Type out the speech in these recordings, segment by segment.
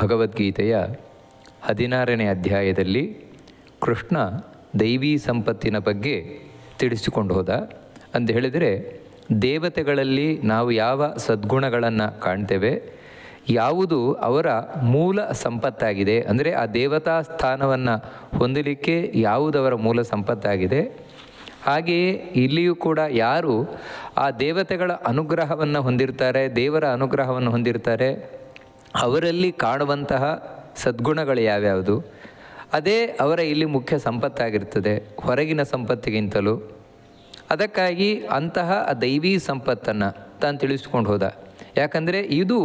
ಭಗವದ್ಗೀತೆಯ ಹದಿನಾರನೇ ಅಧ್ಯಾಯದಲ್ಲಿ ಕೃಷ್ಣ ದೈವಿ ಸಂಪತ್ತಿನ ಬಗ್ಗೆ ತಿಳಿಸಿಕೊಂಡು ಹೋದ ಅಂತ ಹೇಳಿದರೆ ದೇವತೆಗಳಲ್ಲಿ ನಾವು ಯಾವ ಸದ್ಗುಣಗಳನ್ನು ಕಾಣ್ತೇವೆ ಯಾವುದು ಅವರ ಮೂಲ ಸಂಪತ್ತಾಗಿದೆ ಅಂದರೆ ಆ ದೇವತಾ ಸ್ಥಾನವನ್ನು ಹೊಂದಲಿಕ್ಕೆ ಯಾವುದವರ ಮೂಲ ಸಂಪತ್ತಾಗಿದೆ ಹಾಗೆಯೇ ಇಲ್ಲಿಯೂ ಕೂಡ ಯಾರು ಆ ದೇವತೆಗಳ ಅನುಗ್ರಹವನ್ನು ಹೊಂದಿರ್ತಾರೆ ದೇವರ ಅನುಗ್ರಹವನ್ನು ಹೊಂದಿರ್ತಾರೆ ಅವರಲ್ಲಿ ಕಾಣುವಂತಹ ಸದ್ಗುಣಗಳು ಯಾವ್ಯಾವುದು ಅದೇ ಅವರ ಇಲ್ಲಿ ಮುಖ್ಯ ಸಂಪತ್ತಾಗಿರ್ತದೆ ಹೊರಗಿನ ಸಂಪತ್ತಿಗಿಂತಲೂ ಅದಕ್ಕಾಗಿ ಅಂತಹ ದೈವಿ ಸಂಪತ್ತನ್ನು ತಾನು ತಿಳಿಸ್ಕೊಂಡು ಹೋದ ಯಾಕಂದರೆ ಇದು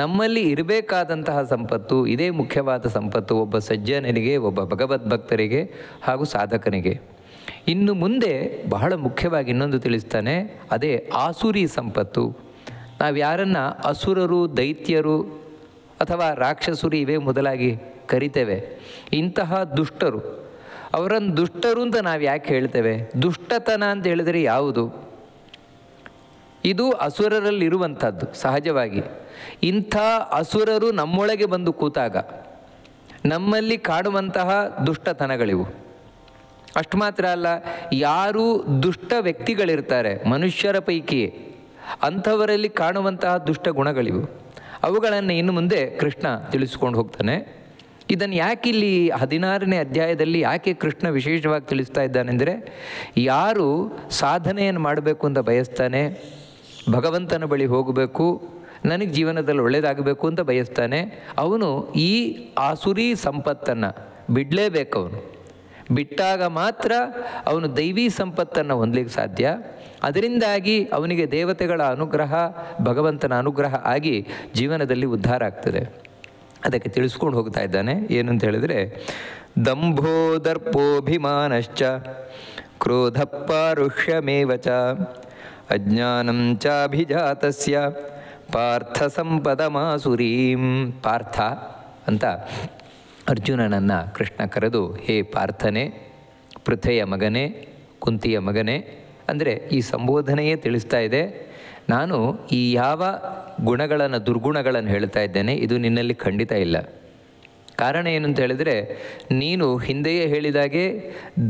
ನಮ್ಮಲ್ಲಿ ಇರಬೇಕಾದಂತಹ ಸಂಪತ್ತು ಇದೇ ಮುಖ್ಯವಾದ ಸಂಪತ್ತು ಒಬ್ಬ ಸಜ್ಜನನಿಗೆ ಒಬ್ಬ ಭಗವದ್ಭಕ್ತರಿಗೆ ಹಾಗೂ ಸಾಧಕನಿಗೆ ಇನ್ನು ಮುಂದೆ ಬಹಳ ಮುಖ್ಯವಾಗಿ ಇನ್ನೊಂದು ತಿಳಿಸ್ತಾನೆ ಅದೇ ಆಸುರಿ ಸಂಪತ್ತು ನಾವು ಯಾರನ್ನು ಅಸುರರು ದೈತ್ಯರು ಅಥವಾ ರಾಕ್ಷಸುರಿ ಇವೇ ಮೊದಲಾಗಿ ಕರಿತೇವೆ ಇಂತಹ ದುಷ್ಟರು ಅವರನ್ನು ದುಷ್ಟರು ಅಂತ ನಾವು ಯಾಕೆ ಹೇಳ್ತೇವೆ ದುಷ್ಟತನ ಅಂತ ಹೇಳಿದರೆ ಯಾವುದು ಇದು ಅಸುರರಲ್ಲಿರುವಂಥದ್ದು ಸಹಜವಾಗಿ ಇಂಥ ಅಸುರರು ನಮ್ಮೊಳಗೆ ಬಂದು ಕೂತಾಗ ನಮ್ಮಲ್ಲಿ ಕಾಡುವಂತಹ ದುಷ್ಟತನಗಳಿವು ಅಷ್ಟು ಮಾತ್ರ ಅಲ್ಲ ಯಾರು ದುಷ್ಟ ವ್ಯಕ್ತಿಗಳಿರ್ತಾರೆ ಮನುಷ್ಯರ ಪೈಕಿ ಅಂಥವರಲ್ಲಿ ಕಾಣುವಂತಹ ದುಷ್ಟ ಗುಣಗಳಿವು ಅವುಗಳನ್ನು ಇನ್ನು ಮುಂದೆ ಕೃಷ್ಣ ತಿಳಿಸ್ಕೊಂಡು ಹೋಗ್ತಾನೆ ಇದನ್ನು ಯಾಕೆ ಇಲ್ಲಿ ಹದಿನಾರನೇ ಅಧ್ಯಾಯದಲ್ಲಿ ಯಾಕೆ ಕೃಷ್ಣ ವಿಶೇಷವಾಗಿ ತಿಳಿಸ್ತಾ ಇದ್ದಾನೆಂದರೆ ಯಾರು ಸಾಧನೆಯನ್ನು ಮಾಡಬೇಕು ಅಂತ ಬಯಸ್ತಾನೆ ಭಗವಂತನ ಬಳಿ ಹೋಗಬೇಕು ನನಗೆ ಜೀವನದಲ್ಲಿ ಒಳ್ಳೆಯದಾಗಬೇಕು ಅಂತ ಬಯಸ್ತಾನೆ ಅವನು ಈ ಆಸುರಿ ಸಂಪತ್ತನ್ನು ಬಿಡಲೇಬೇಕು ಅವನು ಬಿಟ್ಟಾಗ ಮಾತ್ರ ಅವನು ದೈವಿ ಸಂಪತ್ತನ್ನು ಹೊಂದಲಿಕ್ಕೆ ಸಾಧ್ಯ ಅದರಿಂದಾಗಿ ಅವನಿಗೆ ದೇವತೆಗಳ ಅನುಗ್ರಹ ಭಗವಂತನ ಅನುಗ್ರಹ ಆಗಿ ಜೀವನದಲ್ಲಿ ಉದ್ಧಾರ ಆಗ್ತದೆ ಅದಕ್ಕೆ ತಿಳಿಸ್ಕೊಂಡು ಹೋಗ್ತಾ ಇದ್ದಾನೆ ಏನಂತ ಹೇಳಿದರೆ ದಂಭೋ ದರ್ಪೋಭಿಮಾನಶ್ಚ ಕ್ರೋಧ ಪಾರುಷ್ಯಮೇವ ಚ ಅಜ್ಞಾನಂ ಚಾಭಿಜಾತಸ್ಯ ಪಾರ್ಥ ಸಂಪದಮಾಸುರೀಂ ಪಾರ್ಥ ಅಂತ ಅರ್ಜುನನನ್ನು ಕೃಷ್ಣ ಕರೆದು ಹೇ ಪಾರ್ಥನೆ ಪೃಥೆಯ ಮಗನೇ ಕುಂತಿಯ ಮಗನೇ ಅಂದರೆ ಈ ಸಂಬೋಧನೆಯೇ ತಿಳಿಸ್ತಾ ಇದೆ ನಾನು ಈ ಯಾವ ಗುಣಗಳನ್ನು ದುರ್ಗುಣಗಳನ್ನು ಹೇಳ್ತಾ ಇದ್ದೇನೆ ಇದು ನಿನ್ನಲ್ಲಿ ಖಂಡಿತ ಇಲ್ಲ ಕಾರಣ ಏನು ಅಂತ ಹೇಳಿದರೆ ನೀನು ಹಿಂದೆಯೇ ಹೇಳಿದಾಗೆ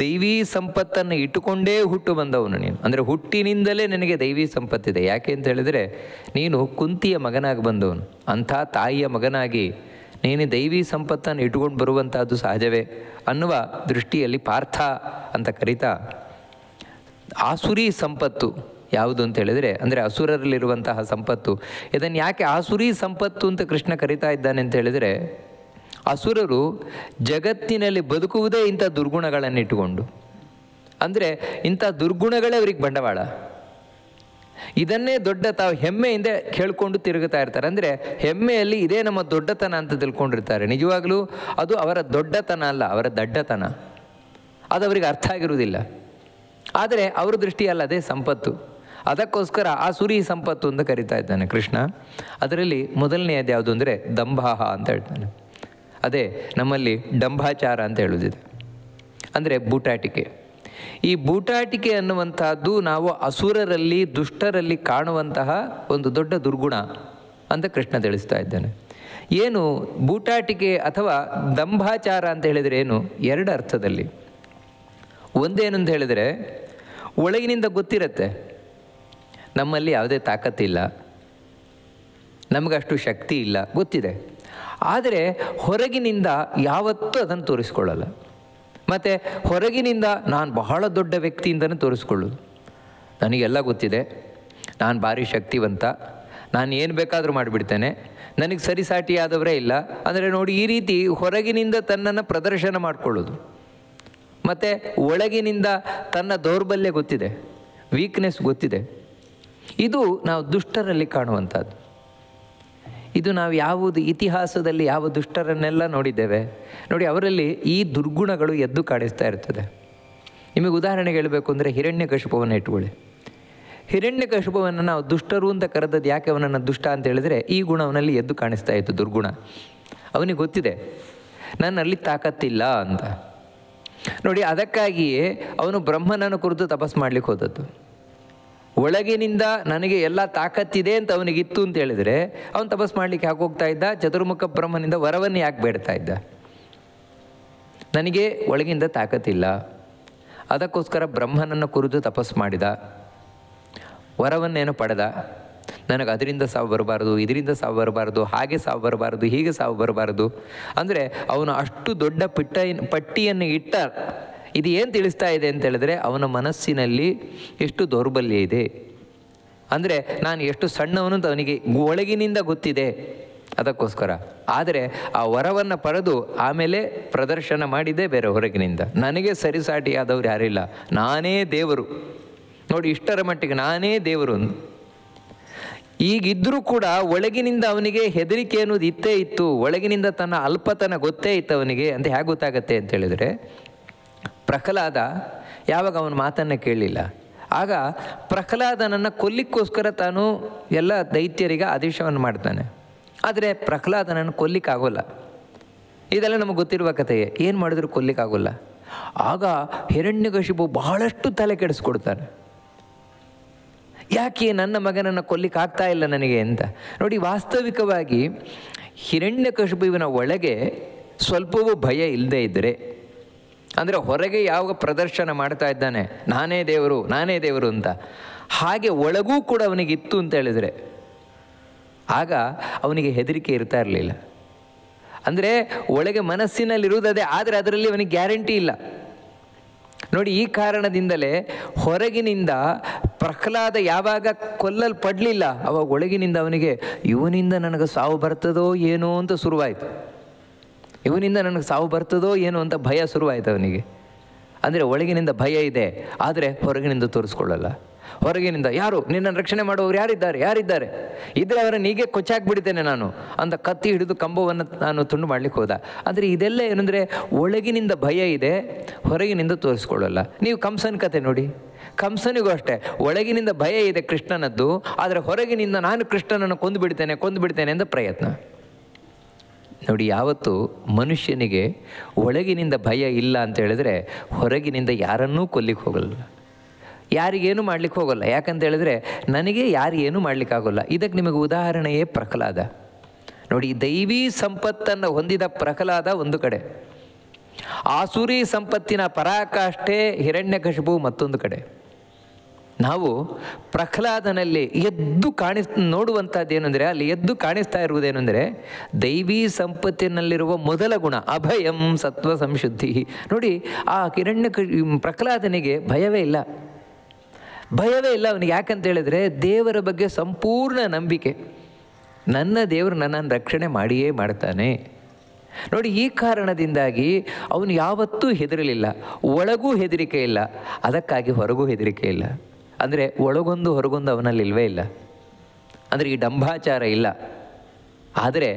ದೈವಿ ಸಂಪತ್ತನ್ನು ಇಟ್ಟುಕೊಂಡೇ ಹುಟ್ಟು ಬಂದವನು ನೀನು ಅಂದರೆ ಹುಟ್ಟಿನಿಂದಲೇ ನಿನಗೆ ದೈವಿ ಸಂಪತ್ತಿದೆ ಯಾಕೆ ಅಂತ ಹೇಳಿದರೆ ನೀನು ಕುಂತಿಯ ಮಗನಾಗಿ ಬಂದವನು ಅಂಥ ತಾಯಿಯ ಮಗನಾಗಿ ನೀನು ದೈವಿ ಸಂಪತ್ತನ್ನು ಇಟ್ಟುಕೊಂಡು ಬರುವಂಥದ್ದು ಸಹಜವೇ ಅನ್ನುವ ದೃಷ್ಟಿಯಲ್ಲಿ ಪಾರ್ಥ ಅಂತ ಕರಿತಾ ಆಸುರಿ ಸಂಪತ್ತು ಯಾವುದು ಅಂತ ಹೇಳಿದರೆ ಅಂದರೆ ಅಸುರರಲ್ಲಿರುವಂತಹ ಸಂಪತ್ತು ಇದನ್ನು ಯಾಕೆ ಆಸುರಿ ಸಂಪತ್ತು ಅಂತ ಕೃಷ್ಣ ಕರಿತಾ ಇದ್ದಾನೆ ಅಂತ ಹೇಳಿದರೆ ಅಸುರರು ಜಗತ್ತಿನಲ್ಲಿ ಬದುಕುವುದೇ ಇಂಥ ದುರ್ಗುಣಗಳನ್ನು ಇಟ್ಟುಕೊಂಡು ಅಂದರೆ ಇಂಥ ದುರ್ಗುಣಗಳೇ ಅವ್ರಿಗೆ ಬಂಡವಾಳ ಇದನ್ನೇ ದೊಡ್ಡ ತಾವು ಹೆಮ್ಮೆಯಿಂದ ಕೇಳಿಕೊಂಡು ತಿರುಗುತ್ತಾ ಇರ್ತಾರೆ ಅಂದರೆ ಹೆಮ್ಮೆಯಲ್ಲಿ ಇದೇ ನಮ್ಮ ದೊಡ್ಡತನ ಅಂತ ತಿಳ್ಕೊಂಡಿರ್ತಾರೆ ನಿಜವಾಗಲೂ ಅದು ಅವರ ದೊಡ್ಡತನ ಅಲ್ಲ ಅವರ ದಡ್ಡತನ ಅದು ಅವರಿಗೆ ಅರ್ಥ ಆಗಿರುವುದಿಲ್ಲ ಆದರೆ ಅವ್ರ ದೃಷ್ಟಿಯಲ್ಲದೆ ಸಂಪತ್ತು ಅದಕ್ಕೋಸ್ಕರ ಆ ಸುರಿ ಸಂಪತ್ತು ಅಂತ ಕರಿತಾ ಇದ್ದಾನೆ ಕೃಷ್ಣ ಅದರಲ್ಲಿ ಮೊದಲನೆಯದು ಯಾವುದು ಅಂದರೆ ದಂಭಾಹ ಅಂತ ಹೇಳ್ತಾನೆ ಅದೇ ನಮ್ಮಲ್ಲಿ ಡಂಭಾಚಾರ ಅಂತ ಹೇಳೋದಿದೆ ಅಂದರೆ ಬೂಟಾಟಿಕೆ ಈ ಬೂಟಾಟಿಕೆ ಅನ್ನುವಂತಹದ್ದು ನಾವು ಅಸುರರಲ್ಲಿ ದುಷ್ಟರಲ್ಲಿ ಕಾಣುವಂತಹ ಒಂದು ದೊಡ್ಡ ದುರ್ಗುಣ ಅಂತ ಕೃಷ್ಣ ತಿಳಿಸ್ತಾ ಇದ್ದಾನೆ ಏನು ಬೂಟಾಟಿಕೆ ಅಥವಾ ದಂಭಾಚಾರ ಅಂತ ಹೇಳಿದರೆ ಏನು ಎರಡು ಅರ್ಥದಲ್ಲಿ ಒಂದೇನಂತ ಹೇಳಿದರೆ ಒಳಗಿನಿಂದ ಗೊತ್ತಿರತ್ತೆ ನಮ್ಮಲ್ಲಿ ಯಾವುದೇ ತಾಕತ್ತಿಲ್ಲ ನಮಗಷ್ಟು ಶಕ್ತಿ ಇಲ್ಲ ಗೊತ್ತಿದೆ ಆದರೆ ಹೊರಗಿನಿಂದ ಯಾವತ್ತೂ ಅದನ್ನು ತೋರಿಸ್ಕೊಳ್ಳಲ್ಲ ಮತ್ತು ಹೊರಗಿನಿಂದ ನಾನು ಬಹಳ ದೊಡ್ಡ ವ್ಯಕ್ತಿಯಿಂದನೂ ತೋರಿಸ್ಕೊಳ್ಳೋದು ನನಗೆಲ್ಲ ಗೊತ್ತಿದೆ ನಾನು ಭಾರಿ ಶಕ್ತಿವಂತ ನಾನು ಏನು ಬೇಕಾದರೂ ಮಾಡಿಬಿಡ್ತೇನೆ ನನಗೆ ಸರಿಸಾಟಿಯಾದವರೇ ಇಲ್ಲ ಅಂದರೆ ನೋಡಿ ಈ ರೀತಿ ಹೊರಗಿನಿಂದ ತನ್ನನ್ನು ಪ್ರದರ್ಶನ ಮಾಡಿಕೊಳ್ಳೋದು ಮತ್ತು ಒಳಗಿನಿಂದ ತನ್ನ ದೌರ್ಬಲ್ಯ ಗೊತ್ತಿದೆ ವೀಕ್ನೆಸ್ ಗೊತ್ತಿದೆ ಇದು ನಾವು ದುಷ್ಟರಲ್ಲಿ ಕಾಣುವಂಥದ್ದು ಇದು ನಾವು ಯಾವುದು ಇತಿಹಾಸದಲ್ಲಿ ಯಾವ ದುಷ್ಟರನ್ನೆಲ್ಲ ನೋಡಿದ್ದೇವೆ ನೋಡಿ ಅವರಲ್ಲಿ ಈ ದುರ್ಗುಣಗಳು ಎದ್ದು ಕಾಣಿಸ್ತಾ ಇರ್ತದೆ ನಿಮಗೆ ಉದಾಹರಣೆಗೆ ಹೇಳಬೇಕು ಅಂದರೆ ಹಿರಣ್ಯ ಕಶುಪವನ್ನು ಇಟ್ಕೊಳ್ಳಿ ಹಿರಣ್ಯ ಕಶುಪವನ್ನು ನಾವು ದುಷ್ಟರು ಅಂತ ಕರೆದದ್ದು ಯಾಕೆ ಅವನನ್ನು ದುಷ್ಟ ಅಂತ ಹೇಳಿದರೆ ಈ ಗುಣ ಅವನಲ್ಲಿ ಎದ್ದು ಕಾಣಿಸ್ತಾ ಇತ್ತು ದುರ್ಗುಣ ಅವನಿಗೆ ಗೊತ್ತಿದೆ ನನ್ನಲ್ಲಿ ತಾಕತ್ತಿಲ್ಲ ಅಂತ ನೋಡಿ ಅದಕ್ಕಾಗಿಯೇ ಅವನು ಬ್ರಹ್ಮನನ್ನು ಕುರಿತು ತಪಸ್ ಮಾಡಲಿಕ್ಕೆ ಹೋದದ್ದು ಒಳಗಿನಿಂದ ನನಗೆ ಎಲ್ಲ ತಾಕತ್ತಿದೆ ಅಂತ ಅವನಿಗಿತ್ತು ಅಂತ ಹೇಳಿದರೆ ಅವನು ತಪಸ್ ಮಾಡಲಿಕ್ಕೆ ಯಾಕೆ ಹೋಗ್ತಾ ಇದ್ದ ಚತುರ್ಮುಖ ಬ್ರಹ್ಮನಿಂದ ವರವನ್ನು ಯಾಕೆ ಬೇಡ್ತಾ ಇದ್ದ ನನಗೆ ಒಳಗಿಂದ ತಾಕತ್ತಿಲ್ಲ ಅದಕ್ಕೋಸ್ಕರ ಬ್ರಹ್ಮನನ್ನು ಕುರಿತು ತಪಸ್ ಮಾಡಿದ ವರವನ್ನೇನು ಪಡೆದ ನನಗೆ ಅದರಿಂದ ಸಾವು ಬರಬಾರ್ದು ಇದರಿಂದ ಸಾವು ಬರಬಾರ್ದು ಹಾಗೆ ಸಾವು ಬರಬಾರ್ದು ಹೀಗೆ ಸಾವು ಬರಬಾರ್ದು ಅಂದರೆ ಅವನು ಅಷ್ಟು ದೊಡ್ಡ ಪಿಟ್ಟ ಪಟ್ಟಿಯನ್ನು ಇಟ್ಟ ಇದು ಏನು ತಿಳಿಸ್ತಾ ಇದೆ ಅಂತ ಹೇಳಿದ್ರೆ ಅವನ ಮನಸ್ಸಿನಲ್ಲಿ ಎಷ್ಟು ದೌರ್ಬಲ್ಯ ಇದೆ ಅಂದರೆ ನಾನು ಎಷ್ಟು ಸಣ್ಣವನು ಅಂತ ಅವನಿಗೆ ಒಳಗಿನಿಂದ ಗೊತ್ತಿದೆ ಅದಕ್ಕೋಸ್ಕರ ಆದರೆ ಆ ವರವನ್ನು ಪಡೆದು ಆಮೇಲೆ ಪ್ರದರ್ಶನ ಮಾಡಿದೆ ಬೇರೆ ಹೊರಗಿನಿಂದ ನನಗೆ ಸರಿಸಾಟಿಯಾದವ್ರು ಯಾರಿಲ್ಲ ನಾನೇ ದೇವರು ನೋಡಿ ಇಷ್ಟರ ಮಟ್ಟಿಗೆ ನಾನೇ ದೇವರು ಈಗಿದ್ದರೂ ಕೂಡ ಒಳಗಿನಿಂದ ಅವನಿಗೆ ಹೆದರಿಕೆ ಅನ್ನೋದು ಇತ್ತೇ ಇತ್ತು ಒಳಗಿನಿಂದ ತನ್ನ ಅಲ್ಪತನ ಗೊತ್ತೇ ಇತ್ತು ಅವನಿಗೆ ಅಂತ ಹೇಗೆ ಗೊತ್ತಾಗತ್ತೆ ಅಂತೇಳಿದರೆ ಪ್ರಹ್ಲಾದ ಯಾವಾಗ ಅವನ ಮಾತನ್ನು ಕೇಳಲಿಲ್ಲ ಆಗ ಪ್ರಹ್ಲಾದನನ್ನು ಕೊಲ್ಲಿಕ್ಕೋಸ್ಕರ ತಾನು ಎಲ್ಲ ದೈತ್ಯರಿಗೆ ಆದೇಶವನ್ನು ಮಾಡ್ತಾನೆ ಆದರೆ ಪ್ರಹ್ಲಾದನನ್ನು ಕೊಲ್ಲಿಕ್ಕಾಗೋಲ್ಲ ಇದೆಲ್ಲ ನಮಗೆ ಗೊತ್ತಿರುವ ಕಥೆಯೇ ಏನು ಮಾಡಿದ್ರು ಕೊಲ್ಲಿಕ್ಕಾಗೋಲ್ಲ ಆಗ ಹಿರಣ್ಯಕಶಿಪು ಬಹಳಷ್ಟು ತಲೆ ಕೆಡಿಸ್ಕೊಡ್ತಾನೆ ಯಾಕೆ ನನ್ನ ಮಗನನ್ನು ಕೊಲ್ಲಿಕ್ಕಾಗ್ತಾ ಇಲ್ಲ ನನಗೆ ಅಂತ ನೋಡಿ ವಾಸ್ತವಿಕವಾಗಿ ಹಿರಣ್ಯ ಕಶುಬುವಿನ ಒಳಗೆ ಸ್ವಲ್ಪವೂ ಭಯ ಇಲ್ಲದೇ ಇದ್ದರೆ ಅಂದರೆ ಹೊರಗೆ ಯಾವ ಪ್ರದರ್ಶನ ಮಾಡ್ತಾ ಇದ್ದಾನೆ ನಾನೇ ದೇವರು ನಾನೇ ದೇವರು ಅಂತ ಹಾಗೆ ಒಳಗೂ ಕೂಡ ಅವನಿಗಿತ್ತು ಅಂತ ಹೇಳಿದರೆ ಆಗ ಅವನಿಗೆ ಹೆದರಿಕೆ ಇರ್ತಾ ಇರಲಿಲ್ಲ ಅಂದರೆ ಒಳಗೆ ಮನಸ್ಸಿನಲ್ಲಿರುವುದು ಆದರೆ ಅದರಲ್ಲಿ ಅವನಿಗೆ ಗ್ಯಾರಂಟಿ ಇಲ್ಲ ನೋಡಿ ಈ ಕಾರಣದಿಂದಲೇ ಹೊರಗಿನಿಂದ ಪ್ರಹ್ಲಾದ ಯಾವಾಗ ಕೊಲ್ಲಲ್ಪಡಲಿಲ್ಲ ಅವಾಗ ಒಳಗಿನಿಂದ ಅವನಿಗೆ ಇವನಿಂದ ನನಗೆ ಸಾವು ಬರ್ತದೋ ಏನೋ ಅಂತ ಶುರುವಾಯಿತು ಇವನಿಂದ ನನಗೆ ಸಾವು ಬರ್ತದೋ ಏನೋ ಅಂತ ಭಯ ಶುರುವಾಯಿತು ಅವನಿಗೆ ಅಂದರೆ ಒಳಗಿನಿಂದ ಭಯ ಇದೆ ಆದರೆ ಹೊರಗಿನಿಂದ ತೋರಿಸ್ಕೊಳ್ಳಲ್ಲ ಹೊರಗಿನಿಂದ ಯಾರು ನಿನ್ನನ್ನು ರಕ್ಷಣೆ ಮಾಡುವವರು ಯಾರಿದ್ದಾರೆ ಯಾರಿದ್ದಾರೆ ಇದ್ರೆ ಅವರನ್ನು ಹೀಗೆ ಕೊಚ್ಚಾಕ್ಬಿಡ್ತೇನೆ ನಾನು ಅಂತ ಕತ್ತಿ ಹಿಡಿದು ಕಂಬವನ್ನು ನಾನು ತುಂಡು ಮಾಡ್ಲಿಕ್ಕೆ ಹೋದ ಆದರೆ ಇದೆಲ್ಲ ಏನಂದರೆ ಒಳಗಿನಿಂದ ಭಯ ಇದೆ ಹೊರಗಿನಿಂದ ತೋರಿಸ್ಕೊಳ್ಳಲ್ಲ ನೀವು ಕಂಸನ ಕತೆ ನೋಡಿ ಕಂಸನಿಗೂ ಅಷ್ಟೇ ಒಳಗಿನಿಂದ ಭಯ ಇದೆ ಕೃಷ್ಣನದ್ದು ಆದರೆ ಹೊರಗಿನಿಂದ ನಾನು ಕೃಷ್ಣನನ್ನು ಕೊಂದು ಬಿಡ್ತೇನೆ ಕೊಂದು ಬಿಡ್ತೇನೆ ಅಂತ ಪ್ರಯತ್ನ ನೋಡಿ ಯಾವತ್ತು ಮನುಷ್ಯನಿಗೆ ಒಳಗಿನಿಂದ ಭಯ ಇಲ್ಲ ಅಂತ ಹೇಳಿದ್ರೆ ಹೊರಗಿನಿಂದ ಯಾರನ್ನೂ ಕೊಲ್ಲಿಕ್ಕೆ ಹೋಗಲ್ಲ ಯಾರಿಗೇನು ಮಾಡ್ಲಿಕ್ಕೆ ಹೋಗೋಲ್ಲ ಯಾಕಂತ ಹೇಳಿದ್ರೆ ನನಗೆ ಯಾರು ಏನೂ ಮಾಡಲಿಕ್ಕಾಗೋಲ್ಲ ಇದಕ್ಕೆ ನಿಮಗೆ ಉದಾಹರಣೆಯೇ ಪ್ರಹ್ಲಾದ ನೋಡಿ ದೈವಿ ಸಂಪತ್ತನ್ನು ಹೊಂದಿದ ಪ್ರಹ್ಲಾದ ಒಂದು ಕಡೆ ಆಸುರಿ ಸಂಪತ್ತಿನ ಪರಾಕಾಷ್ಠೆ ಹಿರಣ್ಯಕಶಿಪು ಮತ್ತೊಂದು ಕಡೆ ನಾವು ಪ್ರಹ್ಲಾದನಲ್ಲಿ ಎದ್ದು ಕಾಣಿಸ್ ಏನಂದರೆ ಅಲ್ಲಿ ಎದ್ದು ಕಾಣಿಸ್ತಾ ಇರುವುದೇನೆಂದರೆ ದೈವಿ ಸಂಪತ್ತಿನಲ್ಲಿರುವ ಮೊದಲ ಗುಣ ಅಭಯಂ ಸತ್ವ ಸಂಶುದ್ಧಿ ನೋಡಿ ಆ ಕಿರಣ್ಯ ಪ್ರಹ್ಲಾದನಿಗೆ ಭಯವೇ ಇಲ್ಲ ಭಯವೇ ಇಲ್ಲ ಅವನಿಗೆ ಯಾಕಂತ ಹೇಳಿದ್ರೆ ದೇವರ ಬಗ್ಗೆ ಸಂಪೂರ್ಣ ನಂಬಿಕೆ ನನ್ನ ದೇವರು ನನ್ನನ್ನು ರಕ್ಷಣೆ ಮಾಡಿಯೇ ಮಾಡ್ತಾನೆ ನೋಡಿ ಈ ಕಾರಣದಿಂದಾಗಿ ಅವನು ಯಾವತ್ತೂ ಹೆದರಲಿಲ್ಲ ಒಳಗೂ ಹೆದರಿಕೆ ಇಲ್ಲ ಅದಕ್ಕಾಗಿ ಹೊರಗೂ ಹೆದರಿಕೆ ಇಲ್ಲ ಅಂದರೆ ಒಳಗೊಂದು ಹೊರಗೊಂದು ಅವನಲ್ಲಿ ಇಲ್ವೇ ಇಲ್ಲ ಅಂದರೆ ಈ ಡಂಭಾಚಾರ ಇಲ್ಲ ಆದರೆ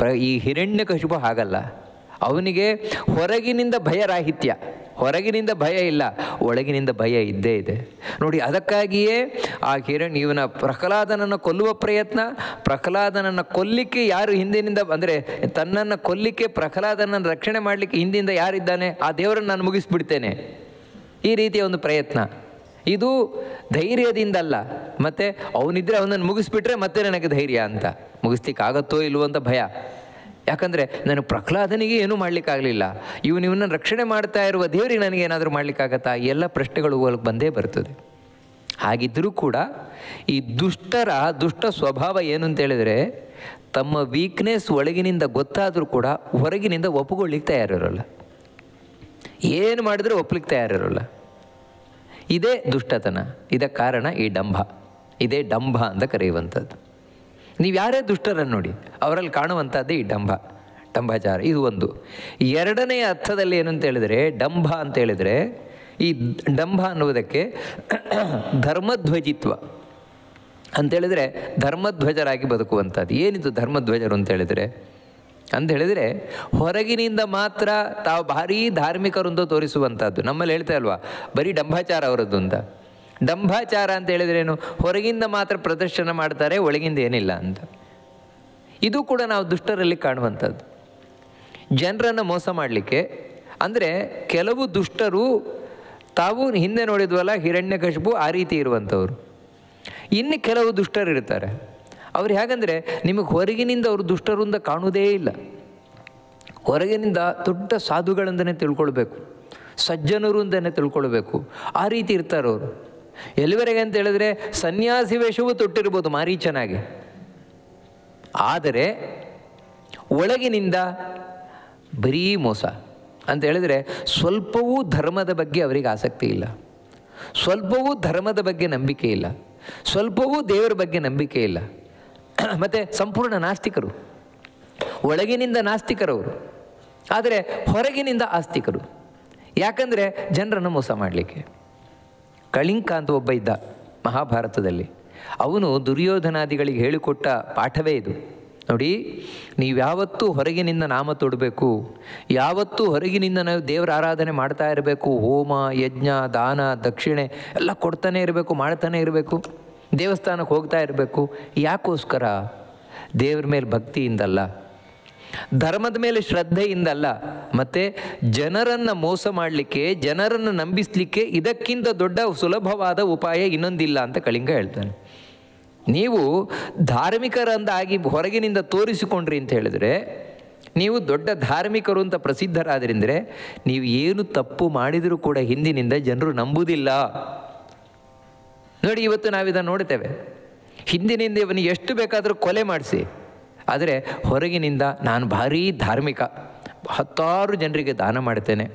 ಪ್ರ ಈ ಹಿರಣ್ಯ ಕಶುಪು ಹಾಗಲ್ಲ ಅವನಿಗೆ ಹೊರಗಿನಿಂದ ಭಯರಾಹಿತ್ಯ ಹೊರಗಿನಿಂದ ಭಯ ಇಲ್ಲ ಒಳಗಿನಿಂದ ಭಯ ಇದ್ದೇ ಇದೆ ನೋಡಿ ಅದಕ್ಕಾಗಿಯೇ ಆ ಹಿರಣ್ ಇವನ ಪ್ರಹ್ಲಾದನನ್ನು ಕೊಲ್ಲುವ ಪ್ರಯತ್ನ ಪ್ರಹ್ಲಾದನನ್ನು ಕೊಲ್ಲಿಕ್ಕೆ ಯಾರು ಹಿಂದಿನಿಂದ ಅಂದರೆ ತನ್ನನ್ನು ಕೊಲ್ಲಿಕ್ಕೆ ಪ್ರಹ್ಲಾದನನ್ನು ರಕ್ಷಣೆ ಮಾಡಲಿಕ್ಕೆ ಹಿಂದಿಂದ ಯಾರಿದ್ದಾನೆ ಆ ದೇವರನ್ನು ನಾನು ಮುಗಿಸ್ಬಿಡ್ತೇನೆ ಈ ರೀತಿಯ ಒಂದು ಪ್ರಯತ್ನ ಇದು ಧೈರ್ಯದಿಂದಲ್ಲ ಮತ್ತು ಅವನಿದ್ರೆ ಅವನನ್ನು ಮುಗಿಸ್ಬಿಟ್ರೆ ಮತ್ತೆ ನನಗೆ ಧೈರ್ಯ ಅಂತ ಮುಗಿಸ್ಲಿಕ್ಕೆ ಆಗತ್ತೋ ಇಲ್ಲವೋ ಅಂತ ಭಯ ಯಾಕಂದರೆ ನಾನು ಪ್ರಹ್ಲಾದನಿಗೆ ಏನೂ ಮಾಡಲಿಕ್ಕಾಗಲಿಲ್ಲ ಇವು ನಿಮ್ಮನ್ನು ರಕ್ಷಣೆ ಮಾಡ್ತಾ ಇರುವ ದೇವರಿಗೆ ನನಗೇನಾದರೂ ಮಾಡಲಿಕ್ಕಾಗತ್ತಾ ಎಲ್ಲ ಪ್ರಶ್ನೆಗಳು ಹೋಗಲಿಕ್ಕೆ ಬಂದೇ ಬರ್ತದೆ ಹಾಗಿದ್ದರೂ ಕೂಡ ಈ ದುಷ್ಟರ ದುಷ್ಟ ಸ್ವಭಾವ ಏನು ಅಂತೇಳಿದರೆ ತಮ್ಮ ವೀಕ್ನೆಸ್ ಒಳಗಿನಿಂದ ಗೊತ್ತಾದರೂ ಕೂಡ ಹೊರಗಿನಿಂದ ಒಪ್ಪಿಕೊಳ್ಳಿಕ್ಕೆ ತಯಾರಿರೋಲ್ಲ ಏನು ಮಾಡಿದರೂ ಒಪ್ಪಲಿಕ್ಕೆ ತಯಾರಿರೋಲ್ಲ ಇದೇ ದುಷ್ಟತನ ಇದಕ್ಕೆ ಕಾರಣ ಈ ಡಂಭ ಇದೇ ಡಂಭ ಅಂತ ಕರೆಯುವಂಥದ್ದು ನೀವು ಯಾರೇ ದುಷ್ಟರನ್ನು ನೋಡಿ ಅವರಲ್ಲಿ ಕಾಣುವಂಥದ್ದೇ ಈ ಡಂಭ ಡಂಭಾಚಾರ ಇದು ಒಂದು ಎರಡನೆಯ ಅರ್ಥದಲ್ಲಿ ಏನು ಅಂತ ಹೇಳಿದರೆ ಡಂಭ ಅಂತ ಹೇಳಿದರೆ ಈ ಡಂಭ ಅನ್ನುವುದಕ್ಕೆ ಧರ್ಮಧ್ವಜಿತ್ವ ಅಂತೇಳಿದರೆ ಧರ್ಮಧ್ವಜರಾಗಿ ಬದುಕುವಂಥದ್ದು ಏನಿದು ಧರ್ಮಧ್ವಜರು ಅಂತ ಹೇಳಿದರೆ ಅಂತ ಹೇಳಿದರೆ ಹೊರಗಿನಿಂದ ಮಾತ್ರ ತಾವು ಭಾರೀ ಧಾರ್ಮಿಕರು ಅಂತ ತೋರಿಸುವಂಥದ್ದು ನಮ್ಮಲ್ಲಿ ಹೇಳ್ತಾ ಅಲ್ವಾ ಬರೀ ಡಂಭಾಚಾರ ಅವರದ್ದು ಅಂತ ದಂಭಾಚಾರ ಅಂತ ಹೇಳಿದ್ರೇನು ಹೊರಗಿಂದ ಮಾತ್ರ ಪ್ರದರ್ಶನ ಮಾಡ್ತಾರೆ ಒಳಗಿಂದ ಏನಿಲ್ಲ ಅಂತ ಇದು ಕೂಡ ನಾವು ದುಷ್ಟರಲ್ಲಿ ಕಾಣುವಂಥದ್ದು ಜನರನ್ನು ಮೋಸ ಮಾಡಲಿಕ್ಕೆ ಅಂದರೆ ಕೆಲವು ದುಷ್ಟರು ತಾವು ಹಿಂದೆ ನೋಡಿದ್ವಲ್ಲ ಹಿರಣ್ಯ ಕಶಬು ಆ ರೀತಿ ಇರುವಂಥವ್ರು ಇನ್ನು ಕೆಲವು ದುಷ್ಟರು ಇರ್ತಾರೆ ಅವ್ರು ಹೇಗಂದರೆ ನಿಮಗೆ ಹೊರಗಿನಿಂದ ಅವರು ದುಷ್ಟರು ಅಂತ ಕಾಣುವುದೇ ಇಲ್ಲ ಹೊರಗಿನಿಂದ ದೊಡ್ಡ ಸಾಧುಗಳಂದನೇ ತಿಳ್ಕೊಳ್ಬೇಕು ಸಜ್ಜನರು ಅಂತಲೇ ತಿಳ್ಕೊಳ್ಬೇಕು ಆ ರೀತಿ ಇರ್ತಾರೆ ಅವರು ಎಲ್ಲಿವರೆಗೆ ಅಂತ ಹೇಳಿದ್ರೆ ಸನ್ಯಾಸಿ ವೇಷವೂ ತೊಟ್ಟಿರ್ಬೋದು ಚೆನ್ನಾಗಿ ಆದರೆ ಒಳಗಿನಿಂದ ಬರೀ ಮೋಸ ಅಂತ ಹೇಳಿದ್ರೆ ಸ್ವಲ್ಪವೂ ಧರ್ಮದ ಬಗ್ಗೆ ಅವರಿಗೆ ಆಸಕ್ತಿ ಇಲ್ಲ ಸ್ವಲ್ಪವೂ ಧರ್ಮದ ಬಗ್ಗೆ ನಂಬಿಕೆ ಇಲ್ಲ ಸ್ವಲ್ಪವೂ ದೇವರ ಬಗ್ಗೆ ನಂಬಿಕೆ ಇಲ್ಲ ಮತ್ತು ಸಂಪೂರ್ಣ ನಾಸ್ತಿಕರು ಒಳಗಿನಿಂದ ನಾಸ್ತಿಕರವರು ಆದರೆ ಹೊರಗಿನಿಂದ ಆಸ್ತಿಕರು ಯಾಕಂದರೆ ಜನರನ್ನು ಮೋಸ ಮಾಡಲಿಕ್ಕೆ ಕಳಿಂಕ ಅಂತ ಒಬ್ಬ ಇದ್ದ ಮಹಾಭಾರತದಲ್ಲಿ ಅವನು ದುರ್ಯೋಧನಾದಿಗಳಿಗೆ ಹೇಳಿಕೊಟ್ಟ ಪಾಠವೇ ಇದು ನೋಡಿ ನೀವ್ಯಾವತ್ತೂ ಹೊರಗಿನಿಂದ ನಾಮ ತೊಡಬೇಕು ಯಾವತ್ತೂ ಹೊರಗಿನಿಂದ ನಾವು ದೇವರ ಆರಾಧನೆ ಮಾಡ್ತಾ ಇರಬೇಕು ಹೋಮ ಯಜ್ಞ ದಾನ ದಕ್ಷಿಣೆ ಎಲ್ಲ ಕೊಡ್ತಾನೆ ಇರಬೇಕು ಮಾಡ್ತಾನೆ ಇರಬೇಕು ದೇವಸ್ಥಾನಕ್ಕೆ ಹೋಗ್ತಾ ಇರಬೇಕು ಯಾಕೋಸ್ಕರ ದೇವ್ರ ಮೇಲೆ ಭಕ್ತಿಯಿಂದಲ್ಲ ಧರ್ಮದ ಮೇಲೆ ಅಲ್ಲ ಮತ್ತು ಜನರನ್ನು ಮೋಸ ಮಾಡಲಿಕ್ಕೆ ಜನರನ್ನು ನಂಬಿಸಲಿಕ್ಕೆ ಇದಕ್ಕಿಂತ ದೊಡ್ಡ ಸುಲಭವಾದ ಉಪಾಯ ಇನ್ನೊಂದಿಲ್ಲ ಅಂತ ಕಳಿಂಗ ಹೇಳ್ತಾನೆ ನೀವು ಧಾರ್ಮಿಕರಂದಾಗಿ ಹೊರಗಿನಿಂದ ತೋರಿಸಿಕೊಂಡ್ರಿ ಅಂತ ಹೇಳಿದ್ರೆ ನೀವು ದೊಡ್ಡ ಧಾರ್ಮಿಕರು ಅಂತ ಪ್ರಸಿದ್ಧರಾದ್ರಿಂದರೆ ನೀವು ಏನು ತಪ್ಪು ಮಾಡಿದರೂ ಕೂಡ ಹಿಂದಿನಿಂದ ಜನರು ನಂಬುವುದಿಲ್ಲ ನೋಡಿ ಇವತ್ತು ನಾವಿದನ್ನು ನೋಡ್ತೇವೆ ಹಿಂದಿನಿಂದ ಇವನು ಎಷ್ಟು ಬೇಕಾದರೂ ಕೊಲೆ ಮಾಡಿಸಿ ಆದರೆ ಹೊರಗಿನಿಂದ ನಾನು ಭಾರೀ ಧಾರ್ಮಿಕ ಹತ್ತಾರು ಜನರಿಗೆ ದಾನ ಮಾಡ್ತೇನೆ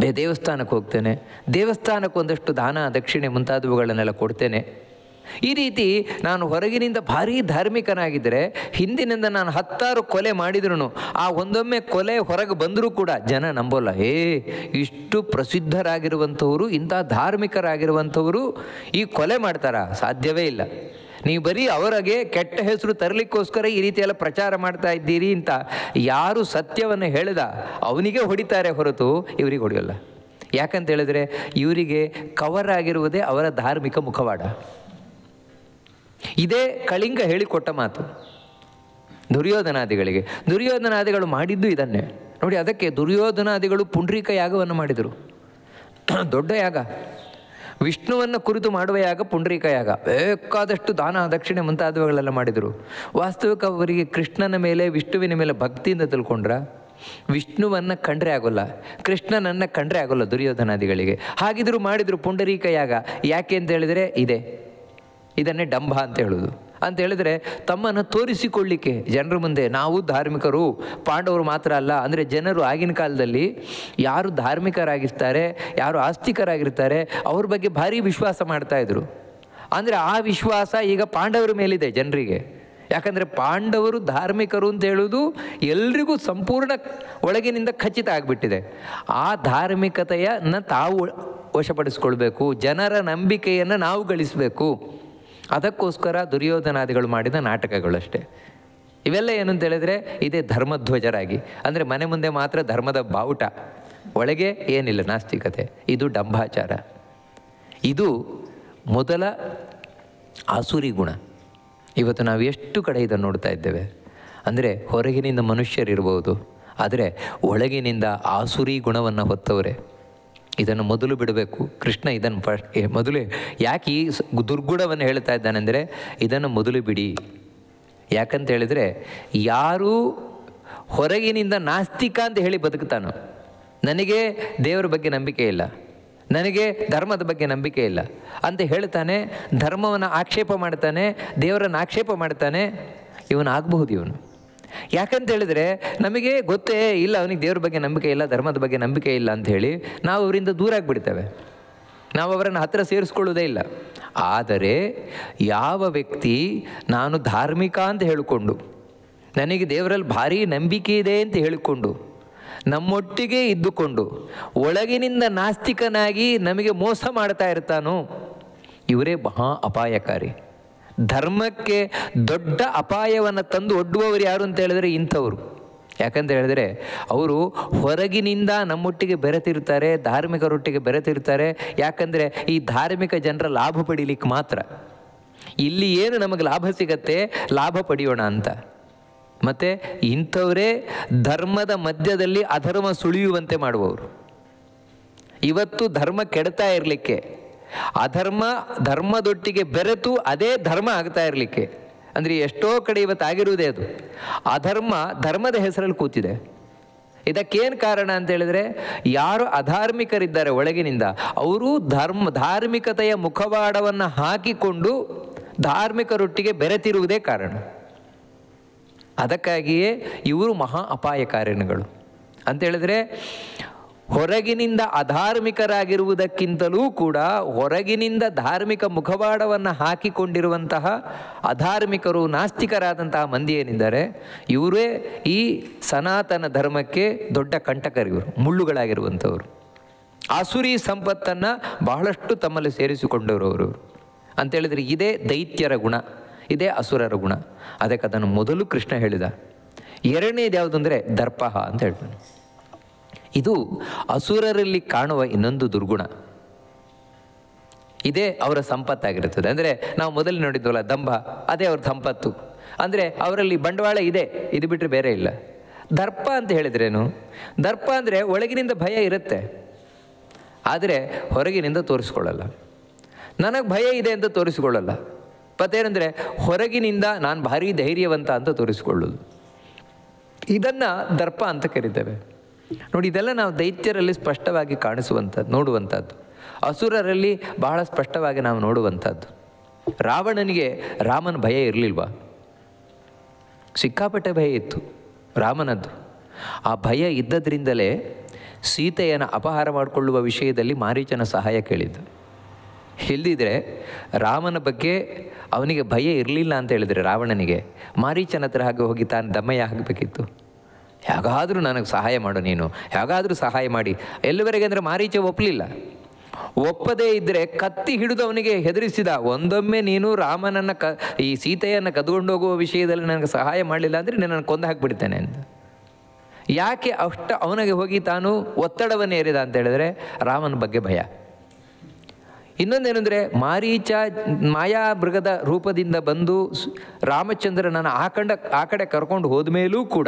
ಬೇ ದೇವಸ್ಥಾನಕ್ಕೆ ಹೋಗ್ತೇನೆ ದೇವಸ್ಥಾನಕ್ಕೆ ಒಂದಷ್ಟು ದಾನ ದಕ್ಷಿಣೆ ಮುಂತಾದವುಗಳನ್ನೆಲ್ಲ ಕೊಡ್ತೇನೆ ಈ ರೀತಿ ನಾನು ಹೊರಗಿನಿಂದ ಭಾರೀ ಧಾರ್ಮಿಕನಾಗಿದ್ದರೆ ಹಿಂದಿನಿಂದ ನಾನು ಹತ್ತಾರು ಕೊಲೆ ಮಾಡಿದ್ರು ಆ ಒಂದೊಮ್ಮೆ ಕೊಲೆ ಹೊರಗೆ ಬಂದರೂ ಕೂಡ ಜನ ನಂಬೋಲ್ಲ ಏ ಇಷ್ಟು ಪ್ರಸಿದ್ಧರಾಗಿರುವಂಥವರು ಇಂಥ ಧಾರ್ಮಿಕರಾಗಿರುವಂಥವರು ಈ ಕೊಲೆ ಮಾಡ್ತಾರ ಸಾಧ್ಯವೇ ಇಲ್ಲ ನೀವು ಬರೀ ಅವರಿಗೆ ಕೆಟ್ಟ ಹೆಸರು ತರಲಿಕ್ಕೋಸ್ಕರ ಈ ರೀತಿಯೆಲ್ಲ ಪ್ರಚಾರ ಮಾಡ್ತಾ ಇದ್ದೀರಿ ಅಂತ ಯಾರು ಸತ್ಯವನ್ನು ಹೇಳಿದ ಅವನಿಗೆ ಹೊಡಿತಾರೆ ಹೊರತು ಇವರಿಗೆ ಹೊಡೆಯಲ್ಲ ಯಾಕಂತ ಹೇಳಿದ್ರೆ ಇವರಿಗೆ ಕವರ್ ಆಗಿರುವುದೇ ಅವರ ಧಾರ್ಮಿಕ ಮುಖವಾಡ ಇದೇ ಕಳಿಂಗ ಹೇಳಿಕೊಟ್ಟ ಮಾತು ದುರ್ಯೋಧನಾದಿಗಳಿಗೆ ದುರ್ಯೋಧನಾದಿಗಳು ಮಾಡಿದ್ದು ಇದನ್ನೇ ನೋಡಿ ಅದಕ್ಕೆ ದುರ್ಯೋಧನಾದಿಗಳು ಪುಂಡ್ರೀಕ ಯಾಗವನ್ನು ಮಾಡಿದರು ದೊಡ್ಡ ಯಾಗ ವಿಷ್ಣುವನ್ನು ಕುರಿತು ಮಾಡುವ ಯಾಗ ಪುಂಡ್ರೀಕ ಯಾಗ ಬೇಕಾದಷ್ಟು ದಾನ ದಕ್ಷಿಣೆ ಮುಂತಾದವುಗಳೆಲ್ಲ ಮಾಡಿದರು ವಾಸ್ತವಿಕ ಅವರಿಗೆ ಕೃಷ್ಣನ ಮೇಲೆ ವಿಷ್ಣುವಿನ ಮೇಲೆ ಭಕ್ತಿಯಿಂದ ತಿಳ್ಕೊಂಡ್ರ ವಿಷ್ಣುವನ್ನು ಕಂಡ್ರೆ ಆಗೋಲ್ಲ ಕೃಷ್ಣನನ್ನು ಕಂಡ್ರೆ ಆಗೋಲ್ಲ ದುರ್ಯೋಧನಾದಿಗಳಿಗೆ ಹಾಗಿದ್ರು ಮಾಡಿದರು ಪುಂಡರೀಕ ಯಾಗ ಯಾಕೆ ಅಂತ ಹೇಳಿದರೆ ಇದೆ ಇದನ್ನೇ ಡಂಭ ಅಂತ ಹೇಳೋದು ಅಂತ ಹೇಳಿದ್ರೆ ತಮ್ಮನ್ನು ತೋರಿಸಿಕೊಳ್ಳಿಕ್ಕೆ ಜನರ ಮುಂದೆ ನಾವು ಧಾರ್ಮಿಕರು ಪಾಂಡವರು ಮಾತ್ರ ಅಲ್ಲ ಅಂದರೆ ಜನರು ಆಗಿನ ಕಾಲದಲ್ಲಿ ಯಾರು ಧಾರ್ಮಿಕರಾಗಿರ್ತಾರೆ ಯಾರು ಆಸ್ತಿಕರಾಗಿರ್ತಾರೆ ಅವ್ರ ಬಗ್ಗೆ ಭಾರಿ ವಿಶ್ವಾಸ ಮಾಡ್ತಾಯಿದ್ರು ಅಂದರೆ ಆ ವಿಶ್ವಾಸ ಈಗ ಪಾಂಡವರ ಮೇಲಿದೆ ಜನರಿಗೆ ಯಾಕಂದರೆ ಪಾಂಡವರು ಧಾರ್ಮಿಕರು ಅಂತ ಹೇಳೋದು ಎಲ್ರಿಗೂ ಸಂಪೂರ್ಣ ಒಳಗಿನಿಂದ ಖಚಿತ ಆಗಿಬಿಟ್ಟಿದೆ ಆ ಧಾರ್ಮಿಕತೆಯನ್ನು ತಾವು ವಶಪಡಿಸ್ಕೊಳ್ಬೇಕು ಜನರ ನಂಬಿಕೆಯನ್ನು ನಾವು ಗಳಿಸಬೇಕು ಅದಕ್ಕೋಸ್ಕರ ದುರ್ಯೋಧನಾದಿಗಳು ಮಾಡಿದ ನಾಟಕಗಳಷ್ಟೇ ಅಷ್ಟೇ ಇವೆಲ್ಲ ಏನಂತ ಹೇಳಿದ್ರೆ ಇದೇ ಧರ್ಮಧ್ವಜರಾಗಿ ಅಂದರೆ ಮನೆ ಮುಂದೆ ಮಾತ್ರ ಧರ್ಮದ ಬಾವುಟ ಒಳಗೆ ಏನಿಲ್ಲ ನಾಸ್ತಿಕತೆ ಇದು ಡಂಭಾಚಾರ ಇದು ಮೊದಲ ಆಸುರಿ ಗುಣ ಇವತ್ತು ನಾವು ಎಷ್ಟು ಕಡೆ ಇದನ್ನು ನೋಡ್ತಾ ಇದ್ದೇವೆ ಅಂದರೆ ಹೊರಗಿನಿಂದ ಮನುಷ್ಯರಿರ್ಬೋದು ಆದರೆ ಒಳಗಿನಿಂದ ಆಸುರಿ ಗುಣವನ್ನು ಹೊತ್ತವರೇ ಇದನ್ನು ಮೊದಲು ಬಿಡಬೇಕು ಕೃಷ್ಣ ಇದನ್ನು ಫಸ್ಟ್ ಮೊದಲು ಯಾಕೆ ಈ ದುರ್ಗುಣವನ್ನು ಹೇಳ್ತಾ ಇದ್ದಾನೆಂದರೆ ಇದನ್ನು ಮೊದಲು ಬಿಡಿ ಯಾಕಂತ ಹೇಳಿದರೆ ಯಾರೂ ಹೊರಗಿನಿಂದ ನಾಸ್ತಿಕ ಅಂತ ಹೇಳಿ ಬದುಕ್ತಾನೋ ನನಗೆ ದೇವರ ಬಗ್ಗೆ ನಂಬಿಕೆ ಇಲ್ಲ ನನಗೆ ಧರ್ಮದ ಬಗ್ಗೆ ನಂಬಿಕೆ ಇಲ್ಲ ಅಂತ ಹೇಳ್ತಾನೆ ಧರ್ಮವನ್ನು ಆಕ್ಷೇಪ ಮಾಡ್ತಾನೆ ದೇವರನ್ನು ಆಕ್ಷೇಪ ಮಾಡ್ತಾನೆ ಇವನು ಆಗಬಹುದು ಇವನು ಯಾಕಂತ ಹೇಳಿದ್ರೆ ನಮಗೆ ಗೊತ್ತೇ ಇಲ್ಲ ಅವನಿಗೆ ದೇವ್ರ ಬಗ್ಗೆ ನಂಬಿಕೆ ಇಲ್ಲ ಧರ್ಮದ ಬಗ್ಗೆ ನಂಬಿಕೆ ಇಲ್ಲ ಅಂತ ಹೇಳಿ ನಾವು ಅವರಿಂದ ದೂರ ಆಗಿಬಿಡ್ತೇವೆ ನಾವು ಅವರನ್ನು ಹತ್ತಿರ ಸೇರಿಸ್ಕೊಳ್ಳೋದೇ ಇಲ್ಲ ಆದರೆ ಯಾವ ವ್ಯಕ್ತಿ ನಾನು ಧಾರ್ಮಿಕ ಅಂತ ಹೇಳಿಕೊಂಡು ನನಗೆ ದೇವರಲ್ಲಿ ಭಾರಿ ನಂಬಿಕೆ ಇದೆ ಅಂತ ಹೇಳಿಕೊಂಡು ನಮ್ಮೊಟ್ಟಿಗೆ ಇದ್ದುಕೊಂಡು ಒಳಗಿನಿಂದ ನಾಸ್ತಿಕನಾಗಿ ನಮಗೆ ಮೋಸ ಮಾಡ್ತಾ ಇರ್ತಾನೋ ಇವರೇ ಮಹಾ ಅಪಾಯಕಾರಿ ಧರ್ಮಕ್ಕೆ ದೊಡ್ಡ ಅಪಾಯವನ್ನು ತಂದು ಒಡ್ಡುವವರು ಯಾರು ಅಂತ ಹೇಳಿದರೆ ಇಂಥವರು ಯಾಕಂತ ಹೇಳಿದರೆ ಅವರು ಹೊರಗಿನಿಂದ ನಮ್ಮೊಟ್ಟಿಗೆ ಬೆರೆತಿರ್ತಾರೆ ಧಾರ್ಮಿಕರೊಟ್ಟಿಗೆ ಬೆರೆತಿರ್ತಾರೆ ಯಾಕಂದರೆ ಈ ಧಾರ್ಮಿಕ ಜನರ ಲಾಭ ಪಡೀಲಿಕ್ಕೆ ಮಾತ್ರ ಇಲ್ಲಿ ಏನು ನಮಗೆ ಲಾಭ ಸಿಗತ್ತೆ ಲಾಭ ಪಡೆಯೋಣ ಅಂತ ಮತ್ತು ಇಂಥವರೇ ಧರ್ಮದ ಮಧ್ಯದಲ್ಲಿ ಅಧರ್ಮ ಸುಳಿಯುವಂತೆ ಮಾಡುವವರು ಇವತ್ತು ಧರ್ಮ ಕೆಡ್ತಾ ಇರಲಿಕ್ಕೆ ಅಧರ್ಮ ಧರ್ಮದೊಟ್ಟಿಗೆ ಬೆರೆತು ಅದೇ ಧರ್ಮ ಆಗ್ತಾ ಇರಲಿಕ್ಕೆ ಅಂದರೆ ಎಷ್ಟೋ ಕಡೆ ಇವತ್ತಾಗಿರುವುದೇ ಅದು ಅಧರ್ಮ ಧರ್ಮದ ಹೆಸರಲ್ಲಿ ಕೂತಿದೆ ಇದಕ್ಕೇನು ಕಾರಣ ಅಂತ ಹೇಳಿದ್ರೆ ಯಾರು ಅಧಾರ್ಮಿಕರಿದ್ದಾರೆ ಒಳಗಿನಿಂದ ಅವರು ಧರ್ಮ ಧಾರ್ಮಿಕತೆಯ ಮುಖವಾಡವನ್ನು ಹಾಕಿಕೊಂಡು ಧಾರ್ಮಿಕರೊಟ್ಟಿಗೆ ಬೆರೆತಿರುವುದೇ ಕಾರಣ ಅದಕ್ಕಾಗಿಯೇ ಇವರು ಮಹಾ ಅಪಾಯಕಾರಿಣಗಳು ಅಂತ ಹೇಳಿದ್ರೆ ಹೊರಗಿನಿಂದ ಅಧಾರ್ಮಿಕರಾಗಿರುವುದಕ್ಕಿಂತಲೂ ಕೂಡ ಹೊರಗಿನಿಂದ ಧಾರ್ಮಿಕ ಮುಖವಾಡವನ್ನು ಹಾಕಿಕೊಂಡಿರುವಂತಹ ಅಧಾರ್ಮಿಕರು ನಾಸ್ತಿಕರಾದಂತಹ ಮಂದಿ ಏನಿದ್ದಾರೆ ಇವರೇ ಈ ಸನಾತನ ಧರ್ಮಕ್ಕೆ ದೊಡ್ಡ ಕಂಟಕರಿವರು ಮುಳ್ಳುಗಳಾಗಿರುವಂಥವ್ರು ಆಸುರಿ ಸಂಪತ್ತನ್ನು ಬಹಳಷ್ಟು ತಮ್ಮಲ್ಲಿ ಸೇರಿಸಿಕೊಂಡವರು ಅವರು ಅಂತೇಳಿದರೆ ಇದೇ ದೈತ್ಯರ ಗುಣ ಇದೇ ಅಸುರರ ಗುಣ ಅದಕ್ಕೆ ಅದನ್ನು ಮೊದಲು ಕೃಷ್ಣ ಹೇಳಿದ ಎರಡನೇದು ಯಾವುದಂದರೆ ದರ್ಪಹ ಅಂತ ಹೇಳ್ತಾನೆ ಇದು ಅಸುರರಲ್ಲಿ ಕಾಣುವ ಇನ್ನೊಂದು ದುರ್ಗುಣ ಇದೇ ಅವರ ಸಂಪತ್ತಾಗಿರುತ್ತದೆ ಅಂದರೆ ನಾವು ಮೊದಲು ನೋಡಿದ್ವಲ್ಲ ದಂಭ ಅದೇ ಅವ್ರ ಸಂಪತ್ತು ಅಂದರೆ ಅವರಲ್ಲಿ ಬಂಡವಾಳ ಇದೆ ಇದು ಬಿಟ್ಟರೆ ಬೇರೆ ಇಲ್ಲ ದರ್ಪ ಅಂತ ಹೇಳಿದ್ರೇನು ದರ್ಪ ಅಂದರೆ ಒಳಗಿನಿಂದ ಭಯ ಇರುತ್ತೆ ಆದರೆ ಹೊರಗಿನಿಂದ ತೋರಿಸ್ಕೊಳ್ಳಲ್ಲ ನನಗೆ ಭಯ ಇದೆ ಅಂತ ತೋರಿಸ್ಕೊಳ್ಳಲ್ಲ ಮತ್ತೇನೆಂದರೆ ಹೊರಗಿನಿಂದ ನಾನು ಭಾರಿ ಧೈರ್ಯವಂತ ಅಂತ ತೋರಿಸ್ಕೊಳ್ಳೋದು ಇದನ್ನು ದರ್ಪ ಅಂತ ಕರಿತೇವೆ ನೋಡಿ ಇದೆಲ್ಲ ನಾವು ದೈತ್ಯರಲ್ಲಿ ಸ್ಪಷ್ಟವಾಗಿ ಕಾಣಿಸುವಂಥದ್ದು ನೋಡುವಂಥದ್ದು ಅಸುರರಲ್ಲಿ ಬಹಳ ಸ್ಪಷ್ಟವಾಗಿ ನಾವು ನೋಡುವಂಥದ್ದು ರಾವಣನಿಗೆ ರಾಮನ ಭಯ ಇರಲಿಲ್ವ ಸಿಕ್ಕಾಪಟ್ಟೆ ಭಯ ಇತ್ತು ರಾಮನದ್ದು ಆ ಭಯ ಇದ್ದದ್ರಿಂದಲೇ ಸೀತೆಯನ್ನು ಅಪಹಾರ ಮಾಡಿಕೊಳ್ಳುವ ವಿಷಯದಲ್ಲಿ ಮಾರೀಚನ ಸಹಾಯ ಕೇಳಿದ್ದು ಇಲ್ಲದಿದ್ರೆ ರಾಮನ ಬಗ್ಗೆ ಅವನಿಗೆ ಭಯ ಇರಲಿಲ್ಲ ಅಂತ ಹೇಳಿದರೆ ರಾವಣನಿಗೆ ಮಾರೀಚನ ಹತ್ರ ಹಾಗೆ ಹೋಗಿ ತಾನು ದಮ್ಮಯ್ಯ ಆಗಬೇಕಿತ್ತು ಹೇಗಾದರೂ ನನಗೆ ಸಹಾಯ ಮಾಡು ನೀನು ಹೇಗಾದರೂ ಸಹಾಯ ಮಾಡಿ ಎಲ್ಲಿವರೆಗೆ ಅಂದರೆ ಮಾರೀಚ ಒಪ್ಪಲಿಲ್ಲ ಒಪ್ಪದೇ ಇದ್ದರೆ ಕತ್ತಿ ಹಿಡಿದು ಅವನಿಗೆ ಹೆದರಿಸಿದ ಒಂದೊಮ್ಮೆ ನೀನು ರಾಮನನ್ನು ಕ ಈ ಸೀತೆಯನ್ನು ಕದ್ಕೊಂಡು ಹೋಗುವ ವಿಷಯದಲ್ಲಿ ನನಗೆ ಸಹಾಯ ಮಾಡಲಿಲ್ಲ ಅಂದರೆ ನಾನು ಕೊಂದು ಹಾಕಿಬಿಡ್ತೇನೆ ಅಂತ ಯಾಕೆ ಅಷ್ಟ ಅವನಿಗೆ ಹೋಗಿ ತಾನು ಒತ್ತಡವನ್ನು ಏರಿದ ಅಂತ ಹೇಳಿದ್ರೆ ರಾಮನ ಬಗ್ಗೆ ಭಯ ಇನ್ನೊಂದೇನೆಂದರೆ ಮಾರೀಚ ಮಾಯಾ ಮೃಗದ ರೂಪದಿಂದ ಬಂದು ರಾಮಚಂದ್ರನನ್ನು ಆ ಕಂಡ ಆ ಕಡೆ ಕರ್ಕೊಂಡು ಹೋದ ಮೇಲೂ ಕೂಡ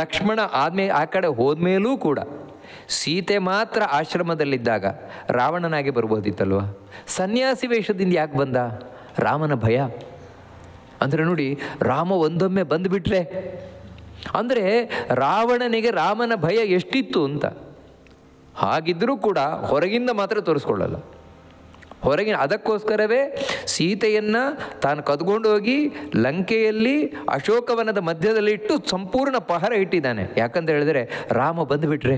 ಲಕ್ಷ್ಮಣ ಆದ್ಮೇ ಆ ಕಡೆ ಹೋದ್ಮೇಲೂ ಕೂಡ ಸೀತೆ ಮಾತ್ರ ಆಶ್ರಮದಲ್ಲಿದ್ದಾಗ ರಾವಣನಾಗೆ ಬರ್ಬೋದಿತ್ತಲ್ವ ಸನ್ಯಾಸಿ ವೇಷದಿಂದ ಯಾಕೆ ಬಂದ ರಾಮನ ಭಯ ಅಂದರೆ ನೋಡಿ ರಾಮ ಒಂದೊಮ್ಮೆ ಬಂದುಬಿಟ್ರೆ ಅಂದರೆ ರಾವಣನಿಗೆ ರಾಮನ ಭಯ ಎಷ್ಟಿತ್ತು ಅಂತ ಹಾಗಿದ್ದರೂ ಕೂಡ ಹೊರಗಿಂದ ಮಾತ್ರ ತೋರಿಸ್ಕೊಳ್ಳಲ್ಲ ಹೊರಗಿನ ಅದಕ್ಕೋಸ್ಕರವೇ ಸೀತೆಯನ್ನು ತಾನು ಕದ್ಕೊಂಡೋಗಿ ಲಂಕೆಯಲ್ಲಿ ಅಶೋಕವನದ ಮಧ್ಯದಲ್ಲಿ ಇಟ್ಟು ಸಂಪೂರ್ಣ ಪಹರ ಇಟ್ಟಿದ್ದಾನೆ ಯಾಕಂತ ಹೇಳಿದ್ರೆ ರಾಮ ಬಂದುಬಿಟ್ರೆ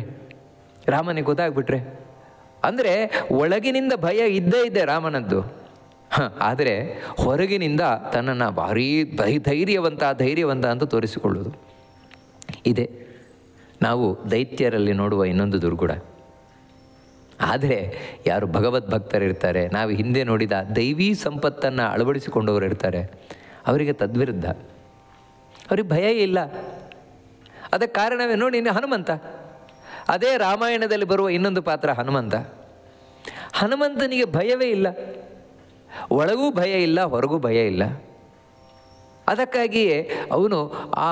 ರಾಮನಿಗೆ ಗೊತ್ತಾಗ್ಬಿಟ್ರೆ ಅಂದರೆ ಒಳಗಿನಿಂದ ಭಯ ಇದ್ದೇ ಇದ್ದೆ ರಾಮನದ್ದು ಹಾಂ ಆದರೆ ಹೊರಗಿನಿಂದ ತನ್ನನ್ನು ಭಾರೀ ಧೈ ಧೈರ್ಯವಂತ ಧೈರ್ಯವಂತ ಅಂತ ತೋರಿಸಿಕೊಳ್ಳೋದು ಇದೆ ನಾವು ದೈತ್ಯರಲ್ಲಿ ನೋಡುವ ಇನ್ನೊಂದು ದುರ್ಗುಡ ಆದರೆ ಯಾರು ಭಗವದ್ ಭಕ್ತರಿರ್ತಾರೆ ನಾವು ಹಿಂದೆ ನೋಡಿದ ದೈವೀ ಸಂಪತ್ತನ್ನು ಅಳವಡಿಸಿಕೊಂಡವರು ಇರ್ತಾರೆ ಅವರಿಗೆ ತದ್ವಿರುದ್ಧ ಅವ್ರಿಗೆ ಭಯ ಇಲ್ಲ ಅದಕ್ಕೆ ಕಾರಣವೇ ನೋಡಿ ಇನ್ನು ಹನುಮಂತ ಅದೇ ರಾಮಾಯಣದಲ್ಲಿ ಬರುವ ಇನ್ನೊಂದು ಪಾತ್ರ ಹನುಮಂತ ಹನುಮಂತನಿಗೆ ಭಯವೇ ಇಲ್ಲ ಒಳಗೂ ಭಯ ಇಲ್ಲ ಹೊರಗೂ ಭಯ ಇಲ್ಲ ಅದಕ್ಕಾಗಿಯೇ ಅವನು ಆ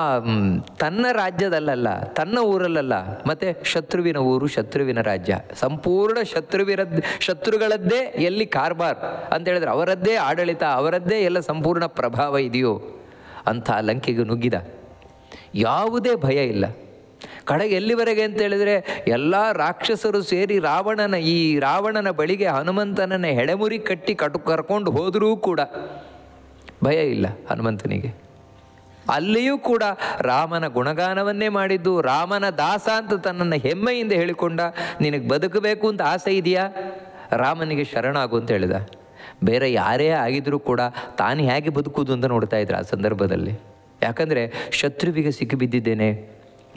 ತನ್ನ ರಾಜ್ಯದಲ್ಲಲ್ಲ ತನ್ನ ಊರಲ್ಲಲ್ಲ ಮತ್ತು ಶತ್ರುವಿನ ಊರು ಶತ್ರುವಿನ ರಾಜ್ಯ ಸಂಪೂರ್ಣ ಶತ್ರುವಿನ ಶತ್ರುಗಳದ್ದೇ ಎಲ್ಲಿ ಕಾರ್ಬಾರ್ ಅಂತ ಹೇಳಿದ್ರೆ ಅವರದ್ದೇ ಆಡಳಿತ ಅವರದ್ದೇ ಎಲ್ಲ ಸಂಪೂರ್ಣ ಪ್ರಭಾವ ಇದೆಯೋ ಅಂಥ ಲಂಕೆಗೆ ನುಗ್ಗಿದ ಯಾವುದೇ ಭಯ ಇಲ್ಲ ಕಡೆಗೆ ಎಲ್ಲಿವರೆಗೆ ಅಂತ ಹೇಳಿದ್ರೆ ಎಲ್ಲ ರಾಕ್ಷಸರು ಸೇರಿ ರಾವಣನ ಈ ರಾವಣನ ಬಳಿಗೆ ಹನುಮಂತನನ್ನ ಹೆಡೆಮುರಿ ಕಟ್ಟಿ ಕಟು ಕರ್ಕೊಂಡು ಹೋದರೂ ಕೂಡ ಭಯ ಇಲ್ಲ ಹನುಮಂತನಿಗೆ ಅಲ್ಲಿಯೂ ಕೂಡ ರಾಮನ ಗುಣಗಾನವನ್ನೇ ಮಾಡಿದ್ದು ರಾಮನ ದಾಸ ಅಂತ ತನ್ನನ್ನು ಹೆಮ್ಮೆಯಿಂದ ಹೇಳಿಕೊಂಡ ನಿನಗೆ ಬದುಕಬೇಕು ಅಂತ ಆಸೆ ಇದೆಯಾ ರಾಮನಿಗೆ ಶರಣಾಗು ಅಂತ ಹೇಳಿದ ಬೇರೆ ಯಾರೇ ಆಗಿದ್ರೂ ಕೂಡ ತಾನು ಹೇಗೆ ಬದುಕುವುದು ಅಂತ ನೋಡ್ತಾ ಇದ್ರು ಆ ಸಂದರ್ಭದಲ್ಲಿ ಯಾಕಂದರೆ ಶತ್ರುವಿಗೆ ಸಿಕ್ಕಿಬಿದ್ದಿದ್ದೇನೆ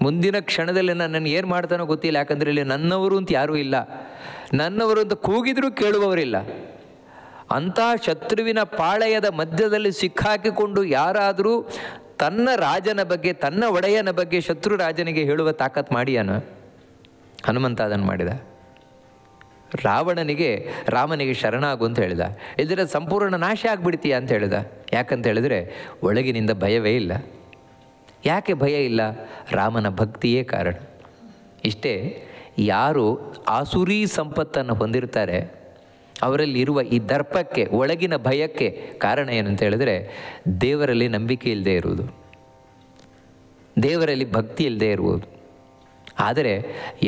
ಮುಂದಿನ ಕ್ಷಣದಲ್ಲಿ ನಾನು ಏನು ಮಾಡ್ತಾನೋ ಗೊತ್ತಿಲ್ಲ ಯಾಕಂದರೆ ಇಲ್ಲಿ ನನ್ನವರು ಅಂತ ಯಾರೂ ಇಲ್ಲ ನನ್ನವರು ಅಂತ ಕೂಗಿದ್ರೂ ಕೇಳುವವರಿಲ್ಲ ಅಂಥ ಶತ್ರುವಿನ ಪಾಳೆಯದ ಮಧ್ಯದಲ್ಲಿ ಸಿಕ್ಕಾಕಿಕೊಂಡು ಯಾರಾದರೂ ತನ್ನ ರಾಜನ ಬಗ್ಗೆ ತನ್ನ ಒಡೆಯನ ಬಗ್ಗೆ ಶತ್ರು ರಾಜನಿಗೆ ಹೇಳುವ ತಾಕತ್ ಮಾಡಿಯಾನ ಹನುಮಂತ ಅದನ್ನು ಮಾಡಿದ ರಾವಣನಿಗೆ ರಾಮನಿಗೆ ಶರಣಾಗು ಅಂತ ಹೇಳಿದ ಇದರ ಸಂಪೂರ್ಣ ನಾಶ ಆಗ್ಬಿಡ್ತೀಯ ಅಂತ ಹೇಳಿದ ಯಾಕಂತ ಹೇಳಿದ್ರೆ ಒಳಗಿನಿಂದ ಭಯವೇ ಇಲ್ಲ ಯಾಕೆ ಭಯ ಇಲ್ಲ ರಾಮನ ಭಕ್ತಿಯೇ ಕಾರಣ ಇಷ್ಟೇ ಯಾರು ಆಸುರಿ ಸಂಪತ್ತನ್ನು ಹೊಂದಿರ್ತಾರೆ ಅವರಲ್ಲಿರುವ ಈ ದರ್ಪಕ್ಕೆ ಒಳಗಿನ ಭಯಕ್ಕೆ ಕಾರಣ ಏನಂತ ಹೇಳಿದ್ರೆ ದೇವರಲ್ಲಿ ನಂಬಿಕೆ ಇಲ್ಲದೆ ಇರುವುದು ದೇವರಲ್ಲಿ ಭಕ್ತಿ ಇಲ್ಲದೆ ಇರುವುದು ಆದರೆ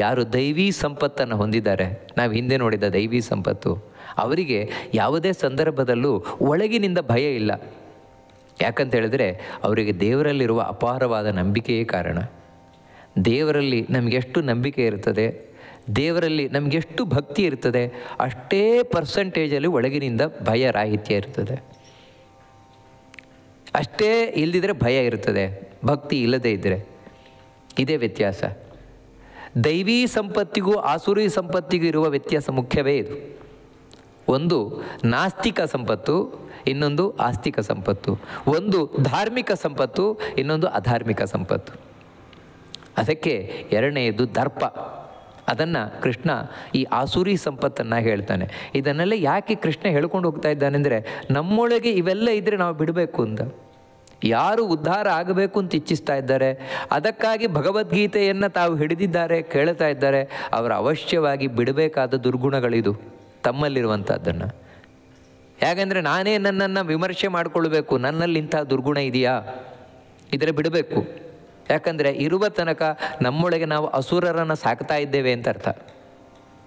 ಯಾರು ದೈವಿ ಸಂಪತ್ತನ್ನು ಹೊಂದಿದ್ದಾರೆ ನಾವು ಹಿಂದೆ ನೋಡಿದ ದೈವಿ ಸಂಪತ್ತು ಅವರಿಗೆ ಯಾವುದೇ ಸಂದರ್ಭದಲ್ಲೂ ಒಳಗಿನಿಂದ ಭಯ ಇಲ್ಲ ಯಾಕಂತ ಹೇಳಿದ್ರೆ ಅವರಿಗೆ ದೇವರಲ್ಲಿರುವ ಅಪಾರವಾದ ನಂಬಿಕೆಯೇ ಕಾರಣ ದೇವರಲ್ಲಿ ನಮಗೆಷ್ಟು ನಂಬಿಕೆ ಇರ್ತದೆ ದೇವರಲ್ಲಿ ನಮಗೆಷ್ಟು ಭಕ್ತಿ ಇರ್ತದೆ ಅಷ್ಟೇ ಪರ್ಸೆಂಟೇಜಲ್ಲಿ ಒಳಗಿನಿಂದ ಭಯ ರಾಹಿತ್ಯ ಇರ್ತದೆ ಅಷ್ಟೇ ಇಲ್ಲದಿದ್ದರೆ ಭಯ ಇರ್ತದೆ ಭಕ್ತಿ ಇಲ್ಲದೇ ಇದ್ದರೆ ಇದೇ ವ್ಯತ್ಯಾಸ ದೈವೀ ಸಂಪತ್ತಿಗೂ ಆಸುರಿ ಸಂಪತ್ತಿಗೂ ಇರುವ ವ್ಯತ್ಯಾಸ ಮುಖ್ಯವೇ ಇದು ಒಂದು ನಾಸ್ತಿಕ ಸಂಪತ್ತು ಇನ್ನೊಂದು ಆಸ್ತಿಕ ಸಂಪತ್ತು ಒಂದು ಧಾರ್ಮಿಕ ಸಂಪತ್ತು ಇನ್ನೊಂದು ಅಧಾರ್ಮಿಕ ಸಂಪತ್ತು ಅದಕ್ಕೆ ಎರಡನೆಯದು ದರ್ಪ ಅದನ್ನು ಕೃಷ್ಣ ಈ ಆಸುರಿ ಸಂಪತ್ತನ್ನು ಹೇಳ್ತಾನೆ ಇದನ್ನೆಲ್ಲ ಯಾಕೆ ಕೃಷ್ಣ ಹೇಳ್ಕೊಂಡು ಹೋಗ್ತಾ ಇದ್ದಾನೆ ಅಂದರೆ ನಮ್ಮೊಳಗೆ ಇವೆಲ್ಲ ಇದ್ದರೆ ನಾವು ಬಿಡಬೇಕು ಅಂತ ಯಾರು ಉದ್ಧಾರ ಆಗಬೇಕು ಅಂತ ಇಚ್ಛಿಸ್ತಾ ಇದ್ದಾರೆ ಅದಕ್ಕಾಗಿ ಭಗವದ್ಗೀತೆಯನ್ನು ತಾವು ಹಿಡಿದಿದ್ದಾರೆ ಕೇಳ್ತಾ ಇದ್ದಾರೆ ಅವರು ಅವಶ್ಯವಾಗಿ ಬಿಡಬೇಕಾದ ದುರ್ಗುಣಗಳಿದು ತಮ್ಮಲ್ಲಿರುವಂಥದ್ದನ್ನು ಯಾಕೆಂದರೆ ನಾನೇ ನನ್ನನ್ನು ವಿಮರ್ಶೆ ಮಾಡಿಕೊಳ್ಬೇಕು ನನ್ನಲ್ಲಿ ಇಂಥ ದುರ್ಗುಣ ಇದೆಯಾ ಇದರ ಬಿಡಬೇಕು ಯಾಕಂದರೆ ಇರುವ ತನಕ ನಮ್ಮೊಳಗೆ ನಾವು ಅಸುರರನ್ನು ಸಾಕ್ತಾ ಇದ್ದೇವೆ ಅಂತ ಅರ್ಥ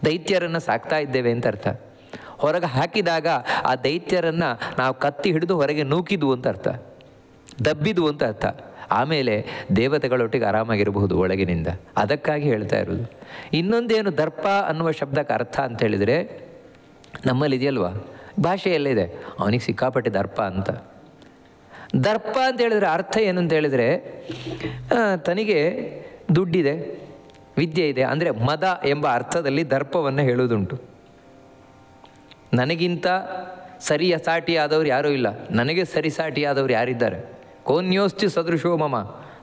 ದೈತ್ಯರನ್ನು ಸಾಕ್ತಾ ಇದ್ದೇವೆ ಅಂತ ಅರ್ಥ ಹೊರಗೆ ಹಾಕಿದಾಗ ಆ ದೈತ್ಯರನ್ನು ನಾವು ಕತ್ತಿ ಹಿಡಿದು ಹೊರಗೆ ನೂಕಿದ್ವು ಅಂತ ಅರ್ಥ ದಬ್ಬಿದ್ವು ಅಂತ ಅರ್ಥ ಆಮೇಲೆ ದೇವತೆಗಳೊಟ್ಟಿಗೆ ಆರಾಮಾಗಿರಬಹುದು ಒಳಗಿನಿಂದ ಅದಕ್ಕಾಗಿ ಹೇಳ್ತಾ ಇರೋದು ಇನ್ನೊಂದೇನು ದರ್ಪ ಅನ್ನುವ ಶಬ್ದಕ್ಕೆ ಅರ್ಥ ಅಂತ ಹೇಳಿದರೆ ಭಾಷೆಯಲ್ಲೇ ಭಾಷೆಯಲ್ಲಿದೆ ಅವನಿಗೆ ಸಿಕ್ಕಾಪಟ್ಟೆ ದರ್ಪ ಅಂತ ದರ್ಪ ಅಂತ ಹೇಳಿದ್ರೆ ಅರ್ಥ ಏನಂತ ಹೇಳಿದರೆ ತನಗೆ ದುಡ್ಡಿದೆ ವಿದ್ಯೆ ಇದೆ ಅಂದರೆ ಮದ ಎಂಬ ಅರ್ಥದಲ್ಲಿ ದರ್ಪವನ್ನು ಹೇಳುವುದುಂಟು ನನಗಿಂತ ಸರಿಯ ಸಾಟಿಯಾದವರು ಯಾರೂ ಇಲ್ಲ ನನಗೆ ಸರಿ ಸಾಟಿಯಾದವರು ಯಾರಿದ್ದಾರೆ ಕೋನ್ಯೋಸ್ತಿ ಸದೃಶೋ ಮಮ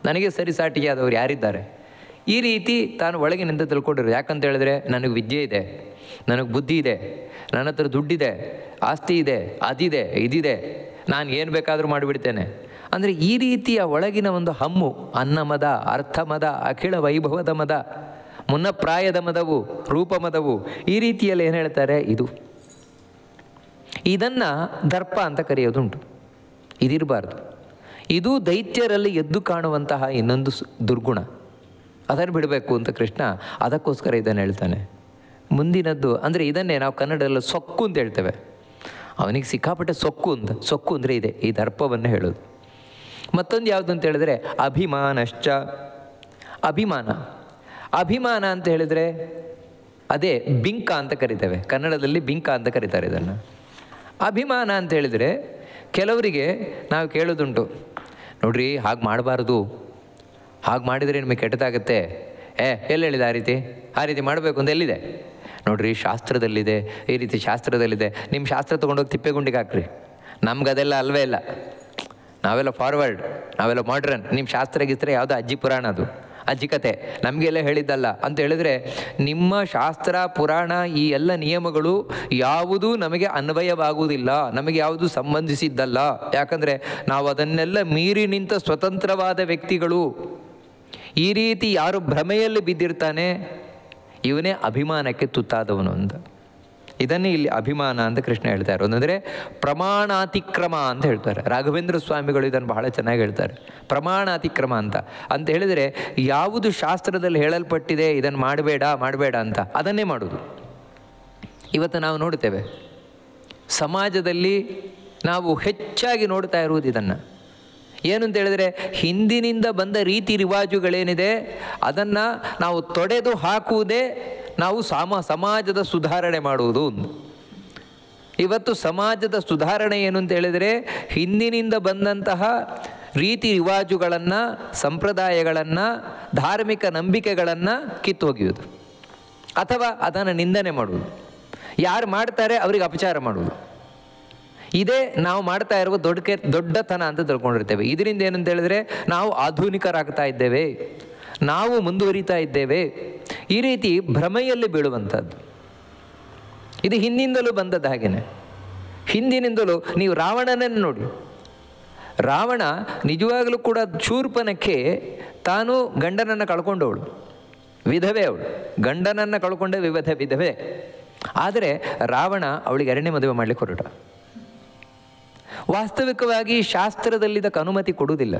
ನನಗೆ ಸರಿ ಸಾಟಿಯಾದವರು ಯಾರಿದ್ದಾರೆ ಈ ರೀತಿ ತಾನು ಒಳಗಿನಿಂದ ತಿಳ್ಕೊಂಡಿರು ಯಾಕಂತ ಹೇಳಿದ್ರೆ ನನಗೆ ವಿದ್ಯೆ ಇದೆ ನನಗೆ ಬುದ್ಧಿ ಇದೆ ನನ್ನ ಹತ್ರ ದುಡ್ಡಿದೆ ಆಸ್ತಿ ಇದೆ ಅದಿದೆ ಇದಿದೆ ನಾನು ಏನು ಬೇಕಾದರೂ ಮಾಡಿಬಿಡ್ತೇನೆ ಅಂದರೆ ಈ ರೀತಿಯ ಒಳಗಿನ ಒಂದು ಹಮ್ಮು ಅನ್ನಮದ ಅರ್ಥಮದ ಅಖಿಳ ವೈಭವದ ಮದ ಮುನ್ನಪ್ರಾಯದ ಮದವು ರೂಪಮದವು ಈ ರೀತಿಯಲ್ಲಿ ಏನು ಹೇಳ್ತಾರೆ ಇದು ಇದನ್ನು ದರ್ಪ ಅಂತ ಕರೆಯೋದುಂಟು ಇದಿರಬಾರ್ದು ಇದು ದೈತ್ಯರಲ್ಲಿ ಎದ್ದು ಕಾಣುವಂತಹ ಇನ್ನೊಂದು ದುರ್ಗುಣ ಅದನ್ನು ಬಿಡಬೇಕು ಅಂತ ಕೃಷ್ಣ ಅದಕ್ಕೋಸ್ಕರ ಇದನ್ನು ಹೇಳ್ತಾನೆ ಮುಂದಿನದ್ದು ಅಂದರೆ ಇದನ್ನೇ ನಾವು ಕನ್ನಡದಲ್ಲಿ ಸೊಕ್ಕು ಅಂತ ಹೇಳ್ತೇವೆ ಅವನಿಗೆ ಸಿಕ್ಕಾಪಟ್ಟೆ ಸೊಕ್ಕು ಅಂತ ಸೊಕ್ಕು ಅಂದರೆ ಇದೆ ಈ ದರ್ಪವನ್ನು ಹೇಳೋದು ಮತ್ತೊಂದು ಯಾವುದು ಅಂತ ಹೇಳಿದ್ರೆ ಅಭಿಮಾನಶ್ಚ ಅಭಿಮಾನ ಅಭಿಮಾನ ಅಂತ ಹೇಳಿದರೆ ಅದೇ ಬಿಂಕ ಅಂತ ಕರಿತೇವೆ ಕನ್ನಡದಲ್ಲಿ ಬಿಂಕ ಅಂತ ಕರೀತಾರೆ ಇದನ್ನು ಅಭಿಮಾನ ಅಂತ ಹೇಳಿದರೆ ಕೆಲವರಿಗೆ ನಾವು ಕೇಳೋದುಂಟು ನೋಡ್ರಿ ಹಾಗೆ ಮಾಡಬಾರ್ದು ಹಾಗೆ ಮಾಡಿದರೆ ನಿಮಗೆ ಕೆಟ್ಟದಾಗತ್ತೆ ಏ ಎಲ್ಲಿ ಹೇಳಿದೆ ಆ ರೀತಿ ಆ ರೀತಿ ಮಾಡಬೇಕು ಅಂತ ಎಲ್ಲಿದೆ ನೋಡ್ರಿ ಶಾಸ್ತ್ರದಲ್ಲಿದೆ ಈ ರೀತಿ ಶಾಸ್ತ್ರದಲ್ಲಿದೆ ನಿಮ್ಮ ಶಾಸ್ತ್ರ ತೊಗೊಂಡೋಗಿ ತಿಪ್ಪೆ ಗುಂಡಿಗೆ ಹಾಕ್ರಿ ಅದೆಲ್ಲ ಅಲ್ವೇ ಇಲ್ಲ ನಾವೆಲ್ಲ ಫಾರ್ವರ್ಡ್ ನಾವೆಲ್ಲ ಮಾಡ್ರನ್ ನಿಮ್ಮ ಶಾಸ್ತ್ರ ಗೀಸ್ತ್ರ ಯಾವುದೋ ಅಜ್ಜಿ ಪುರಾಣ ಅದು ಅಜ್ಜಿ ಕತೆ ನಮಗೆಲ್ಲ ಹೇಳಿದ್ದಲ್ಲ ಅಂತ ಹೇಳಿದ್ರೆ ನಿಮ್ಮ ಶಾಸ್ತ್ರ ಪುರಾಣ ಈ ಎಲ್ಲ ನಿಯಮಗಳು ಯಾವುದೂ ನಮಗೆ ಅನ್ವಯವಾಗುವುದಿಲ್ಲ ನಮಗೆ ಯಾವುದು ಸಂಬಂಧಿಸಿದ್ದಲ್ಲ ಯಾಕಂದರೆ ನಾವು ಅದನ್ನೆಲ್ಲ ಮೀರಿ ನಿಂತ ಸ್ವತಂತ್ರವಾದ ವ್ಯಕ್ತಿಗಳು ಈ ರೀತಿ ಯಾರು ಭ್ರಮೆಯಲ್ಲಿ ಬಿದ್ದಿರ್ತಾನೆ ಇವನೇ ಅಭಿಮಾನಕ್ಕೆ ತುತ್ತಾದವನು ಅಂತ ಇದನ್ನೇ ಇಲ್ಲಿ ಅಭಿಮಾನ ಅಂತ ಕೃಷ್ಣ ಹೇಳ್ತಾ ಇರೋದು ಅಂದರೆ ಪ್ರಮಾಣಾತಿಕ್ರಮ ಅಂತ ಹೇಳ್ತಾರೆ ರಾಘವೇಂದ್ರ ಸ್ವಾಮಿಗಳು ಇದನ್ನು ಬಹಳ ಚೆನ್ನಾಗಿ ಹೇಳ್ತಾರೆ ಪ್ರಮಾಣಾತಿಕ್ರಮ ಅಂತ ಅಂತ ಹೇಳಿದರೆ ಯಾವುದು ಶಾಸ್ತ್ರದಲ್ಲಿ ಹೇಳಲ್ಪಟ್ಟಿದೆ ಇದನ್ನು ಮಾಡಬೇಡ ಮಾಡಬೇಡ ಅಂತ ಅದನ್ನೇ ಮಾಡೋದು ಇವತ್ತು ನಾವು ನೋಡ್ತೇವೆ ಸಮಾಜದಲ್ಲಿ ನಾವು ಹೆಚ್ಚಾಗಿ ನೋಡ್ತಾ ಇರುವುದು ಇದನ್ನು ಏನಂತ ಹೇಳಿದ್ರೆ ಹಿಂದಿನಿಂದ ಬಂದ ರೀತಿ ರಿವಾಜುಗಳೇನಿದೆ ಅದನ್ನು ನಾವು ತೊಡೆದು ಹಾಕುವುದೇ ನಾವು ಸಮ ಸಮಾಜದ ಸುಧಾರಣೆ ಮಾಡುವುದು ಇವತ್ತು ಸಮಾಜದ ಸುಧಾರಣೆ ಏನು ಅಂತ ಹೇಳಿದರೆ ಹಿಂದಿನಿಂದ ಬಂದಂತಹ ರೀತಿ ರಿವಾಜುಗಳನ್ನು ಸಂಪ್ರದಾಯಗಳನ್ನು ಧಾರ್ಮಿಕ ನಂಬಿಕೆಗಳನ್ನು ಕಿತ್ತೊಗೆಯುವುದು ಅಥವಾ ಅದನ್ನು ನಿಂದನೆ ಮಾಡುವುದು ಯಾರು ಮಾಡ್ತಾರೆ ಅವರಿಗೆ ಅಪಚಾರ ಮಾಡುವುದು ಇದೇ ನಾವು ಮಾಡ್ತಾ ಇರುವ ದೊಡ್ಡ ದೊಡ್ಡತನ ಅಂತ ತಿಳ್ಕೊಂಡಿರ್ತೇವೆ ಇದರಿಂದ ಏನಂತ ಹೇಳಿದ್ರೆ ನಾವು ಆಧುನಿಕರಾಗ್ತಾ ಇದ್ದೇವೆ ನಾವು ಮುಂದುವರಿತಾ ಇದ್ದೇವೆ ಈ ರೀತಿ ಭ್ರಮೆಯಲ್ಲಿ ಬೀಳುವಂಥದ್ದು ಇದು ಹಿಂದಿನಿಂದಲೂ ಬಂದದ್ದು ಹಾಗೆಯೇ ಹಿಂದಿನಿಂದಲೂ ನೀವು ರಾವಣನನ್ನು ನೋಡಿ ರಾವಣ ನಿಜವಾಗಲೂ ಕೂಡ ಶೂರ್ಪನಕ್ಕೆ ತಾನು ಗಂಡನನ್ನು ಕಳ್ಕೊಂಡವಳು ವಿಧವೆ ಅವಳು ಗಂಡನನ್ನು ಕಳ್ಕೊಂಡ ವಿವಿಧ ವಿಧವೆ ಆದರೆ ರಾವಣ ಅವಳಿಗೆ ಎರಡನೇ ಮದುವೆ ಮಾಡಲಿಕ್ಕೆ ಹೊರಟ ವಾಸ್ತವಿಕವಾಗಿ ಶಾಸ್ತ್ರದಲ್ಲಿ ಇದಕ್ಕೆ ಅನುಮತಿ ಕೊಡುವುದಿಲ್ಲ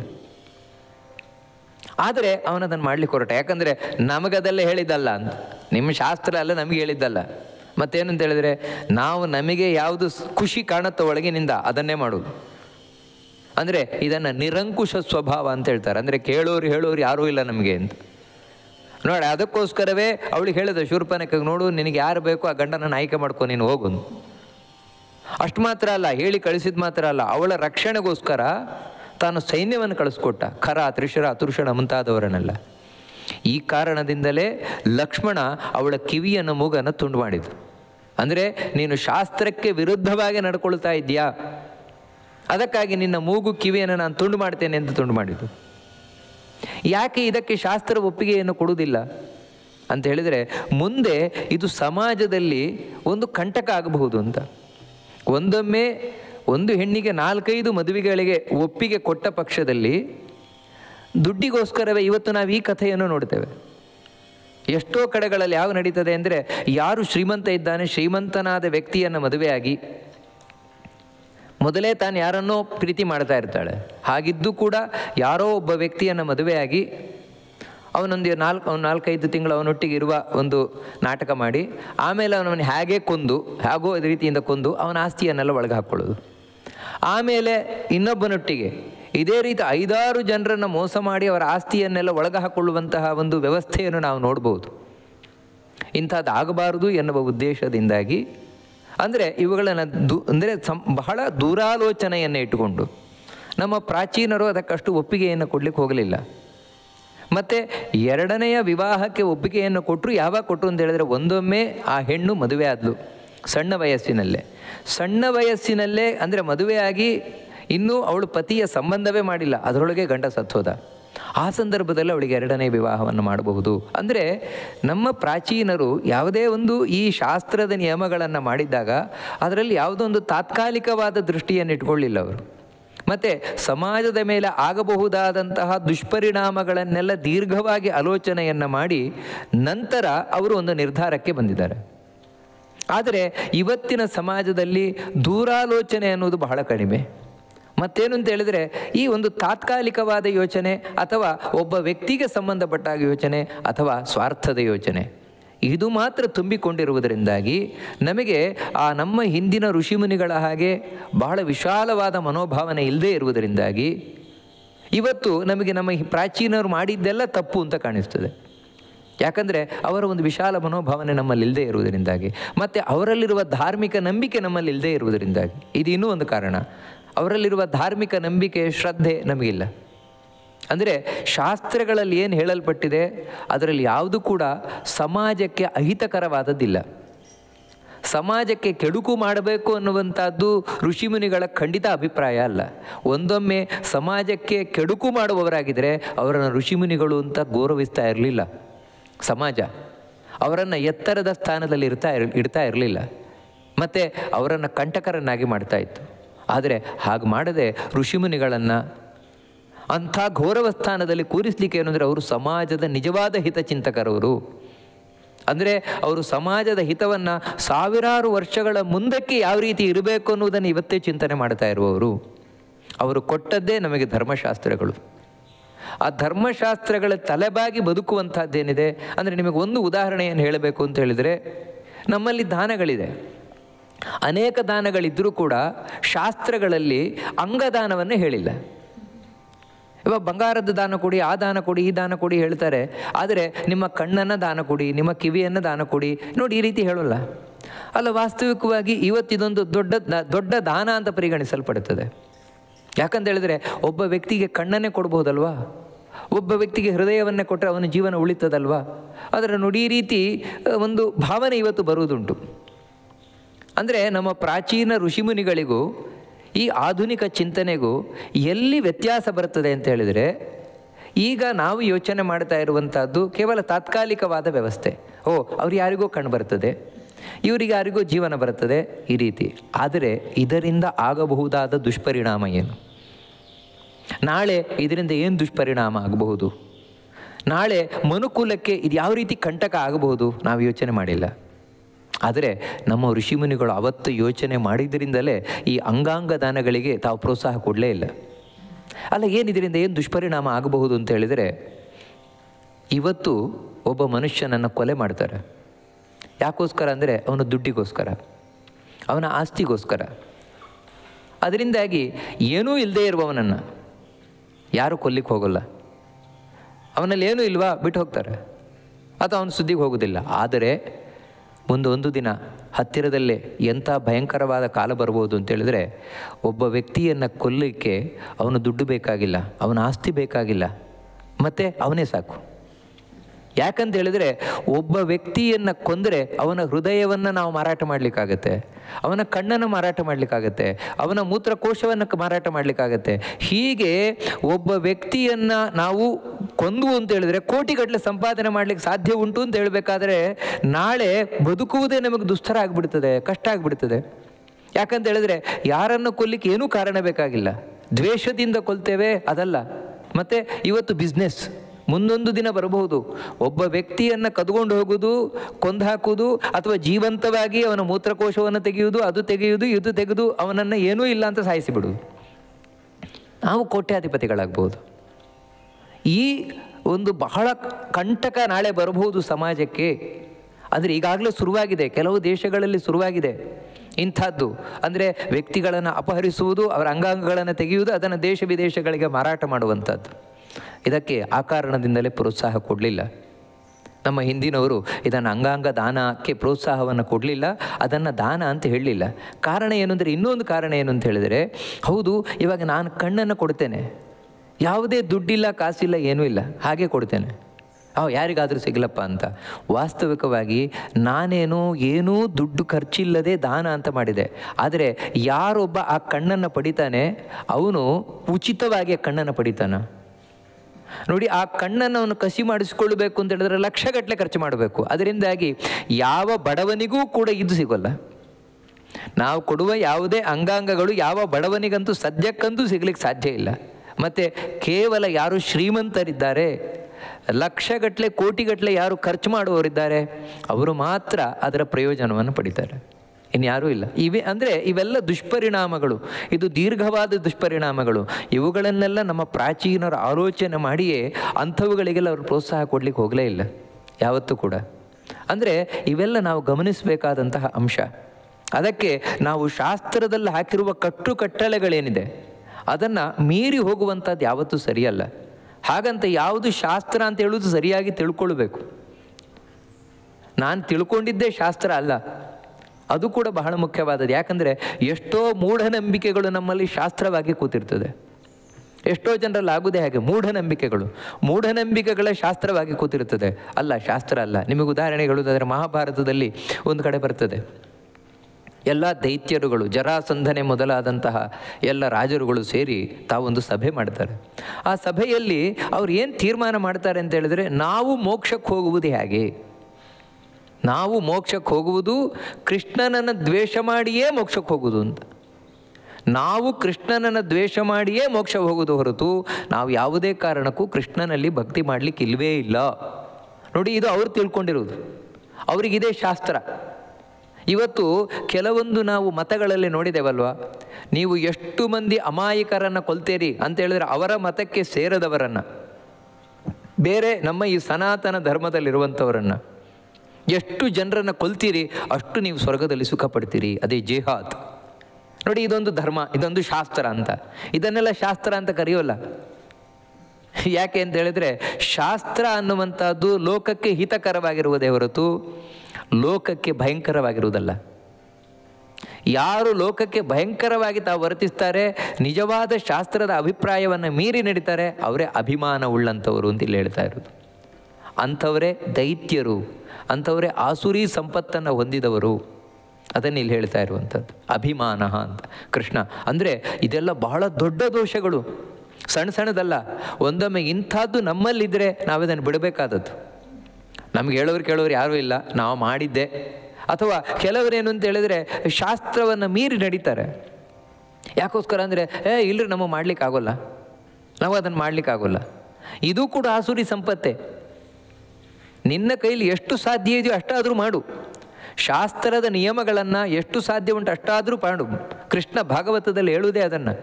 ಆದರೆ ಅವನದನ್ನು ಮಾಡಲಿಕ್ಕೆ ಹೊರಟ ಯಾಕಂದರೆ ನಮಗದೆಲ್ಲ ಹೇಳಿದ್ದಲ್ಲ ಅಂತ ನಿಮ್ಮ ಶಾಸ್ತ್ರ ಅಲ್ಲ ನಮಗೆ ಹೇಳಿದ್ದಲ್ಲ ಮತ್ತೇನಂತ ಹೇಳಿದರೆ ನಾವು ನಮಗೆ ಯಾವುದು ಖುಷಿ ಕಾಣುತ್ತೋ ಒಳಗಿನಿಂದ ಅದನ್ನೇ ಮಾಡೋದು ಅಂದರೆ ಇದನ್ನು ನಿರಂಕುಶ ಸ್ವಭಾವ ಅಂತ ಹೇಳ್ತಾರೆ ಅಂದರೆ ಕೇಳೋರು ಹೇಳೋರು ಯಾರೂ ಇಲ್ಲ ನಮಗೆ ಅಂತ ನೋಡಿ ಅದಕ್ಕೋಸ್ಕರವೇ ಅವಳಿಗೆ ಹೇಳಿದ ಶೂರ್ಪನಕ್ಕೆ ನೋಡು ನಿನಗೆ ಯಾರು ಬೇಕೋ ಆ ಗಂಡನನ್ನು ಆಯ್ಕೆ ಮಾಡ್ಕೊಂಡು ನೀನು ಹೋಗು ಅಷ್ಟು ಮಾತ್ರ ಅಲ್ಲ ಹೇಳಿ ಕಳಿಸಿದ ಮಾತ್ರ ಅಲ್ಲ ಅವಳ ರಕ್ಷಣೆಗೋಸ್ಕರ ತಾನು ಸೈನ್ಯವನ್ನು ಕಳಿಸ್ಕೊಟ್ಟ ಖರ ತ್ರಿಶರ ತುರುಷಣ ಮುಂತಾದವರನ್ನೆಲ್ಲ ಈ ಕಾರಣದಿಂದಲೇ ಲಕ್ಷ್ಮಣ ಅವಳ ಕಿವಿಯನ್ನು ಮೂಗನ್ನು ತುಂಡು ಮಾಡಿದ್ದು ಅಂದರೆ ನೀನು ಶಾಸ್ತ್ರಕ್ಕೆ ವಿರುದ್ಧವಾಗಿ ನಡ್ಕೊಳ್ತಾ ಇದೆಯಾ ಅದಕ್ಕಾಗಿ ನಿನ್ನ ಮೂಗು ಕಿವಿಯನ್ನು ನಾನು ತುಂಡು ಮಾಡ್ತೇನೆ ಎಂದು ತುಂಡು ಮಾಡಿದ್ದು ಯಾಕೆ ಇದಕ್ಕೆ ಶಾಸ್ತ್ರ ಒಪ್ಪಿಗೆಯನ್ನು ಕೊಡುವುದಿಲ್ಲ ಅಂತ ಹೇಳಿದರೆ ಮುಂದೆ ಇದು ಸಮಾಜದಲ್ಲಿ ಒಂದು ಕಂಟಕ ಆಗಬಹುದು ಅಂತ ಒಂದೊಮ್ಮೆ ಒಂದು ಹೆಣ್ಣಿಗೆ ನಾಲ್ಕೈದು ಮದುವೆಗಳಿಗೆ ಒಪ್ಪಿಗೆ ಕೊಟ್ಟ ಪಕ್ಷದಲ್ಲಿ ದುಡ್ಡಿಗೋಸ್ಕರವೇ ಇವತ್ತು ನಾವು ಈ ಕಥೆಯನ್ನು ನೋಡ್ತೇವೆ ಎಷ್ಟೋ ಕಡೆಗಳಲ್ಲಿ ಯಾವ ನಡೀತದೆ ಅಂದರೆ ಯಾರು ಶ್ರೀಮಂತ ಇದ್ದಾನೆ ಶ್ರೀಮಂತನಾದ ವ್ಯಕ್ತಿಯನ್ನು ಮದುವೆಯಾಗಿ ಮೊದಲೇ ತಾನು ಯಾರನ್ನೋ ಪ್ರೀತಿ ಮಾಡ್ತಾ ಇರ್ತಾಳೆ ಹಾಗಿದ್ದು ಕೂಡ ಯಾರೋ ಒಬ್ಬ ವ್ಯಕ್ತಿಯನ್ನು ಮದುವೆಯಾಗಿ ಅವನೊಂದು ನಾಲ್ಕು ಅವ್ನು ನಾಲ್ಕೈದು ತಿಂಗಳು ಅವನೊಟ್ಟಿಗೆ ಇರುವ ಒಂದು ನಾಟಕ ಮಾಡಿ ಆಮೇಲೆ ಅವನವನು ಹೇಗೆ ಕೊಂದು ಹಾಗೋ ಅದೇ ರೀತಿಯಿಂದ ಕೊಂದು ಅವನ ಆಸ್ತಿಯನ್ನೆಲ್ಲ ಒಳಗೆ ಹಾಕ್ಕೊಳ್ಳೋದು ಆಮೇಲೆ ಇನ್ನೊಬ್ಬನೊಟ್ಟಿಗೆ ಇದೇ ರೀತಿ ಐದಾರು ಜನರನ್ನು ಮೋಸ ಮಾಡಿ ಅವರ ಆಸ್ತಿಯನ್ನೆಲ್ಲ ಒಳಗೆ ಹಾಕೊಳ್ಳುವಂತಹ ಒಂದು ವ್ಯವಸ್ಥೆಯನ್ನು ನಾವು ನೋಡ್ಬೋದು ಇಂಥದ್ದಾಗಬಾರದು ಎನ್ನುವ ಉದ್ದೇಶದಿಂದಾಗಿ ಅಂದರೆ ಇವುಗಳನ್ನು ದು ಅಂದರೆ ಸಂ ಬಹಳ ದೂರಾಲೋಚನೆಯನ್ನು ಇಟ್ಟುಕೊಂಡು ನಮ್ಮ ಪ್ರಾಚೀನರು ಅದಕ್ಕಷ್ಟು ಒಪ್ಪಿಗೆಯನ್ನು ಕೊಡಲಿಕ್ಕೆ ಹೋಗಲಿಲ್ಲ ಮತ್ತು ಎರಡನೆಯ ವಿವಾಹಕ್ಕೆ ಒಪ್ಪಿಗೆಯನ್ನು ಕೊಟ್ಟರು ಯಾವಾಗ ಕೊಟ್ಟರು ಅಂತ ಹೇಳಿದ್ರೆ ಒಂದೊಮ್ಮೆ ಆ ಹೆಣ್ಣು ಮದುವೆ ಆದಳು ಸಣ್ಣ ವಯಸ್ಸಿನಲ್ಲೇ ಸಣ್ಣ ವಯಸ್ಸಿನಲ್ಲೇ ಅಂದರೆ ಮದುವೆಯಾಗಿ ಇನ್ನೂ ಅವಳು ಪತಿಯ ಸಂಬಂಧವೇ ಮಾಡಿಲ್ಲ ಅದರೊಳಗೆ ಗಂಡ ಸತ್ತೋದ ಆ ಸಂದರ್ಭದಲ್ಲಿ ಅವಳಿಗೆ ಎರಡನೇ ವಿವಾಹವನ್ನು ಮಾಡಬಹುದು ಅಂದರೆ ನಮ್ಮ ಪ್ರಾಚೀನರು ಯಾವುದೇ ಒಂದು ಈ ಶಾಸ್ತ್ರದ ನಿಯಮಗಳನ್ನು ಮಾಡಿದ್ದಾಗ ಅದರಲ್ಲಿ ಯಾವುದೋ ಒಂದು ತಾತ್ಕಾಲಿಕವಾದ ದೃಷ್ಟಿಯನ್ನು ಇಟ್ಕೊಳ್ಳಿಲ್ಲ ಅವರು ಮತ್ತು ಸಮಾಜದ ಮೇಲೆ ಆಗಬಹುದಾದಂತಹ ದುಷ್ಪರಿಣಾಮಗಳನ್ನೆಲ್ಲ ದೀರ್ಘವಾಗಿ ಆಲೋಚನೆಯನ್ನು ಮಾಡಿ ನಂತರ ಅವರು ಒಂದು ನಿರ್ಧಾರಕ್ಕೆ ಬಂದಿದ್ದಾರೆ ಆದರೆ ಇವತ್ತಿನ ಸಮಾಜದಲ್ಲಿ ದೂರಾಲೋಚನೆ ಅನ್ನೋದು ಬಹಳ ಕಡಿಮೆ ಮತ್ತೇನು ಅಂತ ಹೇಳಿದ್ರೆ ಈ ಒಂದು ತಾತ್ಕಾಲಿಕವಾದ ಯೋಚನೆ ಅಥವಾ ಒಬ್ಬ ವ್ಯಕ್ತಿಗೆ ಸಂಬಂಧಪಟ್ಟಾಗ ಯೋಚನೆ ಅಥವಾ ಸ್ವಾರ್ಥದ ಯೋಚನೆ ಇದು ಮಾತ್ರ ತುಂಬಿಕೊಂಡಿರುವುದರಿಂದಾಗಿ ನಮಗೆ ಆ ನಮ್ಮ ಹಿಂದಿನ ಋಷಿಮುನಿಗಳ ಹಾಗೆ ಬಹಳ ವಿಶಾಲವಾದ ಮನೋಭಾವನೆ ಇಲ್ಲದೇ ಇರುವುದರಿಂದಾಗಿ ಇವತ್ತು ನಮಗೆ ನಮ್ಮ ಪ್ರಾಚೀನರು ಮಾಡಿದ್ದೆಲ್ಲ ತಪ್ಪು ಅಂತ ಕಾಣಿಸ್ತದೆ ಯಾಕಂದರೆ ಅವರ ಒಂದು ವಿಶಾಲ ಮನೋಭಾವನೆ ನಮ್ಮಲ್ಲಿ ಇರುವುದರಿಂದಾಗಿ ಮತ್ತು ಅವರಲ್ಲಿರುವ ಧಾರ್ಮಿಕ ನಂಬಿಕೆ ನಮ್ಮಲ್ಲಿ ಇರುವುದರಿಂದಾಗಿ ಇದು ಇನ್ನೂ ಒಂದು ಕಾರಣ ಅವರಲ್ಲಿರುವ ಧಾರ್ಮಿಕ ನಂಬಿಕೆ ಶ್ರದ್ಧೆ ನಮಗಿಲ್ಲ ಅಂದರೆ ಶಾಸ್ತ್ರಗಳಲ್ಲಿ ಏನು ಹೇಳಲ್ಪಟ್ಟಿದೆ ಅದರಲ್ಲಿ ಯಾವುದು ಕೂಡ ಸಮಾಜಕ್ಕೆ ಅಹಿತಕರವಾದದ್ದಿಲ್ಲ ಸಮಾಜಕ್ಕೆ ಕೆಡುಕು ಮಾಡಬೇಕು ಅನ್ನುವಂಥದ್ದು ಋಷಿಮುನಿಗಳ ಖಂಡಿತ ಅಭಿಪ್ರಾಯ ಅಲ್ಲ ಒಂದೊಮ್ಮೆ ಸಮಾಜಕ್ಕೆ ಕೆಡುಕು ಮಾಡುವವರಾಗಿದ್ದರೆ ಅವರನ್ನು ಋಷಿಮುನಿಗಳು ಅಂತ ಗೌರವಿಸ್ತಾ ಇರಲಿಲ್ಲ ಸಮಾಜ ಅವರನ್ನು ಎತ್ತರದ ಸ್ಥಾನದಲ್ಲಿ ಇರ್ತಾ ಇರ್ ಇಡ್ತಾ ಇರಲಿಲ್ಲ ಮತ್ತು ಅವರನ್ನು ಕಂಟಕರನ್ನಾಗಿ ಮಾಡ್ತಾ ಇತ್ತು ಆದರೆ ಹಾಗೆ ಮಾಡದೆ ಋಷಿಮುನಿಗಳನ್ನು ಅಂಥ ಘೋರವ ಸ್ಥಾನದಲ್ಲಿ ಕೂರಿಸಲಿಕ್ಕೆ ಏನು ಅಂದರೆ ಅವರು ಸಮಾಜದ ನಿಜವಾದ ಹಿತಚಿಂತಕರವರು ಅಂದರೆ ಅವರು ಸಮಾಜದ ಹಿತವನ್ನು ಸಾವಿರಾರು ವರ್ಷಗಳ ಮುಂದಕ್ಕೆ ಯಾವ ರೀತಿ ಇರಬೇಕು ಅನ್ನುವುದನ್ನು ಇವತ್ತೇ ಚಿಂತನೆ ಮಾಡ್ತಾ ಇರುವವರು ಅವರು ಕೊಟ್ಟದ್ದೇ ನಮಗೆ ಧರ್ಮಶಾಸ್ತ್ರಗಳು ಆ ಧರ್ಮಶಾಸ್ತ್ರಗಳ ತಲೆಬಾಗಿ ಬದುಕುವಂಥದ್ದೇನಿದೆ ಅಂದರೆ ನಿಮಗೆ ಒಂದು ಉದಾಹರಣೆಯನ್ನು ಹೇಳಬೇಕು ಅಂತ ಹೇಳಿದರೆ ನಮ್ಮಲ್ಲಿ ದಾನಗಳಿದೆ ಅನೇಕ ದಾನಗಳಿದ್ದರೂ ಕೂಡ ಶಾಸ್ತ್ರಗಳಲ್ಲಿ ಅಂಗದಾನವನ್ನು ಹೇಳಿಲ್ಲ ಇವಾಗ ಬಂಗಾರದ ದಾನ ಕೊಡಿ ಆ ದಾನ ಕೊಡಿ ಈ ದಾನ ಕೊಡಿ ಹೇಳ್ತಾರೆ ಆದರೆ ನಿಮ್ಮ ಕಣ್ಣನ್ನು ದಾನ ಕೊಡಿ ನಿಮ್ಮ ಕಿವಿಯನ್ನು ದಾನ ಕೊಡಿ ನೋಡಿ ಈ ರೀತಿ ಹೇಳೋಲ್ಲ ಅಲ್ಲ ವಾಸ್ತವಿಕವಾಗಿ ಇವತ್ತಿದೊಂದು ದೊಡ್ಡ ದೊಡ್ಡ ದಾನ ಅಂತ ಪರಿಗಣಿಸಲ್ಪಡುತ್ತದೆ ಯಾಕಂತ ಹೇಳಿದ್ರೆ ಒಬ್ಬ ವ್ಯಕ್ತಿಗೆ ಕಣ್ಣನ್ನೇ ಕೊಡ್ಬೋದಲ್ವಾ ಒಬ್ಬ ವ್ಯಕ್ತಿಗೆ ಹೃದಯವನ್ನೇ ಕೊಟ್ಟರೆ ಅವನ ಜೀವನ ಉಳಿತದಲ್ವಾ ಅದರ ನುಡಿ ರೀತಿ ಒಂದು ಭಾವನೆ ಇವತ್ತು ಬರುವುದುಂಟು ಅಂದರೆ ನಮ್ಮ ಪ್ರಾಚೀನ ಋಷಿಮುನಿಗಳಿಗೂ ಈ ಆಧುನಿಕ ಚಿಂತನೆಗೂ ಎಲ್ಲಿ ವ್ಯತ್ಯಾಸ ಬರುತ್ತದೆ ಅಂತ ಹೇಳಿದರೆ ಈಗ ನಾವು ಯೋಚನೆ ಮಾಡ್ತಾ ಇರುವಂಥದ್ದು ಕೇವಲ ತಾತ್ಕಾಲಿಕವಾದ ವ್ಯವಸ್ಥೆ ಓ ಅವ್ರು ಯಾರಿಗೋ ಕಂಡು ಬರ್ತದೆ ಇವರಿಗೆ ಯಾರಿಗೋ ಜೀವನ ಬರ್ತದೆ ಈ ರೀತಿ ಆದರೆ ಇದರಿಂದ ಆಗಬಹುದಾದ ದುಷ್ಪರಿಣಾಮ ಏನು ನಾಳೆ ಇದರಿಂದ ಏನು ದುಷ್ಪರಿಣಾಮ ಆಗಬಹುದು ನಾಳೆ ಮನುಕುಲಕ್ಕೆ ಇದು ಯಾವ ರೀತಿ ಕಂಟಕ ಆಗಬಹುದು ನಾವು ಯೋಚನೆ ಮಾಡಿಲ್ಲ ಆದರೆ ನಮ್ಮ ಋಷಿಮುನಿಗಳು ಅವತ್ತು ಯೋಚನೆ ಮಾಡಿದ್ದರಿಂದಲೇ ಈ ಅಂಗಾಂಗ ದಾನಗಳಿಗೆ ತಾವು ಪ್ರೋತ್ಸಾಹ ಕೊಡಲೇ ಇಲ್ಲ ಅಲ್ಲ ಏನಿದ್ರಿಂದ ಏನು ದುಷ್ಪರಿಣಾಮ ಆಗಬಹುದು ಅಂತ ಹೇಳಿದರೆ ಇವತ್ತು ಒಬ್ಬ ಮನುಷ್ಯನನ್ನು ಕೊಲೆ ಮಾಡ್ತಾರೆ ಯಾಕೋಸ್ಕರ ಅಂದರೆ ಅವನ ದುಡ್ಡಿಗೋಸ್ಕರ ಅವನ ಆಸ್ತಿಗೋಸ್ಕರ ಅದರಿಂದಾಗಿ ಏನೂ ಇಲ್ಲದೇ ಇರುವವನನ್ನು ಯಾರು ಕೊಲ್ಲಿಕ್ಕೆ ಹೋಗಲ್ಲ ಅವನಲ್ಲಿ ಏನೂ ಇಲ್ವಾ ಬಿಟ್ಟು ಹೋಗ್ತಾರೆ ಅಥವಾ ಅವನ ಸುದ್ದಿಗೆ ಹೋಗೋದಿಲ್ಲ ಆದರೆ ಒಂದು ದಿನ ಹತ್ತಿರದಲ್ಲೇ ಎಂಥ ಭಯಂಕರವಾದ ಕಾಲ ಬರ್ಬೋದು ಅಂತೇಳಿದ್ರೆ ಒಬ್ಬ ವ್ಯಕ್ತಿಯನ್ನು ಕೊಲ್ಲಕ್ಕೆ ಅವನು ದುಡ್ಡು ಬೇಕಾಗಿಲ್ಲ ಅವನ ಆಸ್ತಿ ಬೇಕಾಗಿಲ್ಲ ಮತ್ತು ಅವನೇ ಸಾಕು ಯಾಕಂತ ಹೇಳಿದ್ರೆ ಒಬ್ಬ ವ್ಯಕ್ತಿಯನ್ನು ಕೊಂದರೆ ಅವನ ಹೃದಯವನ್ನು ನಾವು ಮಾರಾಟ ಮಾಡಲಿಕ್ಕಾಗತ್ತೆ ಅವನ ಕಣ್ಣನ್ನು ಮಾರಾಟ ಮಾಡಲಿಕ್ಕಾಗತ್ತೆ ಅವನ ಮೂತ್ರಕೋಶವನ್ನು ಮಾರಾಟ ಮಾಡಲಿಕ್ಕಾಗತ್ತೆ ಹೀಗೆ ಒಬ್ಬ ವ್ಯಕ್ತಿಯನ್ನು ನಾವು ಕೊಂದು ಅಂತ ಹೇಳಿದ್ರೆ ಕೋಟಿಗಟ್ಟಲೆ ಸಂಪಾದನೆ ಮಾಡಲಿಕ್ಕೆ ಸಾಧ್ಯ ಉಂಟು ಅಂತ ಹೇಳಬೇಕಾದ್ರೆ ನಾಳೆ ಬದುಕುವುದೇ ನಮಗೆ ದುಸ್ತರ ಆಗಿಬಿಡ್ತದೆ ಕಷ್ಟ ಆಗಿಬಿಡ್ತದೆ ಯಾಕಂತ ಹೇಳಿದ್ರೆ ಯಾರನ್ನು ಕೊಲ್ಲಿಕ್ಕೆ ಏನೂ ಕಾರಣ ಬೇಕಾಗಿಲ್ಲ ದ್ವೇಷದಿಂದ ಕೊಲ್ತೇವೆ ಅದಲ್ಲ ಮತ್ತು ಇವತ್ತು ಬಿಸ್ನೆಸ್ ಮುಂದೊಂದು ದಿನ ಬರಬಹುದು ಒಬ್ಬ ವ್ಯಕ್ತಿಯನ್ನು ಕದ್ಕೊಂಡು ಹೋಗುವುದು ಕೊಂದು ಹಾಕುವುದು ಅಥವಾ ಜೀವಂತವಾಗಿ ಅವನ ಮೂತ್ರಕೋಶವನ್ನು ತೆಗೆಯುವುದು ಅದು ತೆಗೆಯುವುದು ಇದು ತೆಗೆದು ಅವನನ್ನು ಏನೂ ಇಲ್ಲ ಅಂತ ಸಾಯಿಸಿ ನಾವು ಕೋಟ್ಯಾಧಿಪತಿಗಳಾಗ್ಬೋದು ಈ ಒಂದು ಬಹಳ ಕಂಟಕ ನಾಳೆ ಬರಬಹುದು ಸಮಾಜಕ್ಕೆ ಅಂದರೆ ಈಗಾಗಲೇ ಶುರುವಾಗಿದೆ ಕೆಲವು ದೇಶಗಳಲ್ಲಿ ಶುರುವಾಗಿದೆ ಇಂಥದ್ದು ಅಂದರೆ ವ್ಯಕ್ತಿಗಳನ್ನು ಅಪಹರಿಸುವುದು ಅವರ ಅಂಗಾಂಗಗಳನ್ನು ತೆಗೆಯುವುದು ಅದನ್ನು ದೇಶ ವಿದೇಶಗಳಿಗೆ ಮಾರಾಟ ಮಾಡುವಂಥದ್ದು ಇದಕ್ಕೆ ಆ ಕಾರಣದಿಂದಲೇ ಪ್ರೋತ್ಸಾಹ ಕೊಡಲಿಲ್ಲ ನಮ್ಮ ಹಿಂದಿನವರು ಇದನ್ನು ಅಂಗಾಂಗ ದಾನಕ್ಕೆ ಪ್ರೋತ್ಸಾಹವನ್ನು ಕೊಡಲಿಲ್ಲ ಅದನ್ನು ದಾನ ಅಂತ ಹೇಳಲಿಲ್ಲ ಕಾರಣ ಏನು ಅಂದರೆ ಇನ್ನೊಂದು ಕಾರಣ ಏನು ಅಂತ ಹೇಳಿದರೆ ಹೌದು ಇವಾಗ ನಾನು ಕಣ್ಣನ್ನು ಕೊಡ್ತೇನೆ ಯಾವುದೇ ದುಡ್ಡಿಲ್ಲ ಕಾಸಿಲ್ಲ ಏನೂ ಇಲ್ಲ ಹಾಗೆ ಕೊಡ್ತೇನೆ ಅವು ಯಾರಿಗಾದರೂ ಸಿಗಲಪ್ಪ ಅಂತ ವಾಸ್ತವಿಕವಾಗಿ ನಾನೇನು ಏನೂ ದುಡ್ಡು ಖರ್ಚಿಲ್ಲದೆ ದಾನ ಅಂತ ಮಾಡಿದೆ ಆದರೆ ಯಾರೊಬ್ಬ ಆ ಕಣ್ಣನ್ನು ಪಡಿತಾನೆ ಅವನು ಉಚಿತವಾಗಿ ಆ ಕಣ್ಣನ್ನು ಪಡಿತಾನೆ ನೋಡಿ ಆ ಕಣ್ಣನ್ನು ಅವನು ಕಸಿ ಮಾಡಿಸಿಕೊಳ್ಳಬೇಕು ಅಂತ ಹೇಳಿದ್ರೆ ಲಕ್ಷಗಟ್ಟಲೆ ಖರ್ಚು ಮಾಡಬೇಕು ಅದರಿಂದಾಗಿ ಯಾವ ಬಡವನಿಗೂ ಕೂಡ ಇದು ಸಿಗೋಲ್ಲ ನಾವು ಕೊಡುವ ಯಾವುದೇ ಅಂಗಾಂಗಗಳು ಯಾವ ಬಡವನಿಗಂತೂ ಸದ್ಯಕ್ಕಂತೂ ಸಿಗಲಿಕ್ಕೆ ಸಾಧ್ಯ ಇಲ್ಲ ಮತ್ತು ಕೇವಲ ಯಾರು ಶ್ರೀಮಂತರಿದ್ದಾರೆ ಲಕ್ಷಗಟ್ಟಲೆ ಕೋಟಿಗಟ್ಟಲೆ ಯಾರು ಖರ್ಚು ಮಾಡುವವರಿದ್ದಾರೆ ಅವರು ಮಾತ್ರ ಅದರ ಪ್ರಯೋಜನವನ್ನು ಪಡಿತಾರೆ ಇನ್ಯಾರೂ ಇಲ್ಲ ಇವೆ ಅಂದರೆ ಇವೆಲ್ಲ ದುಷ್ಪರಿಣಾಮಗಳು ಇದು ದೀರ್ಘವಾದ ದುಷ್ಪರಿಣಾಮಗಳು ಇವುಗಳನ್ನೆಲ್ಲ ನಮ್ಮ ಪ್ರಾಚೀನರ ಆಲೋಚನೆ ಮಾಡಿಯೇ ಅಂಥವುಗಳಿಗೆಲ್ಲ ಅವರು ಪ್ರೋತ್ಸಾಹ ಕೊಡಲಿಕ್ಕೆ ಹೋಗಲೇ ಇಲ್ಲ ಯಾವತ್ತೂ ಕೂಡ ಅಂದರೆ ಇವೆಲ್ಲ ನಾವು ಗಮನಿಸಬೇಕಾದಂತಹ ಅಂಶ ಅದಕ್ಕೆ ನಾವು ಶಾಸ್ತ್ರದಲ್ಲಿ ಹಾಕಿರುವ ಕಟ್ಟುಕಟ್ಟಳೆಗಳೇನಿದೆ ಅದನ್ನು ಮೀರಿ ಹೋಗುವಂಥದ್ದು ಯಾವತ್ತೂ ಸರಿಯಲ್ಲ ಹಾಗಂತ ಯಾವುದು ಶಾಸ್ತ್ರ ಅಂತ ಹೇಳೋದು ಸರಿಯಾಗಿ ತಿಳ್ಕೊಳ್ಬೇಕು ನಾನು ತಿಳ್ಕೊಂಡಿದ್ದೇ ಶಾಸ್ತ್ರ ಅಲ್ಲ ಅದು ಕೂಡ ಬಹಳ ಮುಖ್ಯವಾದದ್ದು ಯಾಕಂದರೆ ಎಷ್ಟೋ ಮೂಢನಂಬಿಕೆಗಳು ನಮ್ಮಲ್ಲಿ ಶಾಸ್ತ್ರವಾಗಿ ಕೂತಿರ್ತದೆ ಎಷ್ಟೋ ಜನರಲ್ಲಿ ಆಗುದೇ ಹಾಗೆ ಮೂಢನಂಬಿಕೆಗಳು ಮೂಢನಂಬಿಕೆಗಳ ಶಾಸ್ತ್ರವಾಗಿ ಕೂತಿರ್ತದೆ ಅಲ್ಲ ಶಾಸ್ತ್ರ ಅಲ್ಲ ನಿಮಗೆ ಉದಾಹರಣೆ ಹೇಳುವುದಾದರೆ ಮಹಾಭಾರತದಲ್ಲಿ ಒಂದು ಕಡೆ ಬರ್ತದೆ ಎಲ್ಲ ದೈತ್ಯರುಗಳು ಜರಾಸಂಧನೆ ಮೊದಲಾದಂತಹ ಎಲ್ಲ ರಾಜರುಗಳು ಸೇರಿ ತಾವೊಂದು ಸಭೆ ಮಾಡ್ತಾರೆ ಆ ಸಭೆಯಲ್ಲಿ ಅವ್ರು ಏನು ತೀರ್ಮಾನ ಮಾಡ್ತಾರೆ ಅಂತ ಹೇಳಿದ್ರೆ ನಾವು ಮೋಕ್ಷಕ್ಕೆ ಹೋಗುವುದು ಹೇಗೆ ನಾವು ಮೋಕ್ಷಕ್ಕೆ ಹೋಗುವುದು ಕೃಷ್ಣನನ್ನು ದ್ವೇಷ ಮಾಡಿಯೇ ಮೋಕ್ಷಕ್ಕೆ ಹೋಗುವುದು ಅಂತ ನಾವು ಕೃಷ್ಣನನ್ನು ದ್ವೇಷ ಮಾಡಿಯೇ ಮೋಕ್ಷ ಹೋಗುವುದು ಹೊರತು ನಾವು ಯಾವುದೇ ಕಾರಣಕ್ಕೂ ಕೃಷ್ಣನಲ್ಲಿ ಭಕ್ತಿ ಮಾಡಲಿಕ್ಕೆ ಇಲ್ಲವೇ ಇಲ್ಲ ನೋಡಿ ಇದು ಅವರು ತಿಳ್ಕೊಂಡಿರುವುದು ಅವರಿಗಿದೆ ಶಾಸ್ತ್ರ ಇವತ್ತು ಕೆಲವೊಂದು ನಾವು ಮತಗಳಲ್ಲಿ ನೋಡಿದೆವಲ್ವ ನೀವು ಎಷ್ಟು ಮಂದಿ ಅಮಾಯಕರನ್ನು ಕೊಲ್ತೇರಿ ಅಂತ ಹೇಳಿದ್ರೆ ಅವರ ಮತಕ್ಕೆ ಸೇರದವರನ್ನು ಬೇರೆ ನಮ್ಮ ಈ ಸನಾತನ ಧರ್ಮದಲ್ಲಿರುವಂಥವರನ್ನು ಎಷ್ಟು ಜನರನ್ನು ಕೊಲ್ತೀರಿ ಅಷ್ಟು ನೀವು ಸ್ವರ್ಗದಲ್ಲಿ ಸುಖ ಪಡ್ತೀರಿ ಅದೇ ಜೇಹಾತ್ ನೋಡಿ ಇದೊಂದು ಧರ್ಮ ಇದೊಂದು ಶಾಸ್ತ್ರ ಅಂತ ಇದನ್ನೆಲ್ಲ ಶಾಸ್ತ್ರ ಅಂತ ಕರೆಯೋಲ್ಲ ಯಾಕೆ ಅಂತ ಹೇಳಿದ್ರೆ ಶಾಸ್ತ್ರ ಅನ್ನುವಂಥದ್ದು ಲೋಕಕ್ಕೆ ಹಿತಕರವಾಗಿರುವುದೇ ಹೊರತು ಲೋಕಕ್ಕೆ ಭಯಂಕರವಾಗಿರುವುದಲ್ಲ ಯಾರು ಲೋಕಕ್ಕೆ ಭಯಂಕರವಾಗಿ ತಾವು ವರ್ತಿಸ್ತಾರೆ ನಿಜವಾದ ಶಾಸ್ತ್ರದ ಅಭಿಪ್ರಾಯವನ್ನು ಮೀರಿ ನಡೀತಾರೆ ಅವರೇ ಅಭಿಮಾನ ಉಳ್ಳಂಥವರು ಅಂತ ಇಲ್ಲಿ ಹೇಳ್ತಾ ಇರೋದು ಅಂಥವರೇ ದೈತ್ಯರು ಅಂಥವರೇ ಆಸುರಿ ಸಂಪತ್ತನ್ನು ಹೊಂದಿದವರು ಅದನ್ನು ಇಲ್ಲಿ ಹೇಳ್ತಾ ಇರುವಂಥದ್ದು ಅಭಿಮಾನ ಅಂತ ಕೃಷ್ಣ ಅಂದರೆ ಇದೆಲ್ಲ ಬಹಳ ದೊಡ್ಡ ದೋಷಗಳು ಸಣ್ಣ ಸಣ್ಣದಲ್ಲ ಒಂದೊಮ್ಮೆ ಇಂಥದ್ದು ನಮ್ಮಲ್ಲಿದ್ದರೆ ನಾವಿದನ್ನು ಬಿಡಬೇಕಾದದ್ದು ನಮ್ಗೆ ಹೇಳೋರು ಕೇಳೋರು ಯಾರೂ ಇಲ್ಲ ನಾವು ಮಾಡಿದ್ದೆ ಅಥವಾ ಕೆಲವರೇನು ಅಂತ ಹೇಳಿದ್ರೆ ಶಾಸ್ತ್ರವನ್ನು ಮೀರಿ ನಡೀತಾರೆ ಯಾಕೋಸ್ಕರ ಅಂದರೆ ಏ ಇಲ್ಲರಿ ನಮಗೆ ಮಾಡಲಿಕ್ಕಾಗೋಲ್ಲ ನಾವು ಅದನ್ನು ಮಾಡಲಿಕ್ಕಾಗೋಲ್ಲ ಇದು ಕೂಡ ಆಸುರಿ ಸಂಪತ್ತೆ ನಿನ್ನ ಕೈಲಿ ಎಷ್ಟು ಸಾಧ್ಯ ಇದೆಯೋ ಅಷ್ಟಾದರೂ ಮಾಡು ಶಾಸ್ತ್ರದ ನಿಯಮಗಳನ್ನು ಎಷ್ಟು ಸಾಧ್ಯ ಉಂಟು ಅಷ್ಟಾದರೂ ಪಾಡು ಕೃಷ್ಣ ಭಾಗವತದಲ್ಲಿ ಹೇಳುವುದೇ ಅದನ್ನು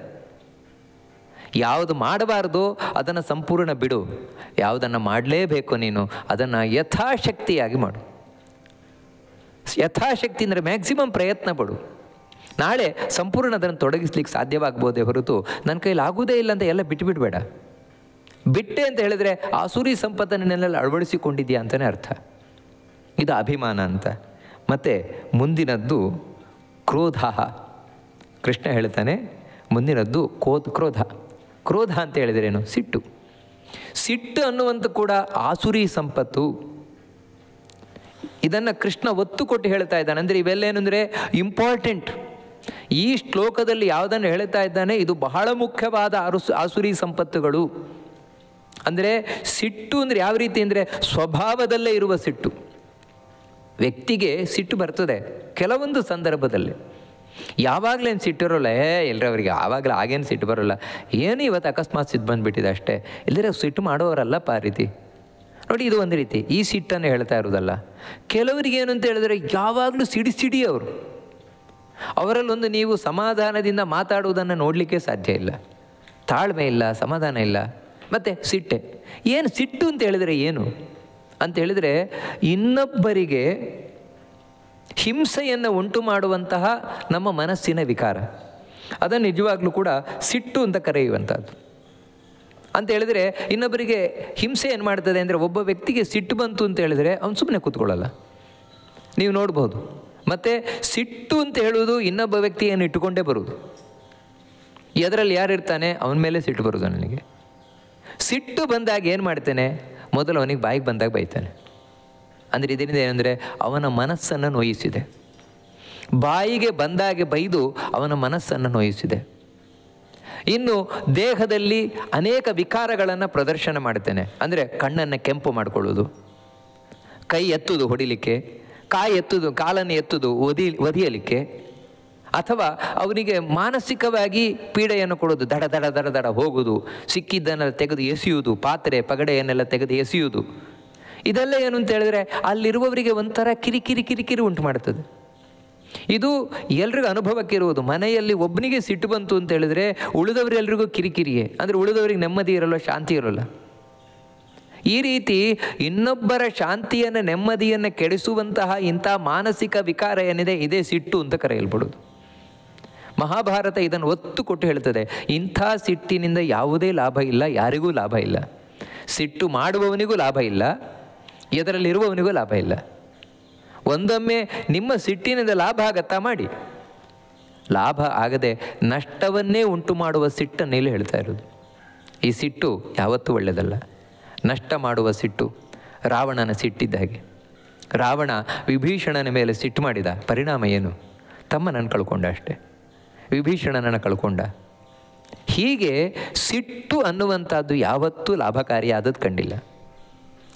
ಯಾವುದು ಮಾಡಬಾರ್ದು ಅದನ್ನು ಸಂಪೂರ್ಣ ಬಿಡು ಯಾವುದನ್ನು ಮಾಡಲೇಬೇಕು ನೀನು ಅದನ್ನು ಯಥಾಶಕ್ತಿಯಾಗಿ ಮಾಡು ಯಥಾಶಕ್ತಿ ಅಂದರೆ ಮ್ಯಾಕ್ಸಿಮಮ್ ಪ್ರಯತ್ನ ಪಡು ನಾಳೆ ಸಂಪೂರ್ಣ ಅದನ್ನು ತೊಡಗಿಸ್ಲಿಕ್ಕೆ ಸಾಧ್ಯವಾಗ್ಬೋದೇ ಹೊರತು ನನ್ನ ಕೈಲಿ ಆಗುವುದೇ ಇಲ್ಲ ಅಂತ ಎಲ್ಲ ಬಿಟ್ಟುಬಿಡಬೇಡ ಬಿಟ್ಟೆ ಅಂತ ಹೇಳಿದ್ರೆ ಆಸುರಿ ಸಂಪತ್ತನ್ನು ಅಳವಡಿಸಿಕೊಂಡಿದ್ಯಾ ಅಳವಡಿಸಿಕೊಂಡಿದೆಯಾ ಅಂತಲೇ ಅರ್ಥ ಇದು ಅಭಿಮಾನ ಅಂತ ಮತ್ತು ಮುಂದಿನದ್ದು ಕ್ರೋಧ ಕೃಷ್ಣ ಹೇಳ್ತಾನೆ ಮುಂದಿನದ್ದು ಕೋದ್ ಕ್ರೋಧ ಕ್ರೋಧ ಅಂತ ಹೇಳಿದ್ರೇನು ಸಿಟ್ಟು ಸಿಟ್ಟು ಅನ್ನುವಂಥ ಕೂಡ ಆಸುರಿ ಸಂಪತ್ತು ಇದನ್ನು ಕೃಷ್ಣ ಒತ್ತು ಕೊಟ್ಟು ಹೇಳ್ತಾ ಇದ್ದಾನೆ ಅಂದರೆ ಇವೆಲ್ಲೇನು ಅಂದರೆ ಇಂಪಾರ್ಟೆಂಟ್ ಈ ಶ್ಲೋಕದಲ್ಲಿ ಯಾವುದನ್ನು ಹೇಳ್ತಾ ಇದ್ದಾನೆ ಇದು ಬಹಳ ಮುಖ್ಯವಾದ ಆರು ಆಸುರಿ ಸಂಪತ್ತುಗಳು ಅಂದರೆ ಸಿಟ್ಟು ಅಂದರೆ ಯಾವ ರೀತಿ ಅಂದರೆ ಸ್ವಭಾವದಲ್ಲೇ ಇರುವ ಸಿಟ್ಟು ವ್ಯಕ್ತಿಗೆ ಸಿಟ್ಟು ಬರ್ತದೆ ಕೆಲವೊಂದು ಸಂದರ್ಭದಲ್ಲಿ ಯಾವಾಗಲೇನು ಸಿಟ್ಟಿರೋಲ್ಲ ಏ ಎಲ್ಲರವರಿಗೆ ಆವಾಗಲೇ ಆಗೇನು ಸಿಟ್ಟು ಬರೋಲ್ಲ ಏನು ಇವತ್ತು ಅಕಸ್ಮಾತ್ ಸಿಟ್ಟು ಬಂದುಬಿಟ್ಟಿದೆ ಅಷ್ಟೇ ಇಲ್ಲದ್ರೆ ಸಿಟ್ಟು ಮಾಡೋರಲ್ಲಪ್ಪ ಆ ರೀತಿ ನೋಡಿ ಇದು ಒಂದು ರೀತಿ ಈ ಸಿಟ್ಟನ್ನು ಹೇಳ್ತಾ ಇರೋದಲ್ಲ ಕೆಲವರಿಗೆ ಏನು ಅಂತ ಹೇಳಿದ್ರೆ ಯಾವಾಗಲೂ ಸಿಡಿ ಸಿಡಿ ಅವರು ಅವರಲ್ಲೊಂದು ನೀವು ಸಮಾಧಾನದಿಂದ ಮಾತಾಡುವುದನ್ನು ನೋಡಲಿಕ್ಕೆ ಸಾಧ್ಯ ಇಲ್ಲ ತಾಳ್ಮೆ ಇಲ್ಲ ಸಮಾಧಾನ ಇಲ್ಲ ಮತ್ತು ಸಿಟ್ಟೆ ಏನು ಸಿಟ್ಟು ಅಂತ ಹೇಳಿದರೆ ಏನು ಅಂತ ಹೇಳಿದರೆ ಇನ್ನೊಬ್ಬರಿಗೆ ಹಿಂಸೆಯನ್ನು ಉಂಟು ಮಾಡುವಂತಹ ನಮ್ಮ ಮನಸ್ಸಿನ ವಿಕಾರ ಅದನ್ನು ನಿಜವಾಗ್ಲೂ ಕೂಡ ಸಿಟ್ಟು ಅಂತ ಕರೆಯುವಂಥದ್ದು ಅಂತ ಹೇಳಿದರೆ ಇನ್ನೊಬ್ಬರಿಗೆ ಹಿಂಸೆ ಏನು ಮಾಡ್ತದೆ ಅಂದರೆ ಒಬ್ಬ ವ್ಯಕ್ತಿಗೆ ಸಿಟ್ಟು ಬಂತು ಅಂತ ಹೇಳಿದರೆ ಅವ್ನು ಸುಮ್ಮನೆ ಕೂತ್ಕೊಳ್ಳಲ್ಲ ನೀವು ನೋಡ್ಬೋದು ಮತ್ತು ಸಿಟ್ಟು ಅಂತ ಹೇಳುವುದು ಇನ್ನೊಬ್ಬ ವ್ಯಕ್ತಿಯನ್ನು ಇಟ್ಟುಕೊಂಡೇ ಬರುವುದು ಎದರಲ್ಲಿ ಯಾರಿರ್ತಾನೆ ಅವನ ಮೇಲೆ ಸಿಟ್ಟು ಬರುವುದು ನನಗೆ ಸಿಟ್ಟು ಬಂದಾಗ ಏನು ಮಾಡ್ತೇನೆ ಮೊದಲು ಅವನಿಗೆ ಬಾಯಿಗೆ ಬಂದಾಗ ಬೈತಾನೆ ಅಂದರೆ ಇದರಿಂದ ಏನಂದರೆ ಅವನ ಮನಸ್ಸನ್ನು ನೋಯಿಸಿದೆ ಬಾಯಿಗೆ ಬಂದಾಗೆ ಬೈದು ಅವನ ಮನಸ್ಸನ್ನು ನೋಯಿಸಿದೆ ಇನ್ನು ದೇಹದಲ್ಲಿ ಅನೇಕ ವಿಕಾರಗಳನ್ನು ಪ್ರದರ್ಶನ ಮಾಡ್ತೇನೆ ಅಂದರೆ ಕಣ್ಣನ್ನು ಕೆಂಪು ಮಾಡಿಕೊಳ್ಳೋದು ಕೈ ಎತ್ತುದು ಹೊಡಿಲಿಕ್ಕೆ ಕಾಯಿ ಎತ್ತುದು ಕಾಲನ್ನು ಎತ್ತುದು ಒದಿ ಒದಿಯಲಿಕ್ಕೆ ಅಥವಾ ಅವನಿಗೆ ಮಾನಸಿಕವಾಗಿ ಪೀಡೆಯನ್ನು ಕೊಡೋದು ದಡ ದಡ ದಡ ದಡ ಹೋಗುವುದು ಸಿಕ್ಕಿದ್ದನ್ನೆಲ್ಲ ತೆಗೆದು ಎಸೆಯುವುದು ಪಾತ್ರೆ ಪಗಡೆಯನ್ನೆಲ್ಲ ತೆಗೆದು ಎಸೆಯುವುದು ಇದೆಲ್ಲ ಏನು ಅಂತ ಹೇಳಿದ್ರೆ ಅಲ್ಲಿರುವವರಿಗೆ ಒಂಥರ ಕಿರಿಕಿರಿ ಕಿರಿಕಿರಿ ಉಂಟು ಮಾಡುತ್ತದೆ ಇದು ಎಲ್ರಿಗೂ ಅನುಭವಕ್ಕಿರುವುದು ಮನೆಯಲ್ಲಿ ಒಬ್ಬನಿಗೆ ಸಿಟ್ಟು ಬಂತು ಅಂತ ಹೇಳಿದ್ರೆ ಉಳಿದವರೆಲ್ಲರಿಗೂ ಕಿರಿಕಿರಿಯೇ ಅಂದರೆ ಉಳಿದವರಿಗೆ ನೆಮ್ಮದಿ ಇರಲ್ಲ ಶಾಂತಿ ಇರಲ್ಲ ಈ ರೀತಿ ಇನ್ನೊಬ್ಬರ ಶಾಂತಿಯನ್ನು ನೆಮ್ಮದಿಯನ್ನು ಕೆಡಿಸುವಂತಹ ಇಂಥ ಮಾನಸಿಕ ವಿಕಾರ ಏನಿದೆ ಇದೇ ಸಿಟ್ಟು ಅಂತ ಕರೆ ಮಹಾಭಾರತ ಇದನ್ನು ಒತ್ತು ಕೊಟ್ಟು ಹೇಳ್ತದೆ ಇಂಥ ಸಿಟ್ಟಿನಿಂದ ಯಾವುದೇ ಲಾಭ ಇಲ್ಲ ಯಾರಿಗೂ ಲಾಭ ಇಲ್ಲ ಸಿಟ್ಟು ಮಾಡುವವನಿಗೂ ಲಾಭ ಇಲ್ಲ ಎದರಲ್ಲಿರುವವನಿಗೂ ಲಾಭ ಇಲ್ಲ ಒಂದೊಮ್ಮೆ ನಿಮ್ಮ ಸಿಟ್ಟಿನಿಂದ ಲಾಭ ಆಗತ್ತಾ ಮಾಡಿ ಲಾಭ ಆಗದೆ ನಷ್ಟವನ್ನೇ ಉಂಟು ಮಾಡುವ ಸಿಟ್ಟನ್ನು ಹೇಳ್ತಾ ಇರೋದು ಈ ಸಿಟ್ಟು ಯಾವತ್ತೂ ಒಳ್ಳೆಯದಲ್ಲ ನಷ್ಟ ಮಾಡುವ ಸಿಟ್ಟು ರಾವಣನ ಸಿಟ್ಟಿದ್ದ ಹಾಗೆ ರಾವಣ ವಿಭೀಷಣನ ಮೇಲೆ ಸಿಟ್ಟು ಮಾಡಿದ ಪರಿಣಾಮ ಏನು ತಮ್ಮನನ್ನು ಕಳ್ಕೊಂಡ ಅಷ್ಟೇ ವಿಭೀಷಣನನ್ನು ಕಳ್ಕೊಂಡ ಹೀಗೆ ಸಿಟ್ಟು ಅನ್ನುವಂಥದ್ದು ಯಾವತ್ತೂ ಲಾಭಕಾರಿಯಾದದ್ದು ಕಂಡಿಲ್ಲ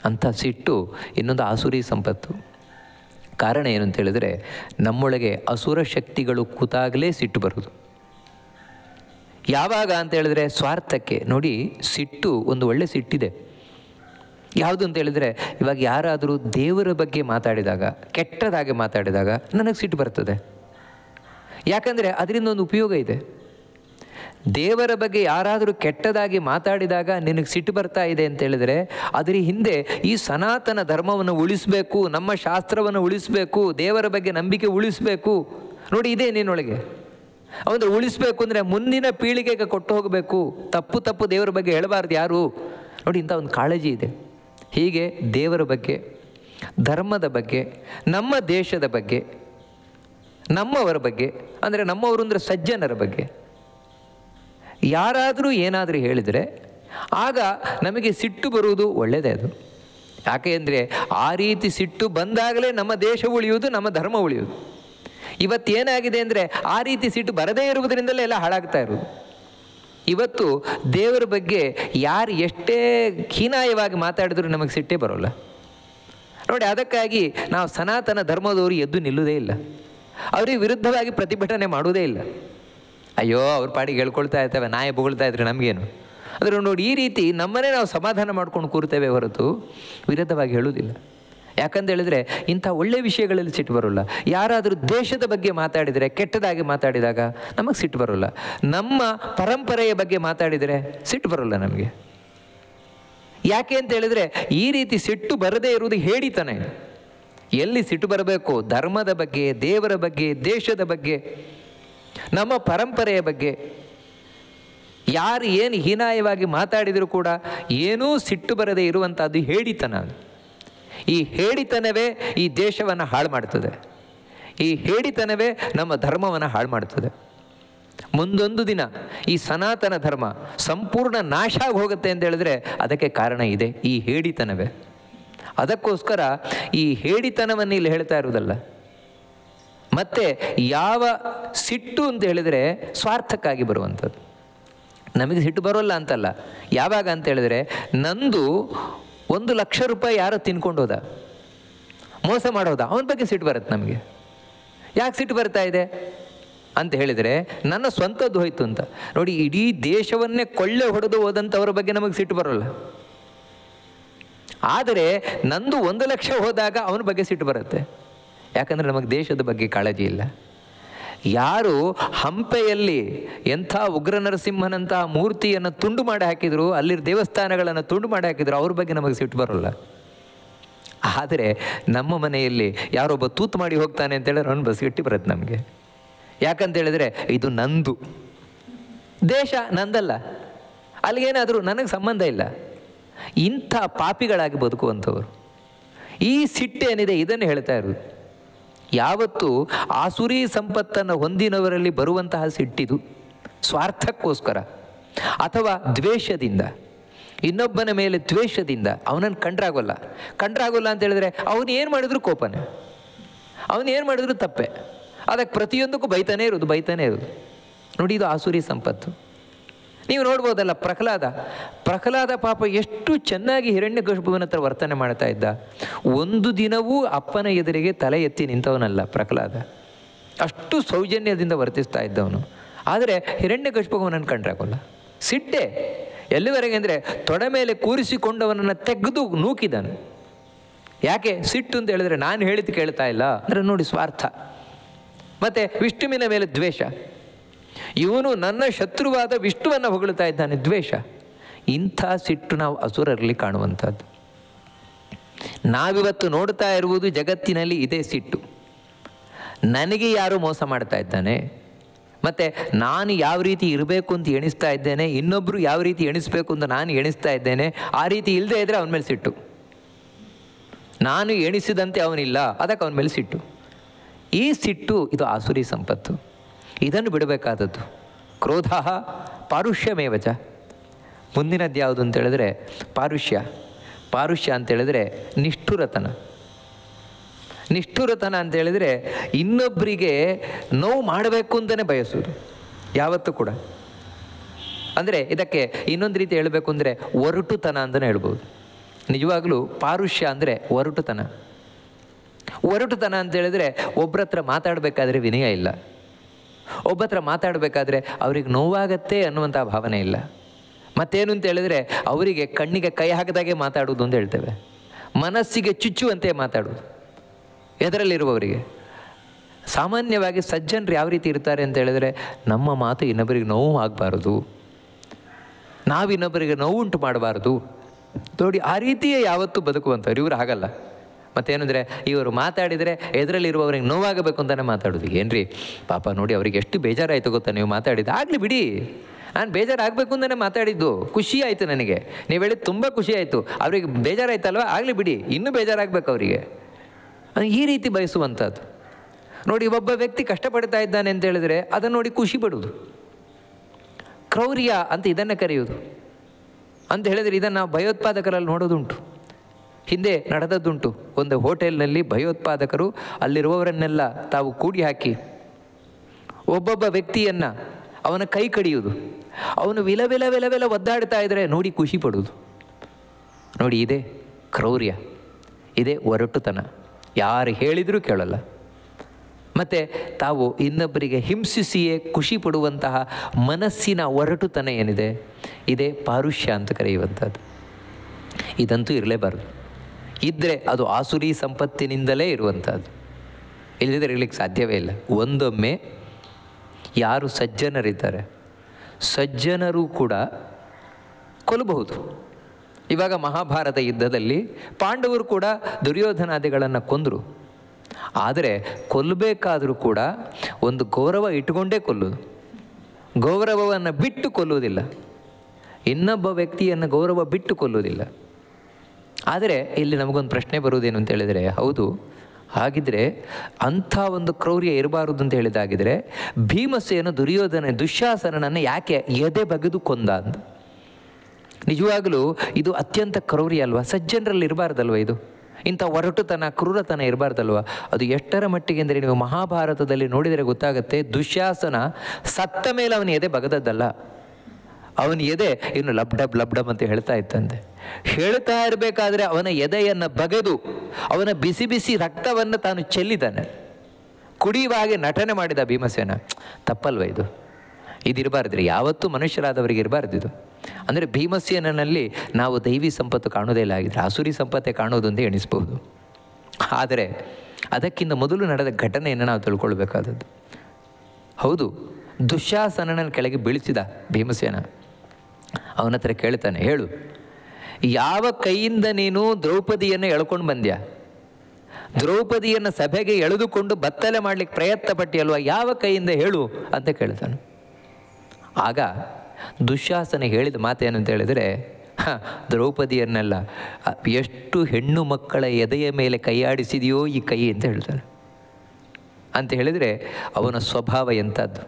ಅಂಥ ಸಿಟ್ಟು ಇನ್ನೊಂದು ಆಸುರಿ ಸಂಪತ್ತು ಕಾರಣ ಏನು ಅಂತ ಹೇಳಿದ್ರೆ ನಮ್ಮೊಳಗೆ ಅಸುರ ಶಕ್ತಿಗಳು ಕೂತಾಗಲೇ ಸಿಟ್ಟು ಬರೋದು ಯಾವಾಗ ಅಂತ ಹೇಳಿದ್ರೆ ಸ್ವಾರ್ಥಕ್ಕೆ ನೋಡಿ ಸಿಟ್ಟು ಒಂದು ಒಳ್ಳೆ ಸಿಟ್ಟಿದೆ ಯಾವುದು ಅಂತ ಹೇಳಿದ್ರೆ ಇವಾಗ ಯಾರಾದರೂ ದೇವರ ಬಗ್ಗೆ ಮಾತಾಡಿದಾಗ ಕೆಟ್ಟದಾಗಿ ಮಾತಾಡಿದಾಗ ನನಗೆ ಸಿಟ್ಟು ಬರ್ತದೆ ಯಾಕಂದರೆ ಅದರಿಂದ ಒಂದು ಉಪಯೋಗ ಇದೆ ದೇವರ ಬಗ್ಗೆ ಯಾರಾದರೂ ಕೆಟ್ಟದಾಗಿ ಮಾತಾಡಿದಾಗ ನಿನಗೆ ಸಿಟ್ಟು ಬರ್ತಾ ಇದೆ ಅಂತ ಹೇಳಿದರೆ ಅದರ ಹಿಂದೆ ಈ ಸನಾತನ ಧರ್ಮವನ್ನು ಉಳಿಸಬೇಕು ನಮ್ಮ ಶಾಸ್ತ್ರವನ್ನು ಉಳಿಸಬೇಕು ದೇವರ ಬಗ್ಗೆ ನಂಬಿಕೆ ಉಳಿಸಬೇಕು ನೋಡಿ ಇದೆ ನಿನ್ನೊಳಗೆ ಅವನು ಉಳಿಸಬೇಕು ಅಂದರೆ ಮುಂದಿನ ಪೀಳಿಗೆಗೆ ಕೊಟ್ಟು ಹೋಗಬೇಕು ತಪ್ಪು ತಪ್ಪು ದೇವರ ಬಗ್ಗೆ ಹೇಳಬಾರ್ದು ಯಾರು ನೋಡಿ ಇಂಥ ಒಂದು ಕಾಳಜಿ ಇದೆ ಹೀಗೆ ದೇವರ ಬಗ್ಗೆ ಧರ್ಮದ ಬಗ್ಗೆ ನಮ್ಮ ದೇಶದ ಬಗ್ಗೆ ನಮ್ಮವರ ಬಗ್ಗೆ ಅಂದರೆ ನಮ್ಮವರು ಅಂದರೆ ಸಜ್ಜನರ ಬಗ್ಗೆ ಯಾರಾದರೂ ಏನಾದರೂ ಹೇಳಿದರೆ ಆಗ ನಮಗೆ ಸಿಟ್ಟು ಬರುವುದು ಒಳ್ಳೆಯದೇ ಅದು ಯಾಕೆ ಅಂದರೆ ಆ ರೀತಿ ಸಿಟ್ಟು ಬಂದಾಗಲೇ ನಮ್ಮ ದೇಶ ಉಳಿಯುವುದು ನಮ್ಮ ಧರ್ಮ ಉಳಿಯುವುದು ಇವತ್ತೇನಾಗಿದೆ ಅಂದರೆ ಆ ರೀತಿ ಸಿಟ್ಟು ಬರದೇ ಇರುವುದರಿಂದಲೇ ಎಲ್ಲ ಹಾಳಾಗ್ತಾ ಇರುವುದು ಇವತ್ತು ದೇವರ ಬಗ್ಗೆ ಯಾರು ಎಷ್ಟೇ ಖೀನಾಯವಾಗಿ ಮಾತಾಡಿದ್ರು ನಮಗೆ ಸಿಟ್ಟೇ ಬರೋಲ್ಲ ನೋಡಿ ಅದಕ್ಕಾಗಿ ನಾವು ಸನಾತನ ಧರ್ಮದವರು ಎದ್ದು ನಿಲ್ಲುವುದೇ ಇಲ್ಲ ಅವರಿಗೆ ವಿರುದ್ಧವಾಗಿ ಪ್ರತಿಭಟನೆ ಮಾಡುವುದೇ ಇಲ್ಲ ಅಯ್ಯೋ ಅವ್ರ ಪಾಡಿಗೆ ಹೇಳ್ಕೊಳ್ತಾ ಇರ್ತೇವೆ ನಾಯಿ ಬೊಗಳ್ತಾ ಇದ್ರೆ ನಮಗೇನು ಆದರೆ ನೋಡಿ ಈ ರೀತಿ ನಮ್ಮನ್ನೇ ನಾವು ಸಮಾಧಾನ ಮಾಡ್ಕೊಂಡು ಕೂರ್ತೇವೆ ಹೊರತು ವಿರುದ್ಧವಾಗಿ ಹೇಳುವುದಿಲ್ಲ ಯಾಕಂತ ಹೇಳಿದ್ರೆ ಇಂಥ ಒಳ್ಳೆ ವಿಷಯಗಳಲ್ಲಿ ಸಿಟ್ಟು ಬರೋಲ್ಲ ಯಾರಾದರೂ ದೇಶದ ಬಗ್ಗೆ ಮಾತಾಡಿದರೆ ಕೆಟ್ಟದಾಗಿ ಮಾತಾಡಿದಾಗ ನಮಗೆ ಸಿಟ್ಟು ಬರೋಲ್ಲ ನಮ್ಮ ಪರಂಪರೆಯ ಬಗ್ಗೆ ಮಾತಾಡಿದರೆ ಸಿಟ್ಟು ಬರೋಲ್ಲ ನಮಗೆ ಯಾಕೆ ಅಂತ ಹೇಳಿದ್ರೆ ಈ ರೀತಿ ಸಿಟ್ಟು ಬರದೇ ಇರುವುದು ಹೇಳಿತಾನೆ ಎಲ್ಲಿ ಸಿಟ್ಟು ಬರಬೇಕು ಧರ್ಮದ ಬಗ್ಗೆ ದೇವರ ಬಗ್ಗೆ ದೇಶದ ಬಗ್ಗೆ ನಮ್ಮ ಪರಂಪರೆಯ ಬಗ್ಗೆ ಯಾರು ಏನು ಹೀನಾಯವಾಗಿ ಮಾತಾಡಿದರೂ ಕೂಡ ಏನೂ ಸಿಟ್ಟು ಬರದೇ ಇರುವಂಥದ್ದು ಹೇಳಿತನ ಈ ಹೇಳಿತನವೇ ಈ ದೇಶವನ್ನು ಹಾಳು ಮಾಡ್ತದೆ ಈ ಹೇಳಿತನವೇ ನಮ್ಮ ಧರ್ಮವನ್ನು ಹಾಳು ಮಾಡ್ತದೆ ಮುಂದೊಂದು ದಿನ ಈ ಸನಾತನ ಧರ್ಮ ಸಂಪೂರ್ಣ ನಾಶ ಹೋಗುತ್ತೆ ಅಂತ ಹೇಳಿದ್ರೆ ಅದಕ್ಕೆ ಕಾರಣ ಇದೆ ಈ ಹೇಳಿತನವೇ ಅದಕ್ಕೋಸ್ಕರ ಈ ಹೇಳಿತನವನ್ನು ಇಲ್ಲಿ ಹೇಳ್ತಾ ಇರುವುದಲ್ಲ ಮತ್ತೆ ಯಾವ ಸಿಟ್ಟು ಅಂತ ಹೇಳಿದರೆ ಸ್ವಾರ್ಥಕ್ಕಾಗಿ ಬರುವಂಥದ್ದು ನಮಗೆ ಸಿಟ್ಟು ಬರೋಲ್ಲ ಅಂತಲ್ಲ ಯಾವಾಗ ಅಂತ ಹೇಳಿದರೆ ನಂದು ಒಂದು ಲಕ್ಷ ರೂಪಾಯಿ ಯಾರೋ ತಿನ್ಕೊಂಡು ಹೋದ ಮೋಸ ಮಾಡೋದ ಅವನ ಬಗ್ಗೆ ಸಿಟ್ಟು ಬರುತ್ತೆ ನಮಗೆ ಯಾಕೆ ಸಿಟ್ಟು ಬರ್ತಾ ಇದೆ ಅಂತ ಹೇಳಿದರೆ ನನ್ನ ಸ್ವಂತದ್ದು ಹೋಯ್ತು ಅಂತ ನೋಡಿ ಇಡೀ ದೇಶವನ್ನೇ ಕೊಳ್ಳೆ ಹೊಡೆದು ಹೋದಂಥವ್ರ ಬಗ್ಗೆ ನಮಗೆ ಸಿಟ್ಟು ಬರೋಲ್ಲ ಆದರೆ ನಂದು ಒಂದು ಲಕ್ಷ ಹೋದಾಗ ಅವನ ಬಗ್ಗೆ ಸಿಟ್ಟು ಬರುತ್ತೆ ಯಾಕಂದರೆ ನಮಗೆ ದೇಶದ ಬಗ್ಗೆ ಕಾಳಜಿ ಇಲ್ಲ ಯಾರು ಹಂಪೆಯಲ್ಲಿ ಎಂಥ ಉಗ್ರ ನರಸಿಂಹನಂತಹ ಮೂರ್ತಿಯನ್ನು ತುಂಡು ಮಾಡಿ ಹಾಕಿದ್ರು ಅಲ್ಲಿ ದೇವಸ್ಥಾನಗಳನ್ನು ತುಂಡು ಮಾಡಿ ಹಾಕಿದ್ರು ಅವ್ರ ಬಗ್ಗೆ ನಮಗೆ ಸಿಟ್ಟು ಬರೋಲ್ಲ ಆದರೆ ನಮ್ಮ ಮನೆಯಲ್ಲಿ ಯಾರೊಬ್ಬ ತೂತು ಮಾಡಿ ಹೋಗ್ತಾನೆ ಅಂತೇಳಿದ್ರೆ ಅವನು ಬಸ್ ಇಟ್ಟು ಬರುತ್ತೆ ನಮಗೆ ಯಾಕಂತೇಳಿದರೆ ಇದು ನಂದು ದೇಶ ನಂದಲ್ಲ ಅಲ್ಲಿಗೇನಾದರೂ ನನಗೆ ಸಂಬಂಧ ಇಲ್ಲ ಇಂಥ ಪಾಪಿಗಳಾಗಿ ಬದುಕುವಂಥವರು ಈ ಸಿಟ್ಟೇನಿದೆ ಇದನ್ನು ಹೇಳ್ತಾ ಇರೋದು ಯಾವತ್ತು ಆಸುರಿ ಸಂಪತ್ತನ್ನು ಹೊಂದಿನವರಲ್ಲಿ ಬರುವಂತಹ ಸಿಟ್ಟಿದು ಸ್ವಾರ್ಥಕ್ಕೋಸ್ಕರ ಅಥವಾ ದ್ವೇಷದಿಂದ ಇನ್ನೊಬ್ಬನ ಮೇಲೆ ದ್ವೇಷದಿಂದ ಅವನನ್ನು ಕಂಡ್ರಾಗೋಲ್ಲ ಕಂಡ್ರಾಗೋಲ್ಲ ಅಂತ ಹೇಳಿದ್ರೆ ಅವನು ಏನು ಮಾಡಿದ್ರು ಕೋಪನೆ ಅವನೇನು ಏನು ಮಾಡಿದ್ರು ತಪ್ಪೆ ಅದಕ್ಕೆ ಪ್ರತಿಯೊಂದಕ್ಕೂ ಬೈತಾನೇ ಇರೋದು ಬೈತಾನೇ ಇರೋದು ನೋಡಿ ಇದು ಆಸುರಿ ಸಂಪತ್ತು ನೀವು ನೋಡ್ಬೋದಲ್ಲ ಪ್ರಹ್ಲಾದ ಪ್ರಹ್ಲಾದ ಪಾಪ ಎಷ್ಟು ಚೆನ್ನಾಗಿ ಹಿರಣ್ಯ ಕಶುಭುವನ ಹತ್ರ ವರ್ತನೆ ಮಾಡ್ತಾ ಇದ್ದ ಒಂದು ದಿನವೂ ಅಪ್ಪನ ಎದುರಿಗೆ ತಲೆ ಎತ್ತಿ ನಿಂತವನಲ್ಲ ಪ್ರಹ್ಲಾದ ಅಷ್ಟು ಸೌಜನ್ಯದಿಂದ ವರ್ತಿಸ್ತಾ ಇದ್ದವನು ಆದರೆ ಹಿರಣ್ಯ ಕಶುಭುವನನ್ನು ಕಂಡ್ರಾಕೊಲ್ಲ ಸಿಟ್ಟೆ ಎಲ್ಲಿವರೆಗೆ ಅಂದರೆ ತೊಡೆ ಮೇಲೆ ಕೂರಿಸಿಕೊಂಡವನನ್ನು ತೆಗೆದು ನೂಕಿದನು ಯಾಕೆ ಸಿಟ್ಟು ಅಂತ ಹೇಳಿದ್ರೆ ನಾನು ಹೇಳಿದ್ದು ಕೇಳ್ತಾ ಇಲ್ಲ ಅಂದರೆ ನೋಡಿ ಸ್ವಾರ್ಥ ಮತ್ತು ವಿಷ್ಣುವಿನ ಮೇಲೆ ದ್ವೇಷ ಇವನು ನನ್ನ ಶತ್ರುವಾದ ವಿಷ್ಣುವನ್ನು ಹೊಗಳುತ್ತಾ ಇದ್ದಾನೆ ದ್ವೇಷ ಇಂಥ ಸಿಟ್ಟು ನಾವು ಅಸುರರಲ್ಲಿ ಕಾಣುವಂಥದ್ದು ನಾವಿವತ್ತು ನೋಡ್ತಾ ಇರುವುದು ಜಗತ್ತಿನಲ್ಲಿ ಇದೇ ಸಿಟ್ಟು ನನಗೆ ಯಾರು ಮೋಸ ಮಾಡ್ತಾ ಇದ್ದಾನೆ ಮತ್ತು ನಾನು ಯಾವ ರೀತಿ ಇರಬೇಕು ಅಂತ ಎಣಿಸ್ತಾ ಇದ್ದೇನೆ ಇನ್ನೊಬ್ಬರು ಯಾವ ರೀತಿ ಎಣಿಸ್ಬೇಕು ಅಂತ ನಾನು ಎಣಿಸ್ತಾ ಇದ್ದೇನೆ ಆ ರೀತಿ ಇಲ್ಲದೆ ಇದ್ದರೆ ಅವನ ಮೇಲೆ ಸಿಟ್ಟು ನಾನು ಎಣಿಸಿದಂತೆ ಅವನಿಲ್ಲ ಅದಕ್ಕೆ ಅವನ ಮೇಲೆ ಸಿಟ್ಟು ಈ ಸಿಟ್ಟು ಇದು ಆಸುರಿ ಸಂಪತ್ತು ಇದನ್ನು ಬಿಡಬೇಕಾದದ್ದು ಕ್ರೋಧ ಪಾರುಷ್ಯಮೇವಚ ಮುಂದಿನದ್ದು ಯಾವುದು ಅಂತೇಳಿದ್ರೆ ಪಾರುಷ್ಯ ಪಾರುಷ್ಯ ಅಂತೇಳಿದರೆ ನಿಷ್ಠುರತನ ನಿಷ್ಠುರತನ ಅಂತೇಳಿದರೆ ಇನ್ನೊಬ್ಬರಿಗೆ ನೋವು ಮಾಡಬೇಕು ಅಂತಲೇ ಬಯಸೋದು ಯಾವತ್ತೂ ಕೂಡ ಅಂದರೆ ಇದಕ್ಕೆ ಇನ್ನೊಂದು ರೀತಿ ಹೇಳಬೇಕು ಅಂದರೆ ಒರಟುತನ ಅಂತಲೇ ಹೇಳ್ಬೋದು ನಿಜವಾಗಲೂ ಪಾರುಷ್ಯ ಅಂದರೆ ಒರಟುತನ ಒರಟುತನ ಅಂತೇಳಿದರೆ ಒಬ್ಬರ ಹತ್ರ ಮಾತಾಡಬೇಕಾದ್ರೆ ವಿನಯ ಇಲ್ಲ ಹತ್ರ ಮಾತಾಡಬೇಕಾದ್ರೆ ಅವ್ರಿಗೆ ನೋವಾಗತ್ತೆ ಅನ್ನುವಂಥ ಭಾವನೆ ಇಲ್ಲ ಮತ್ತೇನು ಅಂತ ಹೇಳಿದ್ರೆ ಅವರಿಗೆ ಕಣ್ಣಿಗೆ ಕೈ ಹಾಕದಾಗೆ ಮಾತಾಡುವುದು ಅಂತ ಹೇಳ್ತೇವೆ ಮನಸ್ಸಿಗೆ ಚುಚ್ಚುವಂತೆ ಮಾತಾಡೋದು ಎದರಲ್ಲಿರುವವರಿಗೆ ಸಾಮಾನ್ಯವಾಗಿ ಸಜ್ಜನರು ಯಾವ ರೀತಿ ಇರ್ತಾರೆ ಅಂತ ಹೇಳಿದ್ರೆ ನಮ್ಮ ಮಾತು ಇನ್ನೊಬ್ಬರಿಗೆ ನೋವು ಆಗಬಾರ್ದು ನಾವಿನ್ನೊಬ್ಬರಿಗೆ ನೋವುಂಟು ಮಾಡಬಾರ್ದು ನೋಡಿ ಆ ರೀತಿಯೇ ಯಾವತ್ತೂ ಬದುಕುವಂಥವ್ರು ಇವರು ಹಾಗಲ್ಲ ಏನಂದ್ರೆ ಇವರು ಮಾತಾಡಿದರೆ ಎದುರಲ್ಲಿರುವವ್ರಿಗೆ ನೋವಾಗಬೇಕು ಅಂತಲೇ ಮಾತಾಡೋದು ಏನ್ರಿ ಪಾಪ ನೋಡಿ ಅವರಿಗೆ ಎಷ್ಟು ಬೇಜಾರಾಯಿತು ಗೊತ್ತಾ ನೀವು ಮಾತಾಡಿದ್ದು ಆಗಲಿ ಬಿಡಿ ನಾನು ಬೇಜಾರಾಗಬೇಕು ಅಂತಲೇ ಮಾತಾಡಿದ್ದು ಖುಷಿ ಆಯಿತು ನನಗೆ ನೀವು ಹೇಳಿ ತುಂಬ ಖುಷಿ ಆಯಿತು ಅವ್ರಿಗೆ ಬೇಜಾರಾಯ್ತಲ್ವಾ ಆಗಲಿ ಬಿಡಿ ಇನ್ನೂ ಬೇಜಾರಾಗಬೇಕು ಅವರಿಗೆ ಈ ರೀತಿ ಬಯಸುವಂಥದ್ದು ನೋಡಿ ಒಬ್ಬ ವ್ಯಕ್ತಿ ಕಷ್ಟಪಡ್ತಾ ಇದ್ದಾನೆ ಅಂತ ಹೇಳಿದ್ರೆ ಅದನ್ನು ನೋಡಿ ಖುಷಿ ಪಡುವುದು ಕ್ರೌರ್ಯ ಅಂತ ಇದನ್ನು ಕರೆಯುವುದು ಅಂತ ಹೇಳಿದರೆ ಇದನ್ನು ನಾವು ಭಯೋತ್ಪಾದಕರಲ್ಲಿ ನೋಡೋದುಂಟು ಹಿಂದೆ ನಡೆದದ್ದುಂಟು ಒಂದು ಹೋಟೆಲ್ನಲ್ಲಿ ಭಯೋತ್ಪಾದಕರು ಅಲ್ಲಿರುವವರನ್ನೆಲ್ಲ ತಾವು ಕೂಡಿ ಹಾಕಿ ಒಬ್ಬೊಬ್ಬ ವ್ಯಕ್ತಿಯನ್ನು ಅವನ ಕೈ ಕಡಿಯುವುದು ಅವನು ವಿಲ ವಿಲ ವಿಲ ಒದ್ದಾಡ್ತಾ ಇದ್ದರೆ ನೋಡಿ ಖುಷಿ ಪಡುವುದು ನೋಡಿ ಇದೇ ಕ್ರೌರ್ಯ ಇದೇ ಒರಟುತನ ಯಾರು ಹೇಳಿದರೂ ಕೇಳಲ್ಲ ಮತ್ತು ತಾವು ಇನ್ನೊಬ್ಬರಿಗೆ ಹಿಂಸಿಸಿಯೇ ಖುಷಿ ಪಡುವಂತಹ ಮನಸ್ಸಿನ ಒರಟುತನ ಏನಿದೆ ಇದೇ ಪಾರುಷ್ಯ ಅಂತ ಕರೆಯುವಂಥದ್ದು ಇದಂತೂ ಇರಲೇಬಾರದು ಇದ್ದರೆ ಅದು ಆಸುರಿ ಸಂಪತ್ತಿನಿಂದಲೇ ಇರುವಂಥದ್ದು ಇಲ್ಲದಿದ್ದರೆ ಇರಲಿಕ್ಕೆ ಸಾಧ್ಯವೇ ಇಲ್ಲ ಒಂದೊಮ್ಮೆ ಯಾರು ಸಜ್ಜನರಿದ್ದಾರೆ ಸಜ್ಜನರು ಕೂಡ ಕೊಲ್ಲಬಹುದು ಇವಾಗ ಮಹಾಭಾರತ ಯುದ್ಧದಲ್ಲಿ ಪಾಂಡವರು ಕೂಡ ದುರ್ಯೋಧನಾದಿಗಳನ್ನು ಕೊಂದರು ಆದರೆ ಕೊಲ್ಲಬೇಕಾದರೂ ಕೂಡ ಒಂದು ಗೌರವ ಇಟ್ಟುಕೊಂಡೇ ಕೊಲ್ಲೋದು ಗೌರವವನ್ನು ಬಿಟ್ಟು ಕೊಲ್ಲುವುದಿಲ್ಲ ಇನ್ನೊಬ್ಬ ವ್ಯಕ್ತಿಯನ್ನು ಗೌರವ ಬಿಟ್ಟು ಕೊಲ್ಲುವುದಿಲ್ಲ ಆದರೆ ಇಲ್ಲಿ ನಮಗೊಂದು ಪ್ರಶ್ನೆ ಬರುವುದೇನು ಅಂತ ಹೇಳಿದರೆ ಹೌದು ಹಾಗಿದ್ರೆ ಅಂಥ ಒಂದು ಕ್ರೌರ್ಯ ಇರಬಾರದು ಅಂತ ಹೇಳಿದಾಗಿದ್ರೆ ಭೀಮಸೇನ ದುರ್ಯೋಧನ ದುಶ್ಯಾಸನನ್ನು ಯಾಕೆ ಎದೆ ಬಗೆದು ಕೊಂದ ಅಂತ ನಿಜವಾಗಲೂ ಇದು ಅತ್ಯಂತ ಕ್ರೌರ್ಯ ಅಲ್ವಾ ಸಜ್ಜನರಲ್ಲಿ ಇರಬಾರ್ದಲ್ವ ಇದು ಇಂಥ ಒರಟುತನ ಕ್ರೂರತನ ಇರಬಾರ್ದಲ್ವ ಅದು ಎಷ್ಟರ ಮಟ್ಟಿಗೆ ಅಂದರೆ ನೀವು ಮಹಾಭಾರತದಲ್ಲಿ ನೋಡಿದರೆ ಗೊತ್ತಾಗುತ್ತೆ ದುಶ್ಯಾಸನ ಸತ್ತ ಮೇಲೆ ಅವನ ಎದೆ ಬಗದದ್ದಲ್ಲ ಅವನ ಎದೆ ಇನ್ನು ಲಬ್ಡಬ್ ಡಬ್ ಅಂತ ಹೇಳ್ತಾ ಇತ್ತಂತೆ ಹೇಳ್ತಾ ಇರಬೇಕಾದ್ರೆ ಅವನ ಎದೆಯನ್ನು ಬಗೆದು ಅವನ ಬಿಸಿ ಬಿಸಿ ರಕ್ತವನ್ನು ತಾನು ಚೆಲ್ಲಿದ್ದಾನೆ ಕುಡಿಯುವ ಹಾಗೆ ನಟನೆ ಮಾಡಿದ ಭೀಮಸೇನ ತಪ್ಪಲ್ವ ಇದು ಇದಿರಬಾರ್ದ್ರಿ ಯಾವತ್ತೂ ಮನುಷ್ಯರಾದವರಿಗೆ ಇರಬಾರ್ದು ಇದು ಅಂದರೆ ಭೀಮಸೇನಲ್ಲಿ ನಾವು ದೈವಿ ಸಂಪತ್ತು ಕಾಣೋದೇ ಇಲ್ಲ ಆಗಿದ್ರೆ ಆಸುರಿ ಸಂಪತ್ತೇ ಕಾಣೋದೊಂದೇ ಎಣಿಸ್ಬೋದು ಆದರೆ ಅದಕ್ಕಿಂತ ಮೊದಲು ನಡೆದ ಘಟನೆಯನ್ನು ನಾವು ತಿಳ್ಕೊಳ್ಬೇಕಾದದ್ದು ಹೌದು ದುಶ್ಯಾಸನನ ಕೆಳಗೆ ಬೀಳಿಸಿದ ಭೀಮಸೇನ ಅವನ ಹತ್ರ ಕೇಳ್ತಾನೆ ಹೇಳು ಯಾವ ಕೈಯಿಂದ ನೀನು ದ್ರೌಪದಿಯನ್ನು ಎಳ್ಕೊಂಡು ಬಂದ್ಯಾ ದ್ರೌಪದಿಯನ್ನು ಸಭೆಗೆ ಎಳೆದುಕೊಂಡು ಬತ್ತಲೆ ಮಾಡಲಿಕ್ಕೆ ಪ್ರಯತ್ನ ಪಟ್ಟಿಯಲ್ವಾ ಯಾವ ಕೈಯಿಂದ ಹೇಳು ಅಂತ ಕೇಳ್ತಾನೆ ಆಗ ದುಶ್ಯಾಸನ ಹೇಳಿದ ಮಾತೇನಂತ ಹೇಳಿದರೆ ದ್ರೌಪದಿಯನ್ನೆಲ್ಲ ಎಷ್ಟು ಹೆಣ್ಣು ಮಕ್ಕಳ ಎದೆಯ ಮೇಲೆ ಕೈಯಾಡಿಸಿದೆಯೋ ಈ ಕೈ ಅಂತ ಹೇಳ್ತಾನೆ ಅಂತ ಹೇಳಿದರೆ ಅವನ ಸ್ವಭಾವ ಎಂಥದ್ದು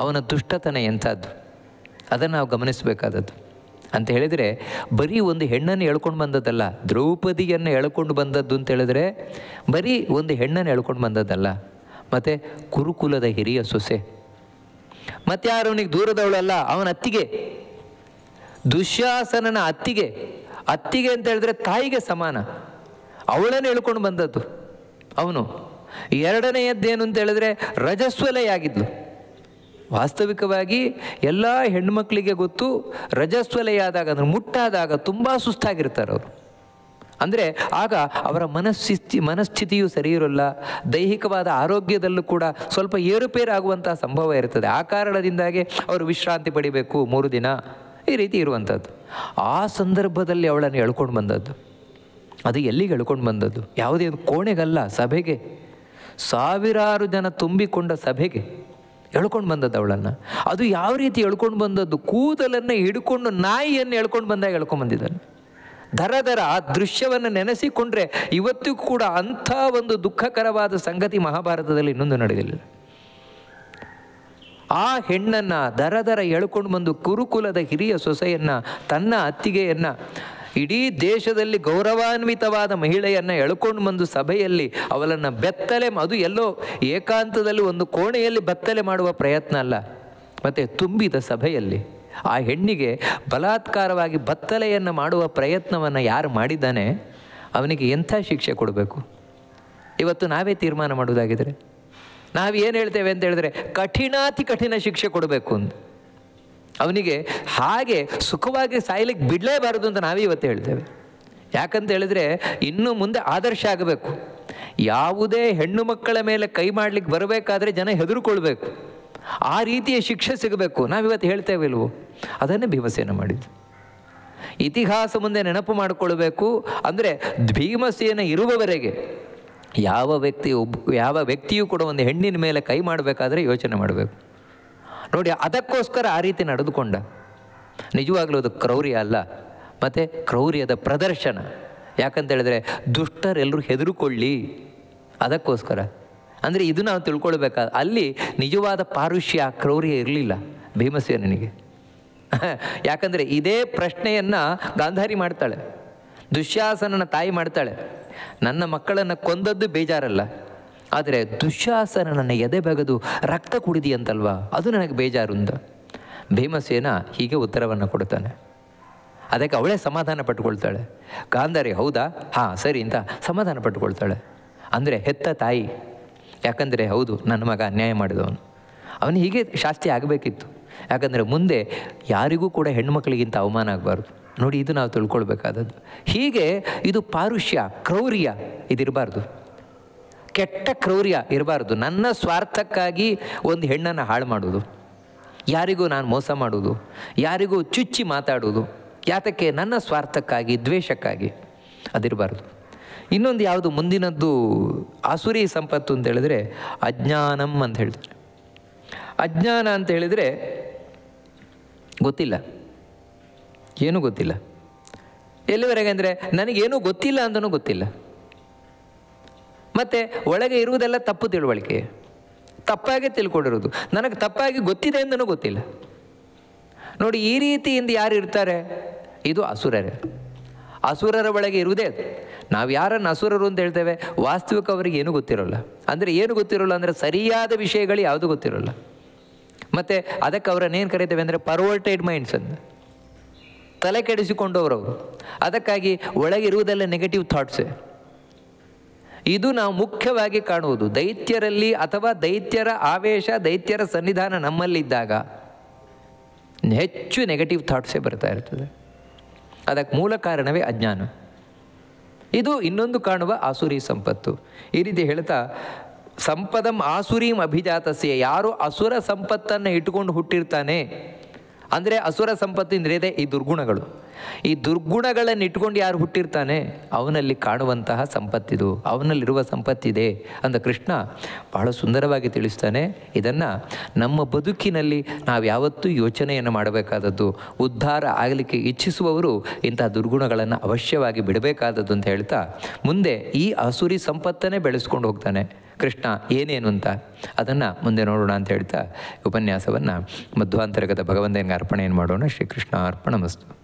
ಅವನ ದುಷ್ಟತನ ಎಂಥದ್ದು ಅದನ್ನು ನಾವು ಗಮನಿಸಬೇಕಾದದ್ದು ಅಂತ ಹೇಳಿದರೆ ಬರೀ ಒಂದು ಹೆಣ್ಣನ್ನು ಎಳ್ಕೊಂಡು ಬಂದದ್ದಲ್ಲ ದ್ರೌಪದಿಯನ್ನು ಎಳ್ಕೊಂಡು ಬಂದದ್ದು ಅಂತ ಹೇಳಿದ್ರೆ ಬರೀ ಒಂದು ಹೆಣ್ಣನ್ನು ಎಳ್ಕೊಂಡು ಬಂದದ್ದಲ್ಲ ಮತ್ತು ಕುರುಕುಲದ ಹಿರಿಯ ಸೊಸೆ ಮತ್ತು ಯಾರವನಿಗೆ ದೂರದವಳಲ್ಲ ಅವನ ಅತ್ತಿಗೆ ದುಶ್ಯಾಸನನ ಅತ್ತಿಗೆ ಅತ್ತಿಗೆ ಅಂತ ಹೇಳಿದ್ರೆ ತಾಯಿಗೆ ಸಮಾನ ಅವಳನ್ನು ಎಳ್ಕೊಂಡು ಬಂದದ್ದು ಅವನು ಎರಡನೆಯದ್ದೇನು ಅಂತ ಹೇಳಿದ್ರೆ ರಜಸ್ವಲೆಯಾಗಿದ್ಲು ವಾಸ್ತವಿಕವಾಗಿ ಎಲ್ಲ ಹೆಣ್ಮಕ್ಳಿಗೆ ಗೊತ್ತು ರಜಸ್ವಲೆಯಾದಾಗ ಅಂದರೆ ಮುಟ್ಟಾದಾಗ ತುಂಬ ಸುಸ್ತಾಗಿರ್ತಾರೆ ಅವರು ಅಂದರೆ ಆಗ ಅವರ ಮನಸ್ಥಿತಿ ಮನಸ್ಥಿತಿಯೂ ಸರಿ ಇರೋಲ್ಲ ದೈಹಿಕವಾದ ಆರೋಗ್ಯದಲ್ಲೂ ಕೂಡ ಸ್ವಲ್ಪ ಏರುಪೇರಾಗುವಂಥ ಸಂಭವ ಇರ್ತದೆ ಆ ಕಾರಣದಿಂದಾಗಿ ಅವರು ವಿಶ್ರಾಂತಿ ಪಡಿಬೇಕು ಮೂರು ದಿನ ಈ ರೀತಿ ಇರುವಂಥದ್ದು ಆ ಸಂದರ್ಭದಲ್ಲಿ ಅವಳನ್ನು ಎಳ್ಕೊಂಡು ಬಂದದ್ದು ಅದು ಎಲ್ಲಿಗೆ ಎಳ್ಕೊಂಡು ಬಂದದ್ದು ಯಾವುದೇ ಕೋಣೆಗಲ್ಲ ಸಭೆಗೆ ಸಾವಿರಾರು ಜನ ತುಂಬಿಕೊಂಡ ಸಭೆಗೆ ಎಳ್ಕೊಂಡು ಬಂದದ್ದು ಅವಳನ್ನು ಅದು ಯಾವ ರೀತಿ ಎಳ್ಕೊಂಡು ಬಂದದ್ದು ಕೂದಲನ್ನು ಹಿಡ್ಕೊಂಡು ನಾಯಿಯನ್ನು ಎಳ್ಕೊಂಡು ಬಂದಾಗ ಎಳ್ಕೊಂಡು ಬಂದಿದ್ದಾನೆ ದರ ದರ ಆ ದೃಶ್ಯವನ್ನು ನೆನೆಸಿಕೊಂಡ್ರೆ ಇವತ್ತಿಗೂ ಕೂಡ ಅಂಥ ಒಂದು ದುಃಖಕರವಾದ ಸಂಗತಿ ಮಹಾಭಾರತದಲ್ಲಿ ಇನ್ನೊಂದು ನಡೆಯಲಿಲ್ಲ ಆ ಹೆಣ್ಣನ್ನು ದರ ದರ ಎಳ್ಕೊಂಡು ಬಂದು ಕುರುಕುಲದ ಹಿರಿಯ ಸೊಸೆಯನ್ನು ತನ್ನ ಅತ್ತಿಗೆಯನ್ನು ಇಡೀ ದೇಶದಲ್ಲಿ ಗೌರವಾನ್ವಿತವಾದ ಮಹಿಳೆಯನ್ನು ಎಳ್ಕೊಂಡು ಬಂದು ಸಭೆಯಲ್ಲಿ ಅವಳನ್ನು ಬೆತ್ತಲೆ ಅದು ಎಲ್ಲೋ ಏಕಾಂತದಲ್ಲಿ ಒಂದು ಕೋಣೆಯಲ್ಲಿ ಬೆತ್ತಲೆ ಮಾಡುವ ಪ್ರಯತ್ನ ಅಲ್ಲ ಮತ್ತು ತುಂಬಿದ ಸಭೆಯಲ್ಲಿ ಆ ಹೆಣ್ಣಿಗೆ ಬಲಾತ್ಕಾರವಾಗಿ ಬತ್ತಲೆಯನ್ನು ಮಾಡುವ ಪ್ರಯತ್ನವನ್ನು ಯಾರು ಮಾಡಿದ್ದಾನೆ ಅವನಿಗೆ ಎಂಥ ಶಿಕ್ಷೆ ಕೊಡಬೇಕು ಇವತ್ತು ನಾವೇ ತೀರ್ಮಾನ ನಾವು ನಾವೇನು ಹೇಳ್ತೇವೆ ಅಂತ ಹೇಳಿದ್ರೆ ಕಠಿಣಾತಿ ಕಠಿಣ ಶಿಕ್ಷೆ ಕೊಡಬೇಕು ಅಂತ ಅವನಿಗೆ ಹಾಗೆ ಸುಖವಾಗಿ ಸಾಯ್ಲಿಕ್ಕೆ ಬಿಡಲೇಬಾರದು ಅಂತ ನಾವೇ ಇವತ್ತು ಹೇಳ್ತೇವೆ ಯಾಕಂತ ಹೇಳಿದ್ರೆ ಇನ್ನು ಮುಂದೆ ಆದರ್ಶ ಆಗಬೇಕು ಯಾವುದೇ ಹೆಣ್ಣು ಮಕ್ಕಳ ಮೇಲೆ ಕೈ ಮಾಡಲಿಕ್ಕೆ ಬರಬೇಕಾದ್ರೆ ಜನ ಹೆದರುಕೊಳ್ಬೇಕು ಆ ರೀತಿಯ ಶಿಕ್ಷೆ ಸಿಗಬೇಕು ನಾವಿವತ್ತು ಹೇಳ್ತೇವೆ ಇಲ್ವೋ ಅದನ್ನೇ ಭೀಮಸೇನ ಮಾಡಿದ್ದು ಇತಿಹಾಸ ಮುಂದೆ ನೆನಪು ಮಾಡಿಕೊಳ್ಬೇಕು ಅಂದರೆ ಭೀಮಸೇನ ಇರುವವರೆಗೆ ಯಾವ ವ್ಯಕ್ತಿ ಒಬ್ಬ ಯಾವ ವ್ಯಕ್ತಿಯೂ ಕೂಡ ಒಂದು ಹೆಣ್ಣಿನ ಮೇಲೆ ಕೈ ಮಾಡಬೇಕಾದ್ರೆ ಯೋಚನೆ ಮಾಡಬೇಕು ನೋಡಿ ಅದಕ್ಕೋಸ್ಕರ ಆ ರೀತಿ ನಡೆದುಕೊಂಡ ನಿಜವಾಗಲೂ ಅದು ಕ್ರೌರ್ಯ ಅಲ್ಲ ಮತ್ತು ಕ್ರೌರ್ಯದ ಪ್ರದರ್ಶನ ಯಾಕಂತೇಳಿದ್ರೆ ದುಷ್ಟರೆಲ್ಲರೂ ಹೆದರುಕೊಳ್ಳಿ ಅದಕ್ಕೋಸ್ಕರ ಅಂದರೆ ಇದು ನಾವು ತಿಳ್ಕೊಳ್ಬೇಕಾದ ಅಲ್ಲಿ ನಿಜವಾದ ಪಾರುಷ್ಯ ಕ್ರೌರ್ಯ ಇರಲಿಲ್ಲ ಭೀಮಸೇನಿಗೆ ಯಾಕಂದರೆ ಇದೇ ಪ್ರಶ್ನೆಯನ್ನು ಗಾಂಧಾರಿ ಮಾಡ್ತಾಳೆ ದುಶ್ಯಾಸನನ ತಾಯಿ ಮಾಡ್ತಾಳೆ ನನ್ನ ಮಕ್ಕಳನ್ನು ಕೊಂದದ್ದು ಬೇಜಾರಲ್ಲ ಆದರೆ ನನ್ನ ಎದೆ ಬಗೆದು ರಕ್ತ ಕುಡಿದಿಯಂತಲ್ವಾ ಅದು ನನಗೆ ಬೇಜಾರು ಅಂತ ಭೀಮಸೇನ ಹೀಗೆ ಉತ್ತರವನ್ನು ಕೊಡ್ತಾನೆ ಅದಕ್ಕೆ ಅವಳೇ ಸಮಾಧಾನ ಪಟ್ಟುಕೊಳ್ತಾಳೆ ಗಾಂಧಾರಿ ಹೌದಾ ಹಾಂ ಸರಿ ಅಂತ ಸಮಾಧಾನ ಪಟ್ಟುಕೊಳ್ತಾಳೆ ಅಂದರೆ ಹೆತ್ತ ತಾಯಿ ಯಾಕಂದರೆ ಹೌದು ನನ್ನ ಮಗ ಅನ್ಯಾಯ ಮಾಡಿದವನು ಅವನು ಹೀಗೆ ಶಾಸ್ತಿ ಆಗಬೇಕಿತ್ತು ಯಾಕಂದರೆ ಮುಂದೆ ಯಾರಿಗೂ ಕೂಡ ಹೆಣ್ಮಕ್ಳಿಗಿಂತ ಅವಮಾನ ಆಗಬಾರ್ದು ನೋಡಿ ಇದು ನಾವು ತಿಳ್ಕೊಳ್ಬೇಕಾದದ್ದು ಹೀಗೆ ಇದು ಪಾರುಷ್ಯ ಕ್ರೌರ್ಯ ಇದಿರಬಾರ್ದು ಕೆಟ್ಟ ಕ್ರೌರ್ಯ ಇರಬಾರ್ದು ನನ್ನ ಸ್ವಾರ್ಥಕ್ಕಾಗಿ ಒಂದು ಹೆಣ್ಣನ್ನು ಹಾಳು ಮಾಡೋದು ಯಾರಿಗೂ ನಾನು ಮೋಸ ಮಾಡೋದು ಯಾರಿಗೂ ಚುಚ್ಚಿ ಮಾತಾಡೋದು ಯಾತಕ್ಕೆ ನನ್ನ ಸ್ವಾರ್ಥಕ್ಕಾಗಿ ದ್ವೇಷಕ್ಕಾಗಿ ಅದಿರಬಾರ್ದು ಇನ್ನೊಂದು ಯಾವುದು ಮುಂದಿನದ್ದು ಆಸುರಿ ಸಂಪತ್ತು ಅಂತ ಹೇಳಿದ್ರೆ ಅಜ್ಞಾನಂ ಅಂತ ಹೇಳಿದ್ರು ಅಜ್ಞಾನ ಅಂತ ಹೇಳಿದರೆ ಗೊತ್ತಿಲ್ಲ ಏನೂ ಗೊತ್ತಿಲ್ಲ ಎಲ್ಲಿವರೆಗೆ ಅಂದರೆ ನನಗೇನೂ ಗೊತ್ತಿಲ್ಲ ಅಂತಲೂ ಗೊತ್ತಿಲ್ಲ ಮತ್ತು ಒಳಗೆ ಇರುವುದೆಲ್ಲ ತಪ್ಪು ತಿಳುವಳಿಕೆ ತಪ್ಪಾಗೆ ತಿಳ್ಕೊಂಡಿರೋದು ನನಗೆ ತಪ್ಪಾಗಿ ಗೊತ್ತಿದೆ ಅಂದನೂ ಗೊತ್ತಿಲ್ಲ ನೋಡಿ ಈ ರೀತಿಯಿಂದ ಯಾರು ಇರ್ತಾರೆ ಇದು ಅಸುರರೇ ಅಸುರರ ಒಳಗೆ ಇರುವುದೇ ಅದು ನಾವು ಯಾರನ್ನು ಅಸುರರು ಅಂತ ಹೇಳ್ತೇವೆ ವಾಸ್ತವಿಕ ಅವರಿಗೆ ಏನೂ ಗೊತ್ತಿರೋಲ್ಲ ಅಂದರೆ ಏನು ಗೊತ್ತಿರೋಲ್ಲ ಅಂದರೆ ಸರಿಯಾದ ವಿಷಯಗಳು ಯಾವುದು ಗೊತ್ತಿರೋಲ್ಲ ಮತ್ತು ಅದಕ್ಕೆ ಅವರನ್ನೇನು ಕರಿತೇವೆ ಅಂದರೆ ಪರ್ವರ್ಟೆಡ್ ಮೈಂಡ್ಸ್ ಅಂತ ತಲೆ ಕೆಡಿಸಿಕೊಂಡವರು ಅದಕ್ಕಾಗಿ ಒಳಗೆ ಇರುವುದೆಲ್ಲ ನೆಗೆಟಿವ್ ಥಾಟ್ಸೇ ಇದು ನಾವು ಮುಖ್ಯವಾಗಿ ಕಾಣುವುದು ದೈತ್ಯರಲ್ಲಿ ಅಥವಾ ದೈತ್ಯರ ಆವೇಶ ದೈತ್ಯರ ಸನ್ನಿಧಾನ ನಮ್ಮಲ್ಲಿದ್ದಾಗ ಹೆಚ್ಚು ನೆಗೆಟಿವ್ ಥಾಟ್ಸೇ ಬರ್ತಾ ಇರ್ತದೆ ಅದಕ್ಕೆ ಮೂಲ ಕಾರಣವೇ ಅಜ್ಞಾನ ಇದು ಇನ್ನೊಂದು ಕಾಣುವ ಆಸುರಿ ಸಂಪತ್ತು ಈ ರೀತಿ ಹೇಳ್ತಾ ಸಂಪದಂ ಆಸುರೀಂ ಅಭಿಜಾತಸ್ಯ ಯಾರು ಅಸುರ ಸಂಪತ್ತನ್ನು ಇಟ್ಟುಕೊಂಡು ಹುಟ್ಟಿರ್ತಾನೆ ಅಂದರೆ ಅಸುರ ಸಂಪತ್ತಿಂದ ಈ ದುರ್ಗುಣಗಳು ಈ ದುರ್ಗುಣಗಳನ್ನು ಇಟ್ಕೊಂಡು ಯಾರು ಹುಟ್ಟಿರ್ತಾನೆ ಅವನಲ್ಲಿ ಕಾಣುವಂತಹ ಸಂಪತ್ತಿದು ಅವನಲ್ಲಿರುವ ಸಂಪತ್ತಿದೆ ಅಂದ ಕೃಷ್ಣ ಬಹಳ ಸುಂದರವಾಗಿ ತಿಳಿಸ್ತಾನೆ ಇದನ್ನು ನಮ್ಮ ಬದುಕಿನಲ್ಲಿ ನಾವು ಯಾವತ್ತೂ ಯೋಚನೆಯನ್ನು ಮಾಡಬೇಕಾದದ್ದು ಉದ್ಧಾರ ಆಗಲಿಕ್ಕೆ ಇಚ್ಛಿಸುವವರು ಇಂತಹ ದುರ್ಗುಣಗಳನ್ನು ಅವಶ್ಯವಾಗಿ ಬಿಡಬೇಕಾದದ್ದು ಅಂತ ಹೇಳ್ತಾ ಮುಂದೆ ಈ ಅಸುರಿ ಸಂಪತ್ತನ್ನೇ ಬೆಳೆಸ್ಕೊಂಡು ಹೋಗ್ತಾನೆ ಕೃಷ್ಣ ಏನೇನು ಅಂತ ಅದನ್ನು ಮುಂದೆ ನೋಡೋಣ ಅಂತ ಹೇಳ್ತಾ ಉಪನ್ಯಾಸವನ್ನು ಮಧ್ವಾಂತರ್ಗತ ಭಗವಂತನಿಗೆ ಅರ್ಪಣೆಯನ್ನು ಮಾಡೋಣ ಶ್ರೀಕೃಷ್ಣ ಅರ್ಪಣ ಮಸ್ತು